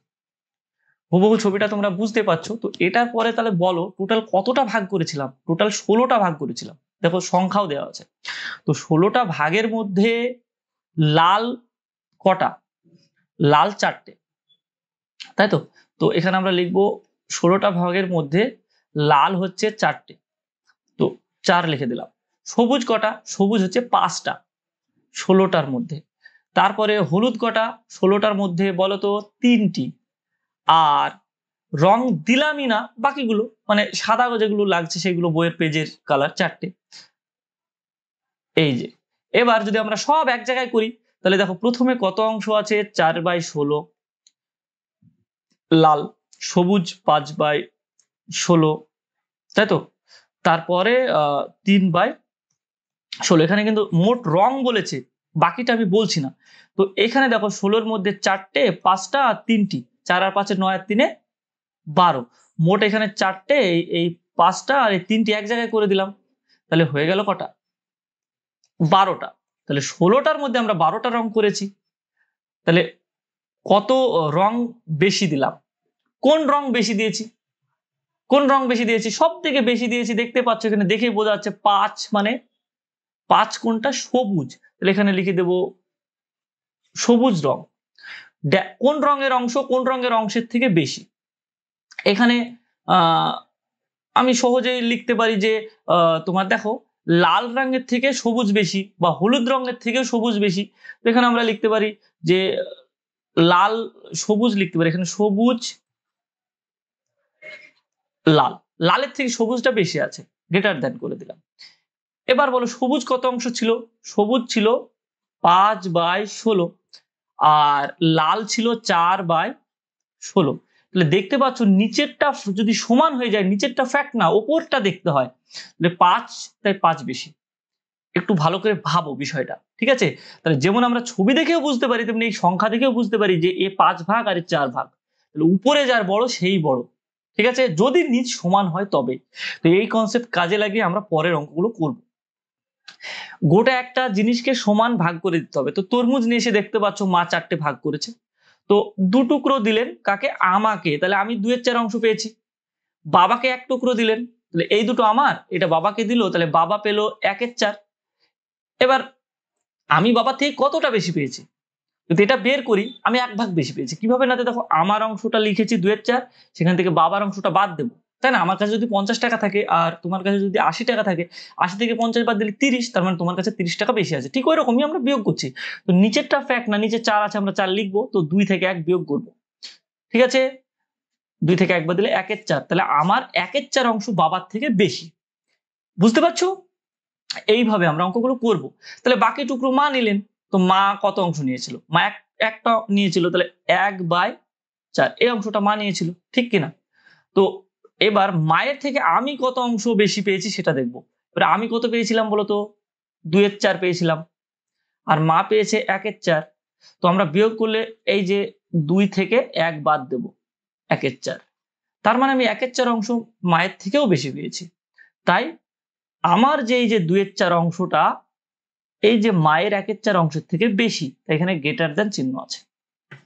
হুবহু ছবিটা তোমরা বুঝতে পারছো তো এটার পরে তাহলে বলো টোটাল কতটা ভাগ করেছিলাম টোটাল ষোলোটা ভাগ করেছিলাম দেখো সংখ্যাও দেওয়া আছে তো ষোলোটা ভাগের মধ্যে লাল কটা লাল চারটে তাই তো তো এখানে আমরা লিখব ষোলোটা ভাগের মধ্যে লাল হচ্ছে চারটে তো চার লিখে দিলাম সবুজ কটা সবুজ হচ্ছে পাঁচটা ষোলোটার মধ্যে তারপরে হলুদ কটা ষোলোটার মধ্যে বলতো তিনটি আর রং দিলামই না বাকিগুলো মানে সাদা যেগুলো লাগছে সেগুলো বইয়ের পেজের কালার চারটে এই যে এবার যদি আমরা সব এক জায়গায় করি তাহলে দেখো প্রথমে কত অংশ আছে চার বাই ষোলো লাল সবুজ পাঁচ বাই ষোলো তাই তো তারপরে তিন বাই ষোলো এখানে কিন্তু মোট রং বলেছে বাকিটা আমি বলছি না তো এখানে দেখো ষোলোর মধ্যে চারটে পাঁচটা আর তিনটি চার আর পাঁচে নয় আর তিনে বারো মোট এখানে চারটে এই পাঁচটা আর এই তিনটি এক জায়গায় করে দিলাম তাহলে হয়ে গেল কটা বারোটা তাহলে ষোলোটার মধ্যে আমরা বারোটা রং করেছি তাহলে কত রং বেশি দিলাম কোন রং বেশি দিয়েছি কোন রং বেশি দিয়েছি সব থেকে বেশি দিয়েছি দেখতে পাচ্ছ এখানে দেখে বোঝা যাচ্ছে পাঁচ মানে পাঁচ কোনটা সবুজ তাহলে এখানে লিখে দেব সবুজ রং কোন রঙের অংশ কোন রঙের অংশের থেকে বেশি এখানে আমি সহজেই লিখতে পারি যে তোমার দেখো লাল রঙের থেকে সবুজ বেশি বা হলুদ রঙের থেকে সবুজ বেশি এখানে আমরা লিখতে পারি যে লাল সবুজ লিখতে পারি এখানে সবুজ লাল লালের থেকে সবুজটা বেশি আছে গ্রেটার দেন করে দিলাম এবার বলো সবুজ কত অংশ ছিল সবুজ ছিল পাঁচ বাই ষোলো আর লাল ছিল চার বাই ষোলো তাহলে দেখতে পাচ্ছ নিচেরটা যদি সমান হয়ে যায় নিচেরটা ফ্যাক্ট না ওপরটা দেখতে হয় তাহলে পাঁচ তাই পাঁচ বেশি একটু ভালো করে ভাবো বিষয়টা ঠিক আছে তাহলে যেমন আমরা ছবি দেখেও বুঝতে পারি তেমনি এই সংখ্যা দেখেও বুঝতে পারি যে এ পাঁচ ভাগ আর এ চার ভাগ তাহলে উপরে যার বড় সেই বড় ঠিক আছে যদি নিচ সমান হয় তবে তো এই কনসেপ্ট কাজে লাগিয়ে আমরা পরের অঙ্কগুলো করব গোটা একটা জিনিসকে সমান ভাগ করে দিতে হবে তো তরমুজ নিয়ে এসে দেখতে পাচ্ছ মা চারটে ভাগ করেছে তো দু টুকরো দিলেন কাকে আমাকে তাহলে আমি দুয়ের চার অংশ পেয়েছি বাবাকে এক টুকরো দিলেন তাহলে এই দুটো আমার এটা বাবাকে দিল তাহলে বাবা পেলো একের চার এবার আমি বাবা থেকে কতটা বেশি পেয়েছি যদি এটা বের করি আমি এক ভাগ বেশি পেয়েছি কিভাবে না দেখো আমার অংশটা লিখেছি দুয়ের চার সেখান থেকে বাবার অংশটা বাদ দেবো তাই না আমার কাছে যদি পঞ্চাশ টাকা থাকে আর তোমার কাছে যদি আশি টাকা থাকে আশি থেকে পঞ্চাশ বাদ দিলে তিরিশ তার মানে তোমার কাছে তিরিশ টাকা বেশি আছে ঠিক ওই রকমই আমরা বিয়োগ করছি তো নিচেরটা ফ্যাক্ট না নিচে চার আছে আমরা চার লিখবো তো দুই থেকে এক বিয়োগ করবো ঠিক আছে দুই থেকে এক বাদ দিলে একের চার তাহলে আমার একের চার অংশ বাবার থেকে বেশি বুঝতে পারছো এইভাবে আমরা অঙ্কগুলো করব তাহলে বাকি টুকরো মা নিলেন তো মা কত অংশ নিয়েছিল মা এক একটা নিয়েছিল তাহলে এক বাই চার এই অংশটা মা নিয়েছিল ঠিক কিনা তো এবার মায়ের থেকে আমি কত অংশ বেশি পেয়েছি সেটা দেখব এবার আমি কত পেয়েছিলাম বলতো দুয়ের চার পেয়েছিলাম আর মা পেয়েছে একের চার তো আমরা বিয়োগ করলে এই যে দুই থেকে এক বাদ দেব একের চার তার মানে আমি একের চার অংশ মায়ের থেকেও বেশি পেয়েছি তাই আমার যে এই যে দুয়ের চার অংশটা এই যে মায়ের একের চার অংশের থেকে বেশি এখানে গ্রেটার দেন চিহ্ন আছে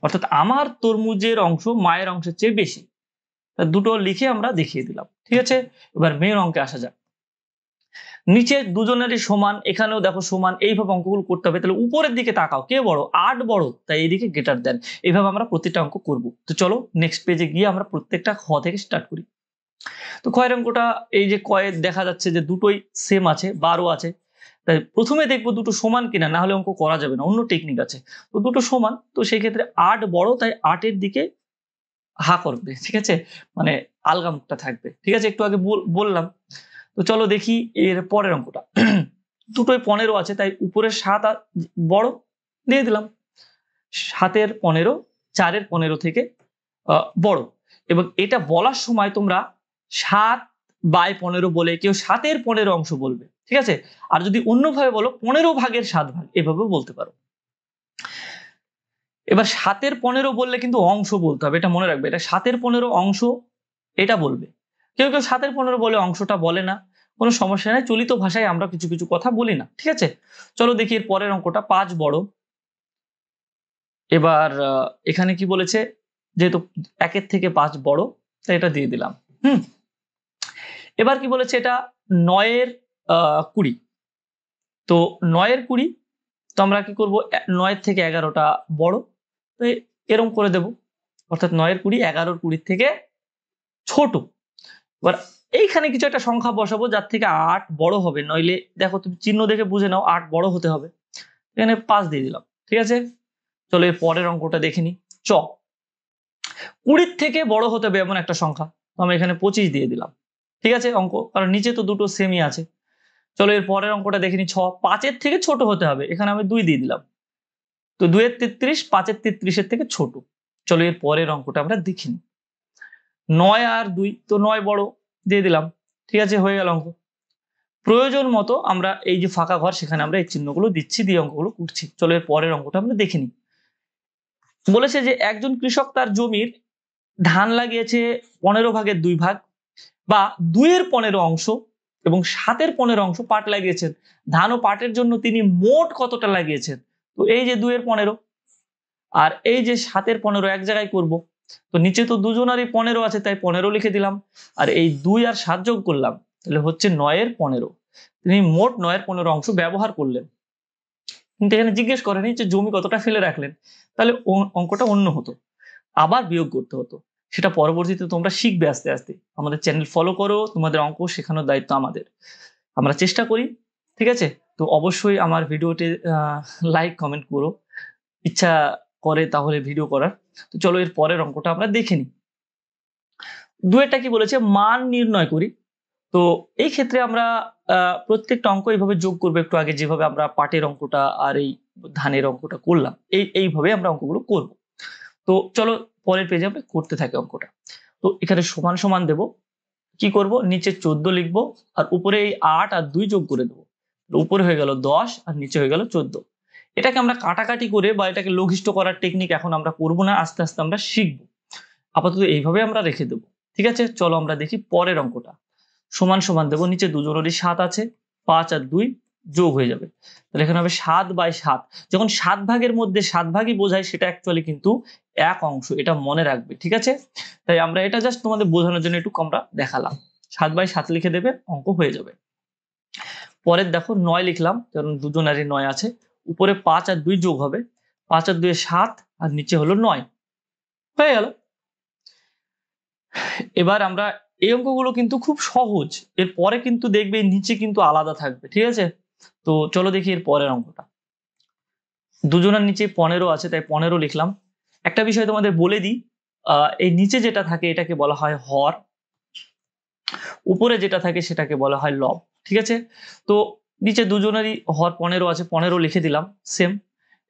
অর্থাৎ আমার তরমুজের অংশ মায়ের অংশের চেয়ে বেশি দুটো লিখে আমরা দেখিয়ে দিলাম ঠিক আছে এবার মেয়ের অঙ্কে আসা যাক নিচে দুজনেরই সমান এখানেও দেখো সমান এইভাবে অঙ্কগুলো করতে হবে তাহলে উপরের দিকে তাকাও কে বড় আট বড় তাই এইদিকে গ্রেটার দেন এইভাবে আমরা প্রতিটা অঙ্ক করব তো চলো নেক্সট পেজে গিয়ে আমরা প্রত্যেকটা খ থেকে স্টার্ট করি তো খয়ের অঙ্কটা এই যে কয়ে দেখা যাচ্ছে যে দুটোই সেম আছে বারো আছে তাই প্রথমে দেখবো দুটো সমান কিনা না হলে অঙ্ক করা যাবে না অন্য টেকনিক আছে তো দুটো সমান তো সেই ক্ষেত্রে আট বড় তাই আটের দিকে হা করবে ঠিক আছে মানে আলগা মুখটা থাকবে ঠিক আছে একটু আগে বললাম তো চলো দেখি এর পরের অঙ্কটা দুটোই পনেরো আছে তাই উপরে সাত বড় দিয়ে দিলাম সাতের পনেরো চারের পনেরো থেকে বড় এবং এটা বলার সময় তোমরা সাত বাই পনেরো বলে কেউ সাতের পনেরো অংশ বলবে ঠিক আছে আর যদি অন্যভাবে বলো পনেরো ভাগের সাত ভাগ এভাবে বলতে পারো এবার সাতের পনেরো বললে কিন্তু অংশ বলতে হবে এটা মনে রাখবে এটা সাতের পনেরো অংশ এটা বলবে কেউ কেউ সাতের পনেরো বলে অংশটা বলে না কোনো সমস্যা নেই চলিত ভাষায় আমরা কিছু কিছু কথা বলি না ঠিক আছে চলো দেখি এর পরের অঙ্কটা পাঁচ বড় এবার এখানে কি বলেছে যেহেতু একের থেকে পাঁচ বড় তাই এটা দিয়ে দিলাম হুম এবার কি বলেছে এটা নয়ের আহ কুড়ি তো নয়ের কুড়ি তো আমরা কি করব নয় থেকে এগারোটা বড় তো এরম করে দেব অর্থাৎ নয়ের কুড়ি এগারোর কুড়ির থেকে ছোট এবার এইখানে কিছু একটা সংখ্যা বসাবো যার থেকে আট বড় হবে নইলে দেখো তুমি চিহ্ন দেখে বুঝে নাও আট বড় হতে হবে এখানে পাঁচ দিয়ে দিলাম ঠিক আছে চলো এর পরের অঙ্কটা দেখে নি চ কুড়ির থেকে বড় হতে হবে এমন একটা সংখ্যা আমি এখানে পঁচিশ দিয়ে দিলাম ঠিক আছে অঙ্ক কারণ নিচে তো দুটো সেমই আছে চলো এর পরের অঙ্কটা দেখিনি ছ পাঁচের থেকে ছোট হতে হবে এখানে আমি দুই দিয়ে দিলাম তো দুয়ের তেত্রিশ পাঁচের তেত্রিশের থেকে ছোট চলো এর পরের অঙ্কটা আমরা দেখিনি নয় আর দুই তো নয় বড় দিয়ে দিলাম ঠিক আছে হয়ে গেল অঙ্ক প্রয়োজন মতো আমরা এই যে ফাঁকা ঘর সেখানে আমরা এই চিহ্নগুলো দিচ্ছি দিয়ে অঙ্কগুলো করছি চলো এর পরের অঙ্কটা আমরা দেখিনি বলেছে যে একজন কৃষক তার জমির ধান লাগিয়েছে পনেরো ভাগের দুই ভাগ বা দুইয়ের পনেরো অংশ এবং সাতের পনের অংশ পাট লাগিয়েছেন ধান ও পাটের জন্য তিনি মোট কতটা লাগিয়েছেন তো এই যে দুয়ের পনেরো আর এই যে সাতের পনেরো এক জায়গায় করব তো নিচে তো দুজনারই পনেরো আছে তাই পনেরো লিখে দিলাম আর এই দুই আর সাত যোগ করলাম তাহলে হচ্ছে নয়ের পনেরো তিনি মোট নয়ের পনেরো অংশ ব্যবহার করলেন কিন্তু এখানে জিজ্ঞেস করেনি যে জমি কতটা ফেলে রাখলেন তাহলে অঙ্কটা অন্য হতো আবার বিয়োগ করতে হতো সেটা পরবর্তীতে তোমরা শিখবে আস্তে আস্তে আমাদের চ্যানেল ফলো করো তোমাদের অঙ্ক শেখানোর দায়িত্ব আমাদের আমরা চেষ্টা করি ঠিক আছে তো অবশ্যই আমার ভিডিওতে লাইক কমেন্ট করো ইচ্ছা করে তাহলে ভিডিও করার তো চলো এর পরের অঙ্কটা আমরা দেখে নিই দুয়েরটা কি বলেছে মান নির্ণয় করি তো এই ক্ষেত্রে আমরা প্রত্যেকটা অঙ্ক এইভাবে যোগ করবো একটু আগে যেভাবে আমরা পাটের অঙ্কটা আর এই ধানের অঙ্কটা করলাম এই এইভাবে আমরা অঙ্কগুলো করব তো চলো পরের পেজে আমি করতে থাকি অঙ্কটা তো এখানে সমান সমান দেব কি করব নিচে চোদ্দ লিখব আর উপরে এই আট আর দুই যোগ করে দেবো উপরে হয়ে গেল দশ আর নিচে হয়ে গেল চোদ্দ এটাকে আমরা কাটাকাটি করে বা এটাকে লঘিষ্ট করার টেকনিক এখন আমরা করব না আস্তে আস্তে আমরা শিখব আপাতত এইভাবে আমরা রেখে দেবো ঠিক আছে চলো আমরা দেখি পরের অঙ্কটা সমান সমান দেবো নিচে দুজনেরই সাত আছে পাঁচ আর দুই যোগ হয়ে যাবে তাহলে এখানে হবে সাত বাই সাত যখন সাত ভাগের মধ্যে সাত ভাগই বোঝায় সেটা অ্যাকচুয়ালি কিন্তু এক অংশ এটা মনে রাখবে ঠিক আছে তাই আমরা এটা জাস্ট তোমাদের বোঝানোর জন্য একটু আমরা দেখালাম সাত বাই সাত লিখে দেবে অঙ্ক হয়ে যাবে পরের দেখো নয় লিখলাম কারণ দুজনারই নয় আছে উপরে পাঁচ আর দুই যোগ হবে পাঁচ আর দুই সাত আর নিচে হলো নয় হয়ে গেল এবার আমরা এই অঙ্কগুলো কিন্তু খুব সহজ এর পরে কিন্তু দেখবে নিচে কিন্তু আলাদা থাকবে ঠিক আছে তো চলো দেখি এর পরের অঙ্কটা দুজনের নিচে পনেরো আছে তাই পনেরো লিখলাম একটা বিষয় তোমাদের বলে দিই এই নিচে যেটা থাকে এটাকে বলা হয় হর উপরে যেটা থাকে সেটাকে বলা হয় লব ঠিক আছে তো নিচে দুজনেরই হর পনেরো আছে পনেরো লিখে দিলাম সেম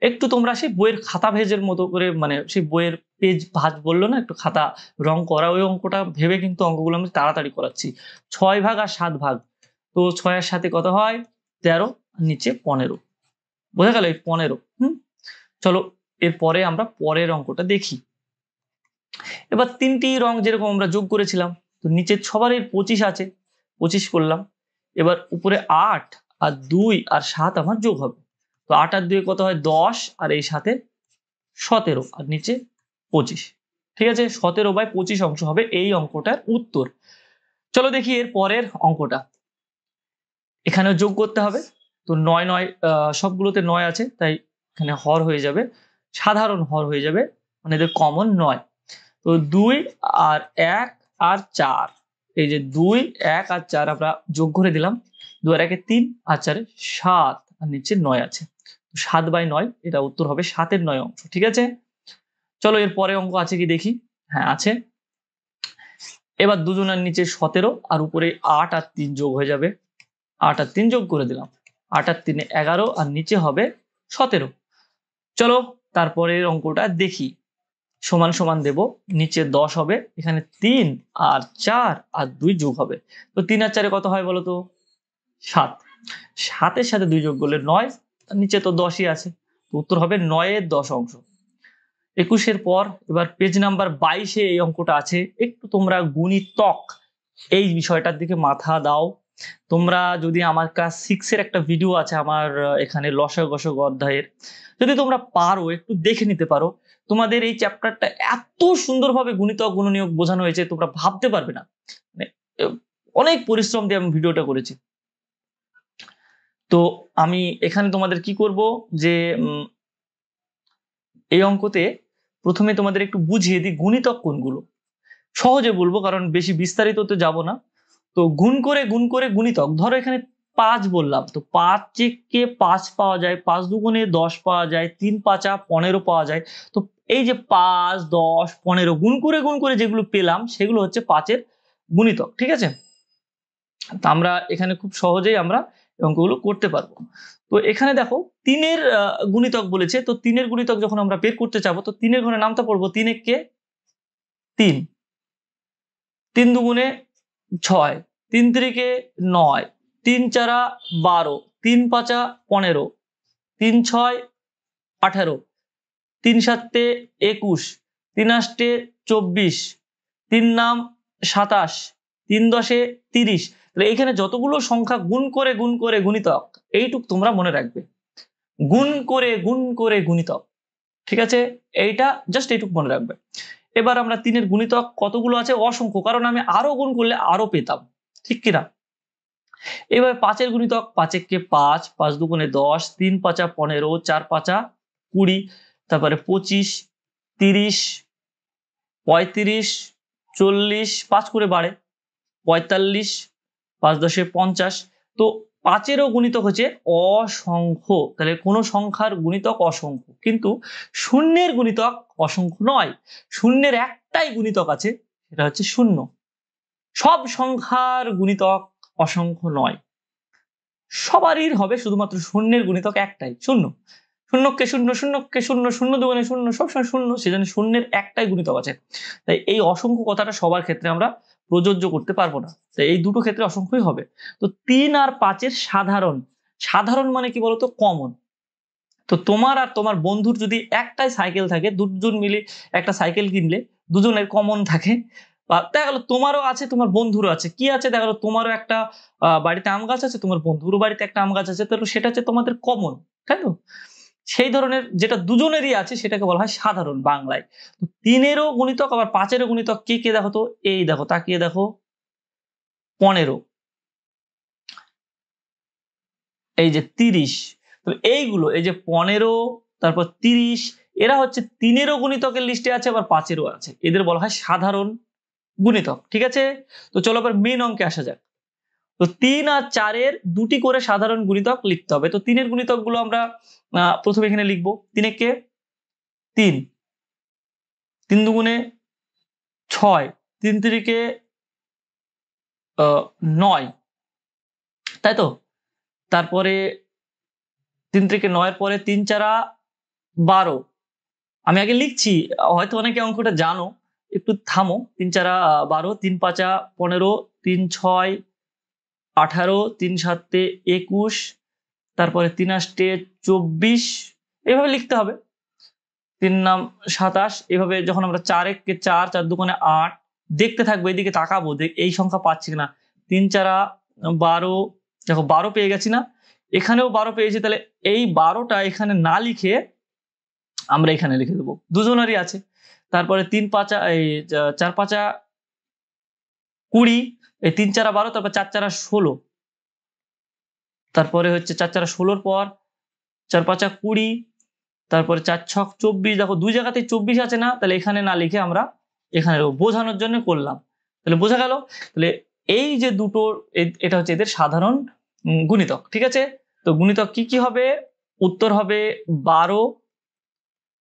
একটু তোমরা সেই বইয়ের খাতা ভেজের মতো করে মানে সেই বইয়ের পেজ ভাজ বললো না একটু খাতা রং করা ওই অঙ্কটা ভেবে কিন্তু অঙ্কগুলো আমি তাড়াতাড়ি করাচ্ছি ছয় ভাগ আর সাত ভাগ তো ছয় আর সাথে কত হয় তেরো নিচে পনেরো বোঝা গেল এই পনেরো হুম চলো এরপরে আমরা পরের অঙ্কটা দেখি এবার তিনটি রং যেরকম আমরা যোগ করেছিলাম তো নিচে সবার এর পঁচিশ আছে পঁচিশ করলাম এবার উপরে আট আর দুই আর সাত আমার যোগ হবে তো আট আর দুই কত হয় দশ আর এই সাথে সতেরো আর নিচে পঁচিশ ঠিক আছে সতেরো বাই পঁচিশ অংশ হবে এই অঙ্কটার উত্তর চলো দেখি এর পরের অঙ্কটা এখানেও যোগ করতে হবে তো নয় নয় সবগুলোতে নয় আছে তাই এখানে হর হয়ে যাবে সাধারণ হর হয়ে যাবে মানে এদের কমন নয় তো দুই আর এক আর চার এই যে দুই এক আর চার আমরা যোগ করে দিলাম দু আর একে তিন আর চারে সাত আর নিচে নয় আছে সাত বাই নয় এটা উত্তর হবে সাতের নয় অংশ ঠিক আছে চলো এর পরে অঙ্ক আছে কি দেখি হ্যাঁ আছে এবার দুজনের নিচে সতেরো আর উপরে আট আর তিন যোগ হয়ে যাবে আট আর তিন যোগ করে দিলাম আট আর তিনে এগারো আর নিচে হবে সতেরো চলো তারপরের অঙ্কটা দেখি সমান সমান দেব নিচে দশ হবে এখানে তিন আর চার আর দুই যোগ হবে তো তিন আর চারে কত হয় বলো তো সাত সাতের সাথে দুই যোগ করলে নয় নিচে তো দশই আছে তো উত্তর হবে নয়ের দশ অংশ একুশের পর এবার পেজ নাম্বার বাইশে এই অঙ্কটা আছে একটু তোমরা গুণিতক এই বিষয়টার দিকে মাথা দাও তোমরা যদি আমার কাছ সিক্সের একটা ভিডিও আছে আমার এখানে লস গসক অধ্যায়ের যদি তোমরা পারো একটু দেখে নিতে পারো তোমাদের এই চ্যাপ্টারটা এত সুন্দরভাবে গুণিত গুণনীয় বোঝানো হয়েছে তোমরা ভাবতে পারবে না মানে, অনেক পরিশ্রম দিয়ে আমি ভিডিওটা করেছি তো আমি এখানে তোমাদের কি করব যে এই অঙ্কতে প্রথমে তোমাদের একটু বুঝিয়ে দিই গুণিতক কোনগুলো সহজে বলবো কারণ বেশি বিস্তারিত তো যাবো না তো গুণ করে গুণ করে গুণিতক ধরো এখানে পাঁচ বললাম তো পাঁচ চেককে পাঁচ পাওয়া যায় পাঁচ দুগুণে দশ পাওয়া যায় তিন পাঁচা পনেরো পাওয়া যায় তো এই যে পাঁচ দশ পনেরো গুণ করে গুণ করে যেগুলো পেলাম সেগুলো হচ্ছে পাঁচের গুণিতক ঠিক আছে তা আমরা এখানে খুব সহজেই আমরা অঙ্কগুলো করতে পারবো তো এখানে দেখো তিনের গুণিতক বলেছে তো তিনের গুণিতক যখন আমরা বের করতে চাবো তো তিনের ঘরে নামটা পড়বো তিন কে তিন তিন দুগুণে ছয় তিন তিরিকে নয় তিন চারা বারো তিন পাঁচা পনেরো তিন ছয় আঠারো তিন সাতে একুশ তিন আষ্টে চব্বিশ তিন নাম সাতাশ তিন দশে তিরিশ তাহলে এখানে যতগুলো সংখ্যা গুণ করে গুণ করে গুণিতক এইটুক তোমরা মনে রাখবে গুণ করে গুণ করে গুণিতক ঠিক আছে এইটা জাস্ট এইটুক মনে রাখবে এবার আমরা তিনের গুণিতক কতগুলো আছে অসংখ্য কারণ আমি আরো গুণ করলে আরো পেতাম ঠিক কিনা এবার পাঁচের গুণিতক কে পাঁচ পাঁচ দুগুণে দশ তিন পাঁচা পনেরো চার পাঁচা কুড়ি তারপরে পঁচিশ তিরিশ পঁয়ত্রিশ চল্লিশ পাঁচ করে বাড়ে পঁয়তাল্লিশ পাঁচ দশে পঞ্চাশ তো পাঁচেরও গুণিতক হচ্ছে অসংখ্য তাহলে কোনো সংখ্যার গুণিতক অসংখ্য কিন্তু শূন্যের গুণিতক অসংখ্য নয় শূন্যের একটাই গুণিতক আছে সেটা হচ্ছে শূন্য সব সংখ্যার গুণিতক অসংখ্য নয় সবারই হবে শুধুমাত্র শূন্যের গুণিতক একটাই শূন্য শূন্যকে শূন্য শূন্যকে শূন্য শূন্য দুগুণে শূন্য সবসময় শূন্য সেজন্য শূন্যের একটাই গুণিতক আছে তাই এই অসংখ্য কথাটা সবার ক্ষেত্রে আমরা প্রযোজ্য করতে পারবো না তাই এই দুটো ক্ষেত্রে অসংখ্যই হবে তো তিন আর পাঁচের সাধারণ সাধারণ মানে কি বলতো কমন তো তোমার আর তোমার বন্ধুর যদি একটাই সাইকেল থাকে দুজন মিলে একটা সাইকেল কিনলে দুজনের কমন থাকে বা দেখা গেলো তোমারও আছে তোমার বন্ধুরও আছে কি আছে দেখা গেলো তোমারও একটা বাড়িতে আম গাছ আছে তোমার বন্ধুরও বাড়িতে একটা আম গাছ আছে তাহলে সেটা হচ্ছে তোমাদের কমন তাই তো সেই ধরনের যেটা দুজনেরই আছে সেটাকে বলা হয় সাধারণ বাংলায় তো তিনেরও গুণিতক আবার পাঁচেরও গুণিতক কে কে দেখো তো এই দেখো তাকিয়ে দেখো পনেরো এই যে তিরিশ তো এইগুলো এই যে পনেরো তারপর তিরিশ এরা হচ্ছে তিনেরও গুণিতকের লিস্টে আছে আবার পাঁচেরও আছে এদের বলা হয় সাধারণ গুণিতক ঠিক আছে তো চলো আবার মেন অঙ্কে আসা যাক তো তিন আর চারের দুটি করে সাধারণ গুণিতক লিখতে হবে তো তিনের গুণিতকগুলো আমরা প্রথমে এখানে লিখব তিনে কে তিন তিন দুগুণে ছয় তিন তিরিকে নয় তাই তো তারপরে তিন থেকে নয়ের পরে তিন চারা বারো আমি আগে লিখছি হয়তো অনেকে অঙ্কটা জানো একটু থামো তিন চারা বারো তিন পাঁচা পনেরো তিন ছয় আঠারো তিন সাতে একুশ তারপরে তিন আষ্টে চব্বিশ এভাবে লিখতে হবে তিন নাম সাতাশ এভাবে যখন আমরা চার কে চার চার দুকোনে আট দেখতে থাকবো এদিকে তাকাবো দেখ এই সংখ্যা পাচ্ছি না তিন চারা বারো দেখো বারো পেয়ে গেছি না এখানেও বারো পেয়েছি তাহলে এই বারোটা এখানে না লিখে আমরা এখানে লিখে দেবো দুজনেরই আছে তারপরে তিন পাঁচা এই চার পাঁচা কুড়ি এই তিন চারা বারো তারপর চার চারা ষোলো তারপরে হচ্ছে চার চারা ষোলোর পর চার পাঁচা কুড়ি তারপরে চার ছক চব্বিশ দেখো দুই জায়গাতে চব্বিশ আছে না তাহলে এখানে না লিখে আমরা এখানে বোঝানোর জন্য করলাম তাহলে বোঝা গেল তাহলে এই যে দুটো এটা হচ্ছে এদের সাধারণ গুণিতক ঠিক আছে তো গুণিতক কি কি হবে উত্তর হবে বারো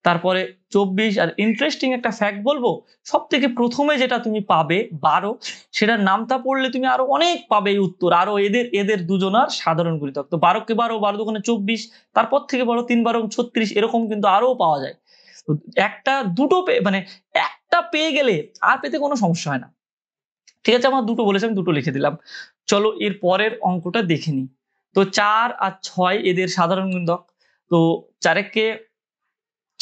তারপরে চব্বিশ আর ইন্টারেস্টিং একটা ফ্যাক্ট বলবো সব থেকে প্রথমে যেটা তুমি পাবে বারো সেটার নামটা পড়লে তুমি আরো অনেক পাবে এই উত্তর আরো এদের এদের দুজনার সাধারণ গুণিতক তো বারোকে বারো বারো দোকানে চব্বিশ তারপর থেকে বারো তিন বারো ছত্রিশ এরকম কিন্তু আরো পাওয়া যায় একটা দুটো পেয়ে মানে একটা পেয়ে গেলে আর পেতে কোনো সমস্যা হয় না ঠিক আছে আমার দুটো বলেছে আমি দুটো লিখে দিলাম চলো এর পরের অঙ্কটা দেখে নিই তো চার আর ছয় এদের সাধারণ গুণধক তো চারেককে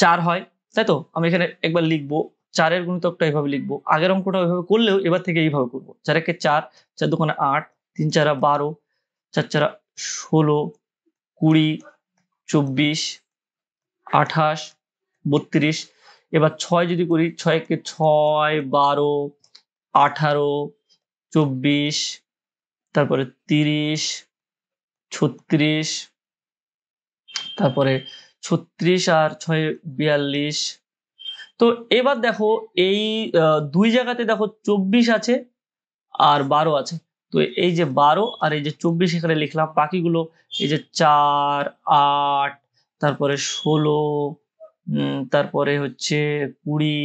চার হয় তাই তো আমি এখানে একবার লিখবো চারের গুণিতকটা এইভাবে লিখবো আগের অঙ্কটা ওইভাবে করলেও এবার থেকে এইভাবে করবো চারেককে চার চার দোকানে আট তিন চারা বারো চার চারা ষোলো কুড়ি চব্বিশ আঠাশ বত্রিশ এবার ছয় যদি করি ছয়কে ছয় বারো আঠারো চব্বিশ তারপরে তিরিশ ছত্রিশ তারপরে ছত্রিশ আর ছয় বিয়াল্লিশ তো এবার দেখো এই দুই জায়গাতে দেখো চব্বিশ আছে আর বারো আছে তো এই যে বারো আর এই যে চব্বিশ এখানে লিখলাম বাকিগুলো এই যে চার আট তারপরে ষোলো তারপরে হচ্ছে কুড়ি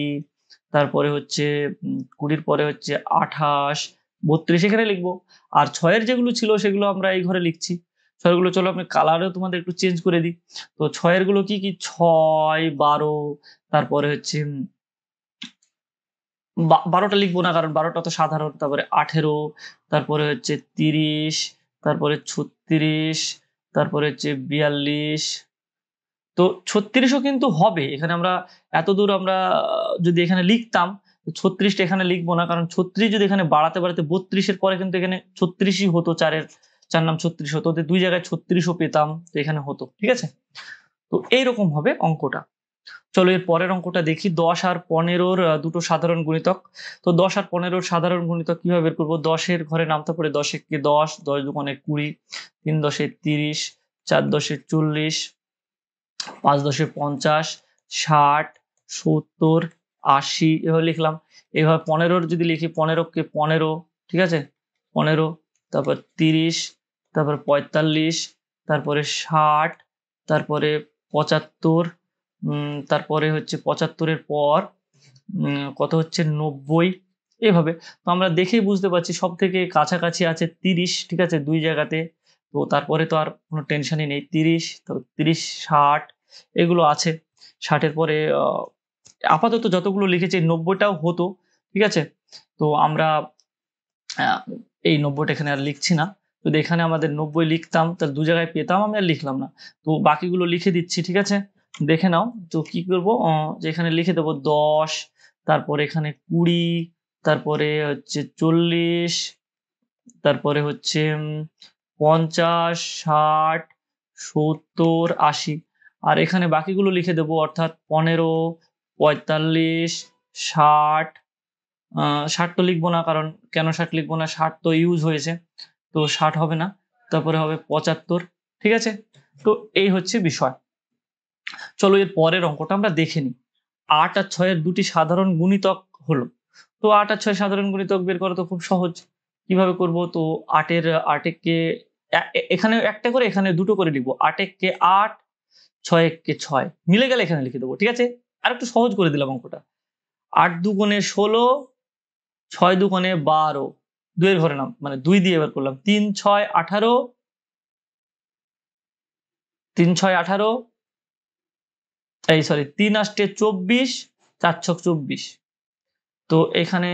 তারপরে হচ্ছে কুড়ির পরে হচ্ছে আঠাশ বত্রিশ এখানে লিখবো আর ছয়ের যেগুলো ছিল সেগুলো আমরা এই ঘরে লিখছি ছয়গুলো চলো আপনি কালারও তোমাদের একটু চেঞ্জ করে দিই তো ছয়েরগুলো কি কি ছয় বারো তারপরে হচ্ছে বারোটা লিখবো না কারণ বারোটা তো সাধারণ তারপরে আঠেরো তারপরে হচ্ছে তিরিশ তারপরে ছত্রিশ তারপরে হচ্ছে বিয়াল্লিশ তো ছত্রিশও কিন্তু হবে এখানে আমরা এত দূর আমরা যদি এখানে লিখতাম ছত্রিশটা এখানে লিখবো না কারণ ছত্রিশ যদি এখানে বাড়াতে বাড়াতে বত্রিশের পরে কিন্তু এখানে ছত্রিশই হতো চারের চার নাম ছত্রিশ হতো দুই জায়গায় ছত্রিশও পেতাম তো এখানে হতো ঠিক আছে তো এইরকম হবে অঙ্কটা চলো এর পরের অঙ্কটা দেখি দশ আর পনেরোর দুটো সাধারণ গুণিতক তো দশ আর পনেরোর সাধারণ গুণিতক কিভাবে বের করবো দশের ঘরে নামতে পারে দশ কে দশ দশ দুকোনে কুড়ি তিন দশে তিরিশ চার দশে চল্লিশ পাঁচ দশে পঞ্চাশ ষাট সত্তর আশি এভাবে লিখলাম এভাবে পনেরোর যদি লিখি পনেরো কে পনেরো ঠিক আছে পনেরো তারপর তিরিশ তারপর পঁয়তাল্লিশ তারপরে ষাট তারপরে পঁচাত্তর তারপরে হচ্ছে পঁচাত্তরের পর কত হচ্ছে নব্বই এভাবে তো আমরা দেখেই বুঝতে পারছি সব থেকে কাছাকাছি আছে তিরিশ ঠিক আছে দুই জায়গাতে তো তারপরে তো আর কোনো টেনশনই নেই তিরিশ তো তিরিশ ষাট এগুলো আছে ষাটের পরে আপাতত যতগুলো লিখেছে নব্বইটাও হতো ঠিক আছে তো আমরা এই নব্বইটা এখানে আর লিখছি না যদি এখানে আমাদের নব্বই লিখতাম তাহলে দু জায়গায় পেতাম আমি আর লিখলাম না তো বাকিগুলো লিখে দিচ্ছি ঠিক আছে দেখে নাও তো কি করবো যে এখানে লিখে দেবো দশ তারপরে এখানে কুড়ি তারপরে হচ্ছে চল্লিশ তারপরে হচ্ছে পঞ্চাশ ষাট সত্তর আশি আর এখানে বাকিগুলো লিখে দেবো অর্থাৎ পনেরো পঁয়তাল্লিশ ষাট ষাট তো লিখবো না কারণ কেন ষাট লিখবো না ষাট তো ইউজ হয়েছে তো ষাট হবে না তারপরে হবে পঁচাত্তর ঠিক আছে তো এই হচ্ছে বিষয় চলো এর পরের অঙ্কটা আমরা দেখে নিই আট আর ছয়ের দুটি সাধারণ গুণিতক হলো তো আট আর ছয় সাধারণ গুণিতক বের করা তো খুব সহজ কিভাবে করব তো আটের আটেককে এখানে একটা করে এখানে দুটো করে লিখবো আটেককে আট ছয় এককে ছয় মিলে গেলে এখানে লিখে দেবো ঠিক আছে আর একটু সহজ করে দিলাম অঙ্কটা আট দুগুণে ষোলো ছয় দুকোণে বারো দুয়ের ঘরে নাম মানে দুই দিয়ে এবার করলাম তিন ছয় আঠারো তিন ছয় আঠারো এই সরি তিন আষ্টে চব্বিশ চার ছক চব্বিশ তো এখানে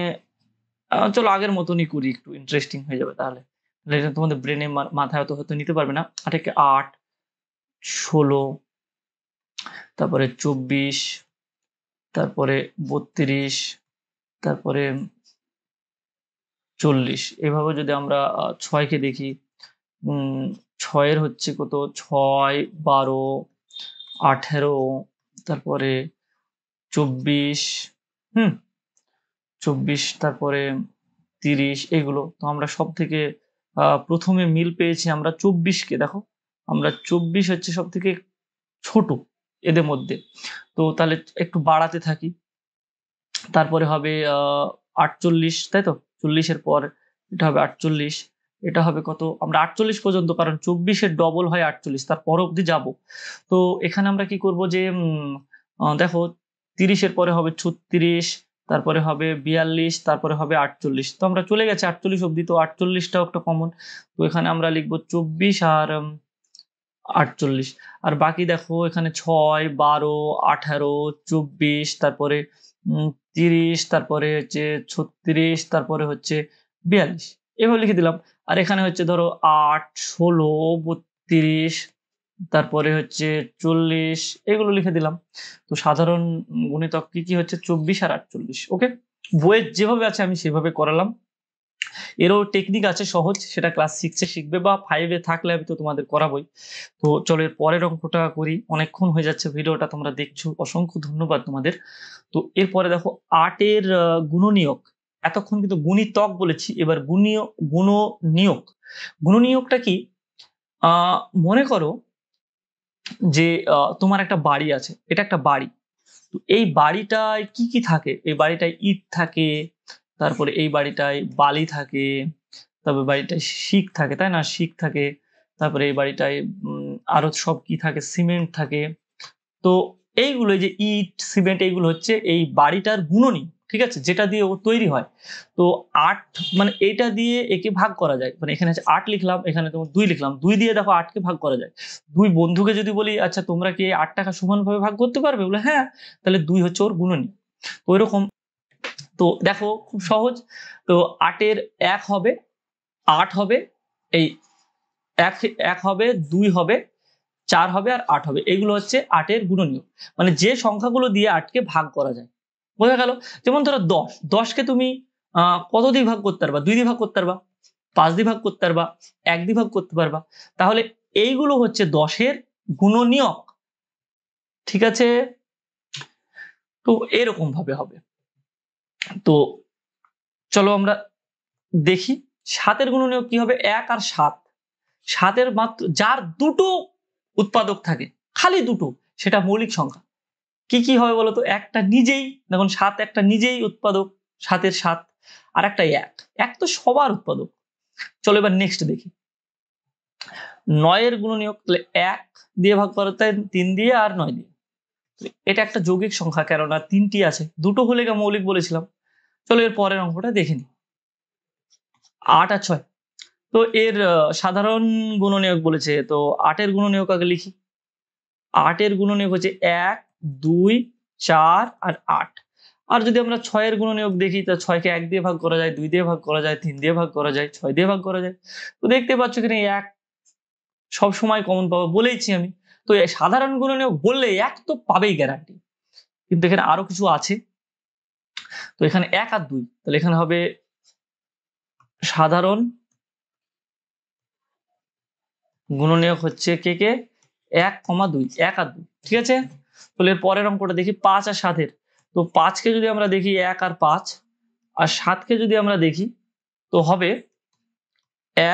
চলো আগের মতনই করি একটু ইন্টারেস্টিং হয়ে যাবে তাহলে এটা তোমাদের ব্রেনে মাথায় অত হয়তো নিতে পারবে না আটাকে আট ষোলো তারপরে চব্বিশ তারপরে বত্রিশ তারপরে চল্লিশ এভাবে যদি আমরা ছয়কে দেখি ছয়ের হচ্ছে কত ছয় বারো আঠেরো তারপরে চব্বিশ হুম চব্বিশ তারপরে তিরিশ এগুলো তো আমরা সব থেকে প্রথমে মিল পেয়েছি আমরা চব্বিশকে দেখো আমরা চব্বিশ হচ্ছে সব থেকে ছোট এদের মধ্যে তো তাহলে একটু বাড়াতে থাকি তারপরে হবে আটচল্লিশ তাই তো চল্লিশের পর এটা হবে আটচল্লিশ এটা হবে কত আমরা আটচল্লিশ পর্যন্ত কারণ চব্বিশের ডবল হয় আটচল্লিশ তারপর অবধি যাব তো এখানে আমরা কি করব যে দেখো তিরিশের পরে হবে ছত্রিশ তারপরে হবে বিয়াল্লিশ তারপরে হবে আটচল্লিশ তো আমরা চলে গেছি আটচল্লিশ অবধি তো আটচল্লিশটাও একটা কমন তো এখানে আমরা লিখবো চব্বিশ আর আটচল্লিশ আর বাকি দেখো এখানে ছয় বারো আঠারো চব্বিশ তারপরে তিরিশ তারপরে হচ্ছে ছত্রিশ তারপরে হচ্ছে বিয়াল্লিশ এভাবে লিখে দিলাম আর এখানে হচ্ছে ধরো আট ষোলো বত্রিশ তারপরে হচ্ছে চল্লিশ এগুলো লিখে দিলাম তো সাধারণ গুণিতক কি কি হচ্ছে চব্বিশ আর আটচল্লিশ ওকে বইয়ের যেভাবে আছে আমি সেভাবে করালাম এরও টেকনিক আছে সহজ সেটা ক্লাস সিক্সে শিখবে বা ফাইভে থাকলে আমি তো তোমাদের করাবই তো চলো এর পরের অঙ্কটা করি অনেকক্ষণ হয়ে যাচ্ছে ভিডিওটা তোমরা দেখছো অসংখ্য ধন্যবাদ তোমাদের তো এরপরে দেখো আটের গুণনীয়ক এতক্ষণ কিন্তু গুণিতক বলেছি এবার গুণীয় গুণ নিয়োগটা কি মনে করো যে তোমার একটা বাড়ি আছে এটা একটা বাড়ি তো এই বাড়িটায় কি কি থাকে এই বাড়িটায় ইট থাকে তারপরে এই বাড়িটায় বালি থাকে তারপরে বাড়িটায় শিক থাকে তাই না শিক থাকে তারপরে এই বাড়িটায় আরো সব কি থাকে সিমেন্ট থাকে তো এইগুলো যে ইট সিমেন্ট এইগুলো হচ্ছে এই বাড়িটার গুণনী ঠিক আছে যেটা দিয়ে ও তৈরি হয় তো আট মানে এটা দিয়ে একে ভাগ করা যায় মানে এখানে আছে আট লিখলাম এখানে তোমার দুই লিখলাম দুই দিয়ে দেখো আটকে ভাগ করা যায় দুই বন্ধুকে যদি বলি আচ্ছা তোমরা কি আট টাকা সমানভাবে ভাগ করতে পারবে বলে হ্যাঁ তাহলে দুই হচ্ছে ওর গুণনী ওইরকম তো দেখো খুব সহজ তো আটের এক হবে আট হবে এই এক এক হবে দুই হবে চার হবে আর আট হবে এগুলো হচ্ছে আটের গুণনীয় মানে যে সংখ্যাগুলো দিয়ে আটকে ভাগ করা যায় বোঝা গেল যেমন ধরো দশ দশকে তুমি কত দিয়ে ভাগ করতে পারবা দুই দিয়ে ভাগ করতে পারবা পাঁচ দিয়ে ভাগ করতে পারবা এক দিয়ে ভাগ করতে পারবা তাহলে এইগুলো হচ্ছে দশের গুণনীয়ক ঠিক আছে তো এরকম ভাবে হবে তো চলো আমরা দেখি সাতের গুণনীয় কি হবে এক আর সাত সাতের মাত্র যার দুটো উৎপাদক থাকে খালি দুটো সেটা মৌলিক সংখ্যা কি কি হবে বলতো একটা নিজেই দেখুন সাত একটা নিজেই উৎপাদক সাতের সাত আর একটা এক এক তো সবার উৎপাদক চলো এবার নেক্সট দেখি নয়ের তাহলে এক দিয়ে ভাগ করতে তিন দিয়ে আর নয় দিয়ে এটা একটা যৌগিক সংখ্যা কেননা তিনটি আছে দুটো হলে মৌলিক বলেছিলাম চলো এর পরের অঙ্কটা দেখে নি আট আর ছয় তো এর সাধারণ গুণনীয়ক বলেছে তো আটের গুণনীয়ক আগে লিখি আটের গুণনীয়ক হচ্ছে এক দুই চার আর আট আর যদি আমরা ছয়ের গুণনীয়ক দেখি তা ছয়কে এক দিয়ে ভাগ করা যায় দুই দিয়ে ভাগ করা যায় তিন দিয়ে ভাগ করা যায় ছয় দিয়ে ভাগ করা যায় তো দেখতে পাচ্ছ কিনা এক সব সময় কমন পাবো বলেইছি আমি তো সাধারণ গুণনীয় বললে এক তো পাবেই গ্যারান্টি কিন্তু এখানে আরো কিছু আছে তো এখানে এক আর দুই তাহলে এখানে হবে সাধারণ নিয়োগ হচ্ছে কে কে এক কমা দুই এক আর দুই ঠিক আছে তাহলে এর পরের অঙ্কটা দেখি পাঁচ আর সাতের তো পাঁচকে যদি আমরা দেখি এক আর পাঁচ আর সাতকে যদি আমরা দেখি তো হবে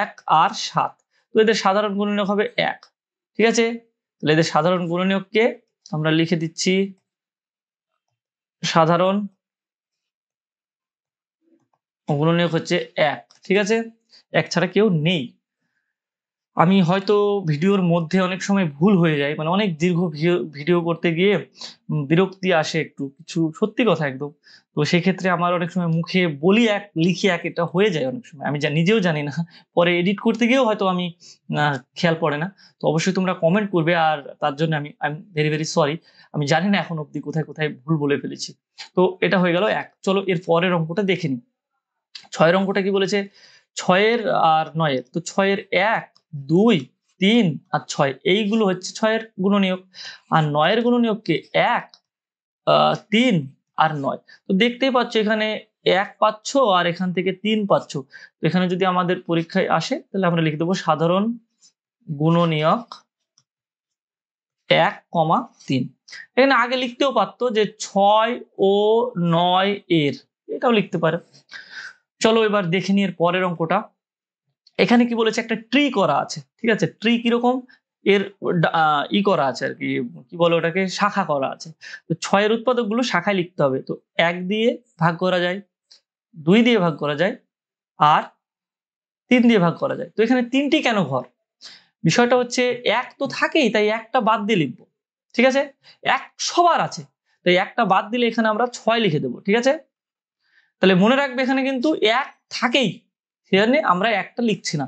এক আর সাত তো এদের সাধারণ নিয়োগ হবে এক ঠিক আছে তাহলে এদের সাধারণ গুণনীয়ককে আমরা লিখে দিচ্ছি সাধারণ গুণনীয়ক হচ্ছে এক ঠিক আছে এক ছাড়া কেউ নেই আমি হয়তো ভিডিওর মধ্যে অনেক সময় ভুল হয়ে যায় মানে অনেক দীর্ঘ ভিডিও করতে গিয়ে বিরক্তি আসে একটু কিছু সত্যি কথা একদম তো সেক্ষেত্রে আমার অনেক সময় মুখে বলি এক লিখি এক এটা হয়ে যায় অনেক সময় আমি যা নিজেও জানি না পরে এডিট করতে গিয়েও হয়তো আমি খেয়াল পড়ে না তো অবশ্যই তোমরা কমেন্ট করবে আর তার জন্য আমি I am very very sorry আমি জানি না এখন অবধি কোথায় কোথায় ভুল বলে ফেলেছি তো এটা হয়ে গেল এক চলো এর পরের অঙ্কটা দেখে নি ছয়ের অঙ্কটা কি বলেছে ছয়ের আর নয়ের তো ছয়ের এক দুই তিন আর ছয় এইগুলো হচ্ছে ছয়ের গুণনীয়ক আর নয়ের গুণনীয়ককে এক তিন আর নয় তো দেখতেই পাচ্ছ এখানে এক পাচ্ছ আর এখান থেকে তিন পাচ্ছ এখানে যদি আমাদের পরীক্ষায় আসে তাহলে আমরা লিখে দেবো সাধারণ গুণনীয়ক এক কমা তিন এখানে আগে লিখতেও পারতো যে ছয় ও নয় এর এটাও লিখতে পারে চলো এবার দেখে নিয়ে পরের অঙ্কটা এখানে কি বলেছে একটা ট্রি করা আছে ঠিক আছে ট্রি কিরকম এর ই করা আছে আর কি কি বলে ওটাকে শাখা করা আছে তো ছয়ের উৎপাদকগুলো শাখায় লিখতে হবে তো এক দিয়ে ভাগ করা যায় দুই দিয়ে ভাগ করা যায় আর তিন দিয়ে ভাগ করা যায় তো এখানে তিনটি কেন ঘর বিষয়টা হচ্ছে এক তো থাকেই তাই একটা বাদ দিয়ে লিখবো ঠিক আছে এক সবার আছে তাই একটা বাদ দিলে এখানে আমরা ছয় লিখে দেবো ঠিক আছে তাহলে মনে রাখবে এখানে কিন্তু এক থাকেই সেখানে আমরা একটা লিখছি না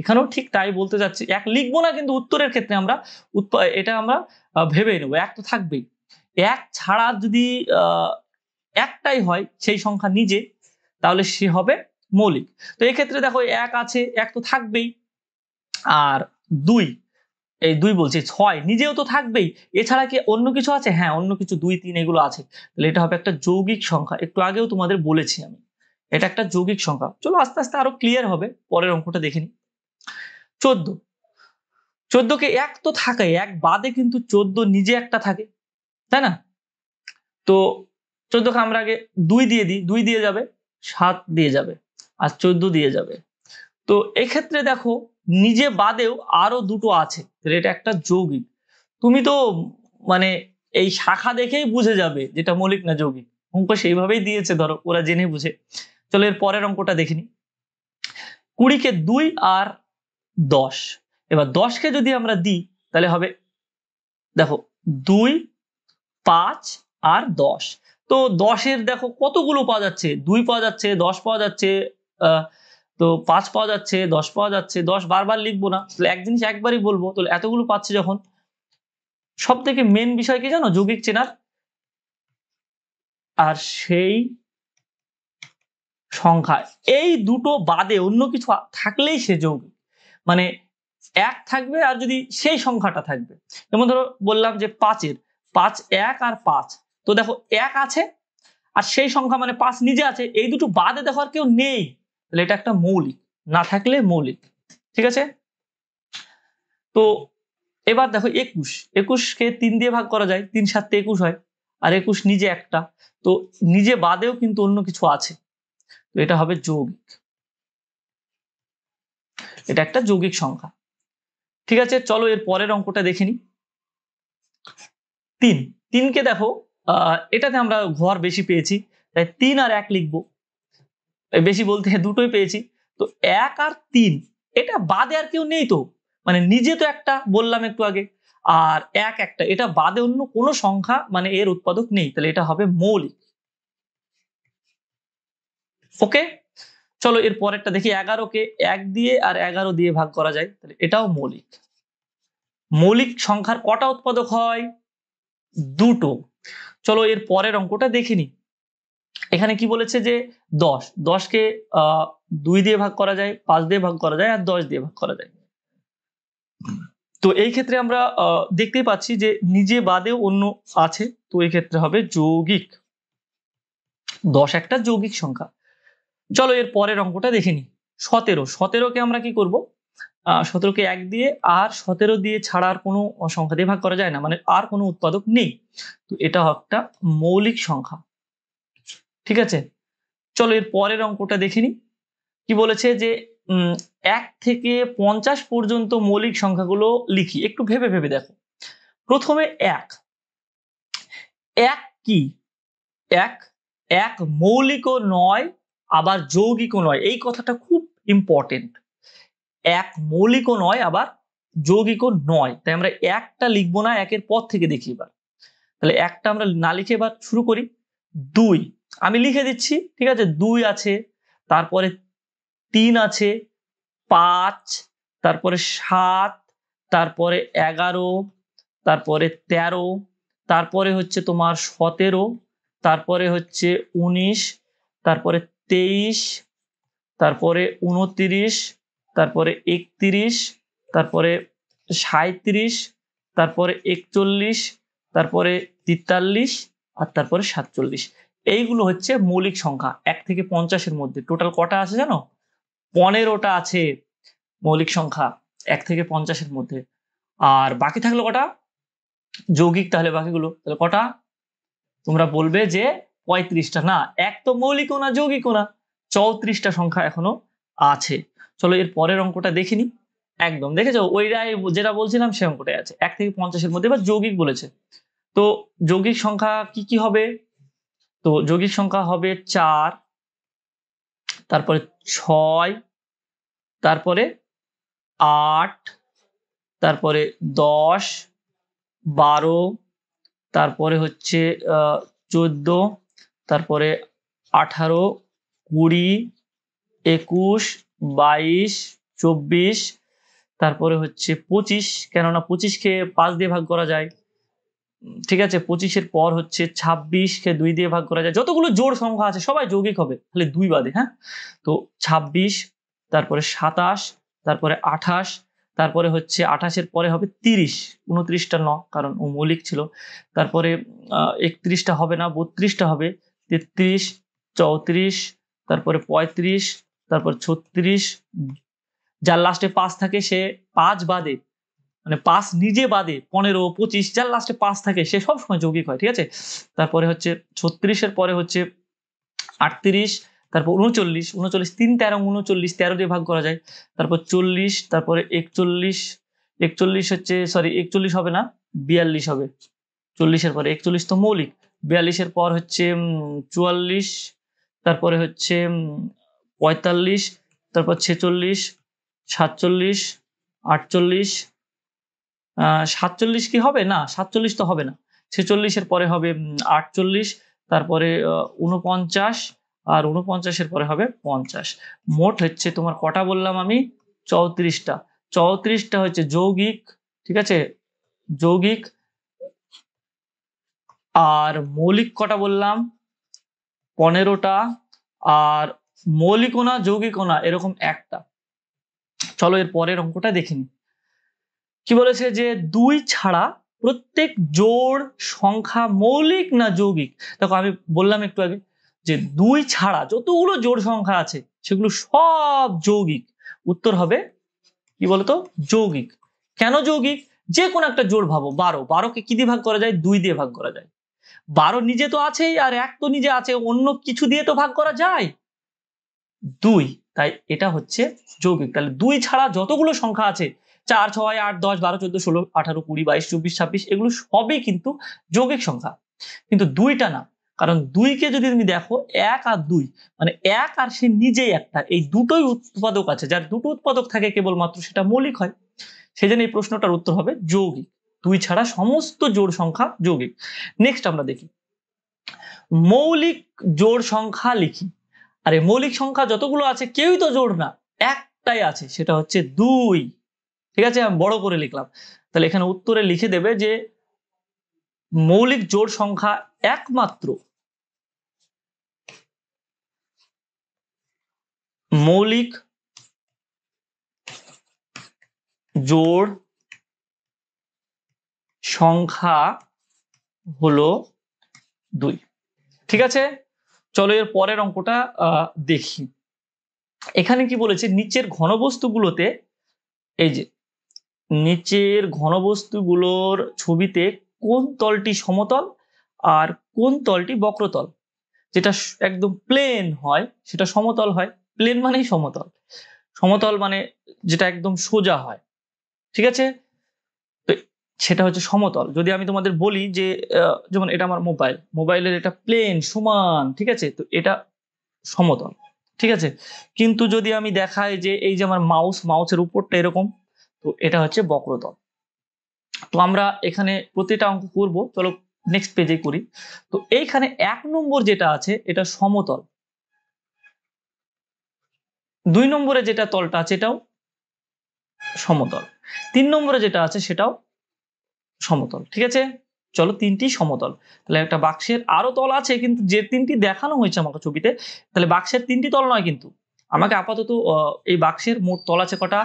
এখানেও ঠিক তাই বলতে যাচ্ছি এক লিখবো না কিন্তু উত্তরের ক্ষেত্রে আমরা এটা আমরা ভেবে নেবো এক তো থাকবেই এক ছাড়া যদি একটাই হয় সেই সংখ্যা নিজে তাহলে সে হবে মৌলিক তো এক্ষেত্রে দেখো এক আছে এক তো থাকবেই আর দুই এই দুই বলছি ছয় নিজেও তো থাকবেই এছাড়া কি অন্য কিছু আছে হ্যাঁ অন্য কিছু দুই তিন এগুলো আছে তাহলে এটা হবে একটা যৌগিক সংখ্যা একটু আগেও তোমাদের বলেছি আমি এটা একটা যৌগিক সংখ্যা চলো আস্তে আস্তে আরো ক্লিয়ার হবে পরের অঙ্কটা দেখে নি চোদ্দ চোদ্দকে এক তো থাকে এক বাদে কিন্তু চোদ্দ নিজে একটা থাকে তাই না তো চোদ্দকে আমরা আগে দুই দিয়ে দিই দুই দিয়ে যাবে সাত দিয়ে যাবে আর চোদ্দ দিয়ে যাবে তো এক্ষেত্রে দেখো নিজে বাদেও আরো দুটো আছে এটা একটা যৌগিক তুমি তো মানে এই শাখা দেখেই বুঝে যাবে যেটা মৌলিক না যৌগিক অঙ্ক সেইভাবেই দিয়েছে ধরো ওরা জেনে বুঝে চলো এর পরের অঙ্কটা দেখিনি কুড়িকে দুই আর দশ এবার দশকে যদি আমরা দিই তাহলে হবে দেখো দুই পাঁচ আর দশ তো দশের দেখো কতগুলো পাওয়া যাচ্ছে দুই পাওয়া যাচ্ছে দশ পাওয়া যাচ্ছে তো পাঁচ পাওয়া যাচ্ছে দশ পাওয়া যাচ্ছে দশ বারবার লিখবো না তাহলে এক জিনিস একবারই বলবো তাহলে এতগুলো পাচ্ছে যখন সব থেকে মেন বিষয় কি জানো যৌগিক চেনার আর সেই সংখ্যা এই দুটো বাদে অন্য কিছু থাকলেই সে যৌগিক মানে এক থাকবে আর যদি সেই সংখ্যাটা থাকবে যেমন ধরো বললাম যে পাঁচের পাঁচ এক আর পাঁচ তো দেখো এক আছে আর সেই সংখ্যা মানে পাঁচ নিজে আছে এই দুটো বাদে দেখো আর কেউ নেই তাহলে এটা একটা মৌলিক না থাকলে মৌলিক ঠিক আছে তো এবার দেখো একুশ একুশকে তিন দিয়ে ভাগ করা যায় তিন সাতটা একুশ হয় আর একুশ নিজে একটা তো নিজে বাদেও কিন্তু অন্য কিছু আছে এটা হবে যৌগিক এটা একটা যৌগিক সংখ্যা ঠিক আছে চলো এর পরের অঙ্কটা দেখে নি তিন তিনকে দেখো এটাতে আমরা ঘর বেশি পেয়েছি তাই তিন আর এক লিখবো বেশি বলতে দুটোই পেয়েছি তো এক আর তিন এটা বাদে আর কেউ নেই তো মানে নিজে তো একটা বললাম একটু আগে আর এক একটা এটা বাদে অন্য কোনো সংখ্যা মানে এর উৎপাদক নেই তাহলে এটা হবে মৌলিক ওকে চলো এর পরেরটা দেখি এগারোকে এক দিয়ে আর এগারো দিয়ে ভাগ করা যায় তাহলে এটাও মৌলিক মৌলিক সংখ্যার কটা উৎপাদক হয় দুটো চলো এর পরের অঙ্কটা দেখিনি এখানে কি বলেছে যে দশ দশকে দুই দিয়ে ভাগ করা যায় পাঁচ দিয়ে ভাগ করা যায় আর দশ দিয়ে ভাগ করা যায় তো এই ক্ষেত্রে আমরা দেখতেই পাচ্ছি যে নিজে বাদেও অন্য আছে তো এই ক্ষেত্রে হবে যৌগিক দশ একটা যৌগিক সংখ্যা চলো এর পরের অঙ্কটা দেখে নি সতেরো সতেরোকে আমরা কি করব সতেরোকে এক দিয়ে আর সতেরো দিয়ে ছাড়ার কোনো সংখ্যা দিয়ে ভাগ করা যায় না মানে আর কোনো উৎপাদক নেই তো এটা একটা মৌলিক সংখ্যা ঠিক আছে চলো এর পরের অঙ্কটা দেখে নিই কি বলেছে যে এক থেকে পঞ্চাশ পর্যন্ত মৌলিক সংখ্যাগুলো লিখি একটু ভেবে ভেবে দেখো প্রথমে এক এক কি এক এক মৌলিকও নয় আবার যৌগিকও নয় এই কথাটা খুব ইম্পর্টেন্ট এক মৌলিকও নয় আবার যৌগিকও নয় তাই আমরা একটা লিখবো না একের পর থেকে দেখি এবার তাহলে একটা আমরা না লিখে এবার শুরু করি দুই আমি লিখে দিচ্ছি ঠিক আছে দুই আছে তারপরে তিন আছে পাঁচ তারপরে সাত তারপরে এগারো তারপরে ১৩ তারপরে হচ্ছে তোমার সতেরো তারপরে হচ্ছে ১৯ তারপরে তেইশ তারপরে উনত্রিশ তারপরে একত্রিশ তারপরে সাঁত্রিশ তারপরে একচল্লিশ তারপরে তেতাল্লিশ আর তারপরে সাতচল্লিশ এইগুলো হচ্ছে মৌলিক সংখ্যা এক থেকে পঞ্চাশের মধ্যে টোটাল কটা আছে জানো পনেরোটা আছে মৌলিক সংখ্যা এক থেকে পঞ্চাশের মধ্যে আর বাকি থাকলো কটা যৌগিক তাহলে বাকিগুলো তাহলে কটা তোমরা বলবে যে পঁয়ত্রিশটা না এক তো মৌলিক না যৌগিক না চৌত্রিশটা সংখ্যা এখনো আছে চলো এর পরের অঙ্কটা দেখে নি একদম দেখেছো ওইটাই যেটা বলছিলাম সে অঙ্কটাই আছে এক থেকে পঞ্চাশের মধ্যে বা যৌগিক বলেছে তো যৌগিক সংখ্যা কি কি হবে তো যৌগিক সংখ্যা হবে চার তারপরে ছয় তারপরে আট তারপরে দশ বারো তারপরে হচ্ছে চোদ্দ তারপরে আঠারো কুড়ি একুশ বাইশ চব্বিশ তারপরে হচ্ছে পঁচিশ কেননা পঁচিশকে পাঁচ দিয়ে ভাগ করা যায় ঠিক আছে পঁচিশের পর হচ্ছে ছাব্বিশকে দুই দিয়ে ভাগ করা যায় যতগুলো জোড় সংখ্যা আছে সবাই যৌগিক হবে তাহলে দুই বাদে হ্যাঁ তো ছাব্বিশ তারপরে সাতাশ তারপরে আঠাশ তারপরে হচ্ছে আঠাশের পরে হবে তিরিশ উনত্রিশটা ন কারণ ও মৌলিক ছিল তারপরে একত্রিশটা হবে না বত্রিশটা হবে তেত্রিশ চৌত্রিশ তারপরে পঁয়ত্রিশ তারপর ছত্রিশ যার লাস্টে পাঁচ থাকে সে পাঁচ বাদে মানে পাঁচ নিজে বাদে পনেরো পঁচিশ যার লাস্টে পাঁচ থাকে সে সবসময় যৌগিক হয় ঠিক আছে তারপরে হচ্ছে ছত্রিশের পরে হচ্ছে আটত্রিশ তারপর উনচল্লিশ উনচল্লিশ তিন তেরো উনচল্লিশ তেরো দিয়ে ভাগ করা যায় তারপর চল্লিশ তারপরে একচল্লিশ একচল্লিশ হচ্ছে সরি একচল্লিশ হবে না বিয়াল্লিশ হবে চল্লিশের পরে একচল্লিশ তো মৌলিক বিয়াল্লিশের পর হচ্ছে চুয়াল্লিশ তারপরে হচ্ছে পঁয়তাল্লিশ তারপর ছেচল্লিশ সাতচল্লিশ আটচল্লিশ সাতচল্লিশ কি হবে না সাতচল্লিশ তো হবে না ছেচল্লিশের পরে হবে আটচল্লিশ তারপরে উনপঞ্চাশ আর উনপঞ্চাশের পরে হবে পঞ্চাশ মোট হচ্ছে তোমার কটা বললাম আমি চৌত্রিশটা চৌত্রিশটা হচ্ছে যৌগিক ঠিক আছে যৌগিক আর মৌলিক কটা বললাম পনেরোটা আর যৌগিক ওনা এরকম একটা চলো এর পরের অঙ্কটা দেখিনি কি বলেছে যে দুই ছাড়া প্রত্যেক জোড় সংখ্যা মৌলিক না যৌগিক দেখো আমি বললাম একটু আগে যে দুই ছাড়া যতগুলো জোড় সংখ্যা আছে সেগুলো সব যৌগিক উত্তর হবে কি বলতো যৌগিক কেন যৌগিক যে কোনো একটা জোড় ভাবো বারো বারোকে কি দিয়ে ভাগ করা যায় দুই দিয়ে ভাগ করা যায় বারো নিজে তো আছেই আর এক তো নিজে আছে অন্য কিছু দিয়ে তো ভাগ করা যায় দুই তাই এটা হচ্ছে যৌগিক তাহলে দুই ছাড়া যতগুলো সংখ্যা আছে চার ছয় আট দশ বারো চোদ্দ ষোলো আঠারো কুড়ি বাইশ চব্বিশ ছাব্বিশ এগুলো সবই কিন্তু যৌগিক সংখ্যা কিন্তু দুইটা না কারণ দুইকে যদি তুমি দেখো এক আর দুই মানে এক আর সে নিজেই একটা এই দুটোই উৎপাদক আছে যার দুটো উৎপাদক থাকে কেবলমাত্র সেটা মৌলিক হয় সেই জন্য এই প্রশ্নটার উত্তর হবে যৌগিক দুই ছাড়া সমস্ত জোড় সংখ্যা যৌগিক নেক্সট আমরা দেখি মৌলিক জোড় সংখ্যা লিখি আরে মৌলিক সংখ্যা যতগুলো আছে কেউই তো জোড় না একটাই আছে সেটা হচ্ছে দুই ঠিক আছে আমি বড় করে লিখলাম তাহলে এখানে উত্তরে লিখে দেবে যে মৌলিক জোড় সংখ্যা একমাত্র মৌলিক জোড় সংখ্যা হলো দুই ঠিক আছে চলো এর পরের অঙ্কটা দেখি এখানে কি বলেছে নিচের ঘনবস্তুগুলোতে এই যে নিচের ঘনবস্তুগুলোর ছবিতে কোন তলটি সমতল আর কোন তলটি বক্রতল যেটা একদম প্লেন হয় সেটা সমতল হয় প্লেন মানেই সমতল সমতল মানে যেটা একদম সোজা হয় ঠিক আছে সেটা হচ্ছে সমতল যদি আমি তোমাদের বলি যে যেমন এটা আমার মোবাইল মোবাইলের এটা প্লেন সমান ঠিক আছে তো এটা সমতল ঠিক আছে কিন্তু যদি আমি দেখাই যে এই যে আমার মাউস মাউসের উপরটা এরকম তো এটা হচ্ছে বক্রতল তো আমরা এখানে প্রতিটা অঙ্ক করব চলো নেক্সট পেজে করি তো এইখানে এক নম্বর যেটা আছে এটা সমতল দুই নম্বরে যেটা তলটা আছে এটাও সমতল তিন নম্বরে যেটা আছে সেটাও সমতল ঠিক আছে চলো তিনটি সমতল তাহলে একটা বাক্সের আরও তল আছে কিন্তু যে তিনটি দেখানো হয়েছে আমাকে ছবিতে তাহলে বাক্সের তিনটি তল নয় কিন্তু আমাকে আপাতত এই বাক্সের মোট তল আছে কটা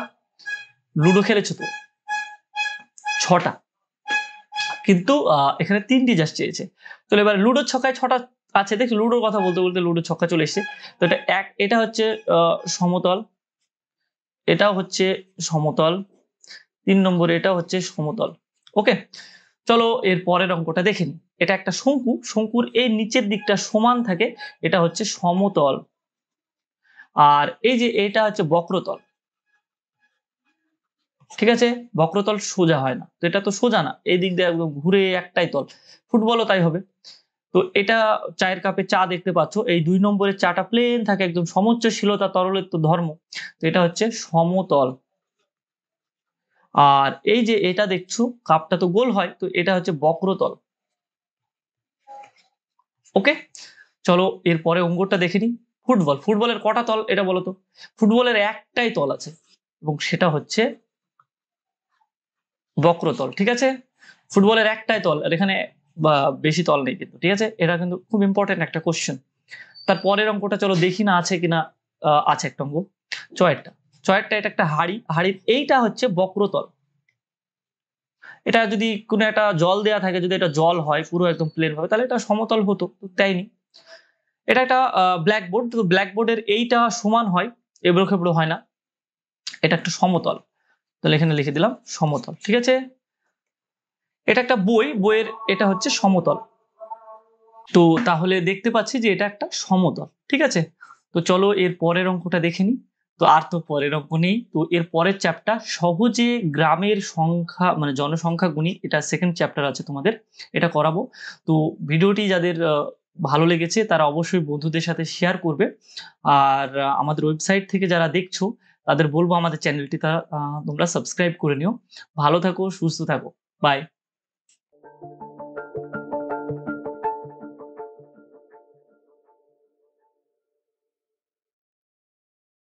লুডো খেলেছো তো ছটা কিন্তু এখানে তিনটি জাস্ট চেয়েছে তাহলে এবার লুডোর ছকায় ছটা আছে দেখছি লুডোর কথা বলতে বলতে লুডোর ছক্কা চলে এসছে তো এটা এক এটা হচ্ছে সমতল এটাও হচ্ছে সমতল তিন নম্বরে এটা হচ্ছে সমতল ওকে চলো এর পরের অঙ্কটা দেখে নিই এটা একটা শঙ্কু শঙ্কুর এই নিচের দিকটা সমান থাকে এটা হচ্ছে সমতল আর এই যে এটা হচ্ছে বক্রতল ঠিক আছে বক্রতল সোজা হয় না তো এটা তো সোজা না এই দিক দিয়ে একদম ঘুরে একটাই তল ফুটবলও তাই হবে তো এটা চায়ের কাপে চা দেখতে পাচ্ছ এই দুই নম্বরের চাটা প্লেন থাকে একদম সমুচ্চশীলতা তরলের তো ধর্ম তো এটা হচ্ছে সমতল আর এই যে এটা দেখছো কাপটা তো গোল হয় তো এটা হচ্ছে বক্রতল ওকে চলো এরপরে অঙ্গটা দেখে নিই ফুটবল ফুটবলের কটা তল এটা বলতো ফুটবলের একটাই তল আছে এবং সেটা হচ্ছে বক্রতল ঠিক আছে ফুটবলের একটাই তল আর এখানে বেশি তল নেই কিন্তু ঠিক আছে এটা কিন্তু খুব ইম্পর্টেন্ট একটা কোশ্চেন তার পরের অঙ্কটা চলো দেখি না আছে কিনা আছে একটা অঙ্ক চয়েরটা ছয়েরটা এটা একটা হাড়ি হাড়ির এইটা হচ্ছে বক্রতল এটা যদি কোনো একটা জল দেয়া থাকে যদি এটা জল হয় পুরো একদম প্লেন ভাবে তাহলে এটা সমতল হতো দেয়নি এটা একটা ব্ল্যাকবোর্ড তো ব্ল্যাকবোর্ডের এইটা সমান হয় এবড়ো খেবড়ো হয় না এটা একটা সমতল তাহলে এখানে লিখে দিলাম সমতল ঠিক আছে এটা একটা বই বইয়ের এটা হচ্ছে সমতল তো তাহলে দেখতে পাচ্ছি যে এটা একটা সমতল ঠিক আছে তো চলো এর পরের অঙ্কটা দেখে নিই তো আর তো পরে অঙ্ক নেই তো এর পরের চ্যাপ্টার সহজে গ্রামের সংখ্যা মানে জনসংখ্যা গুণী এটা সেকেন্ড চ্যাপ্টার আছে তোমাদের এটা করাবো তো ভিডিওটি যাদের ভালো লেগেছে তারা অবশ্যই বন্ধুদের সাথে শেয়ার করবে আর আমাদের ওয়েবসাইট থেকে যারা দেখছো তাদের বলবো আমাদের চ্যানেলটি তারা তোমরা সাবস্ক্রাইব করে নিও ভালো থাকো সুস্থ থাকো বাই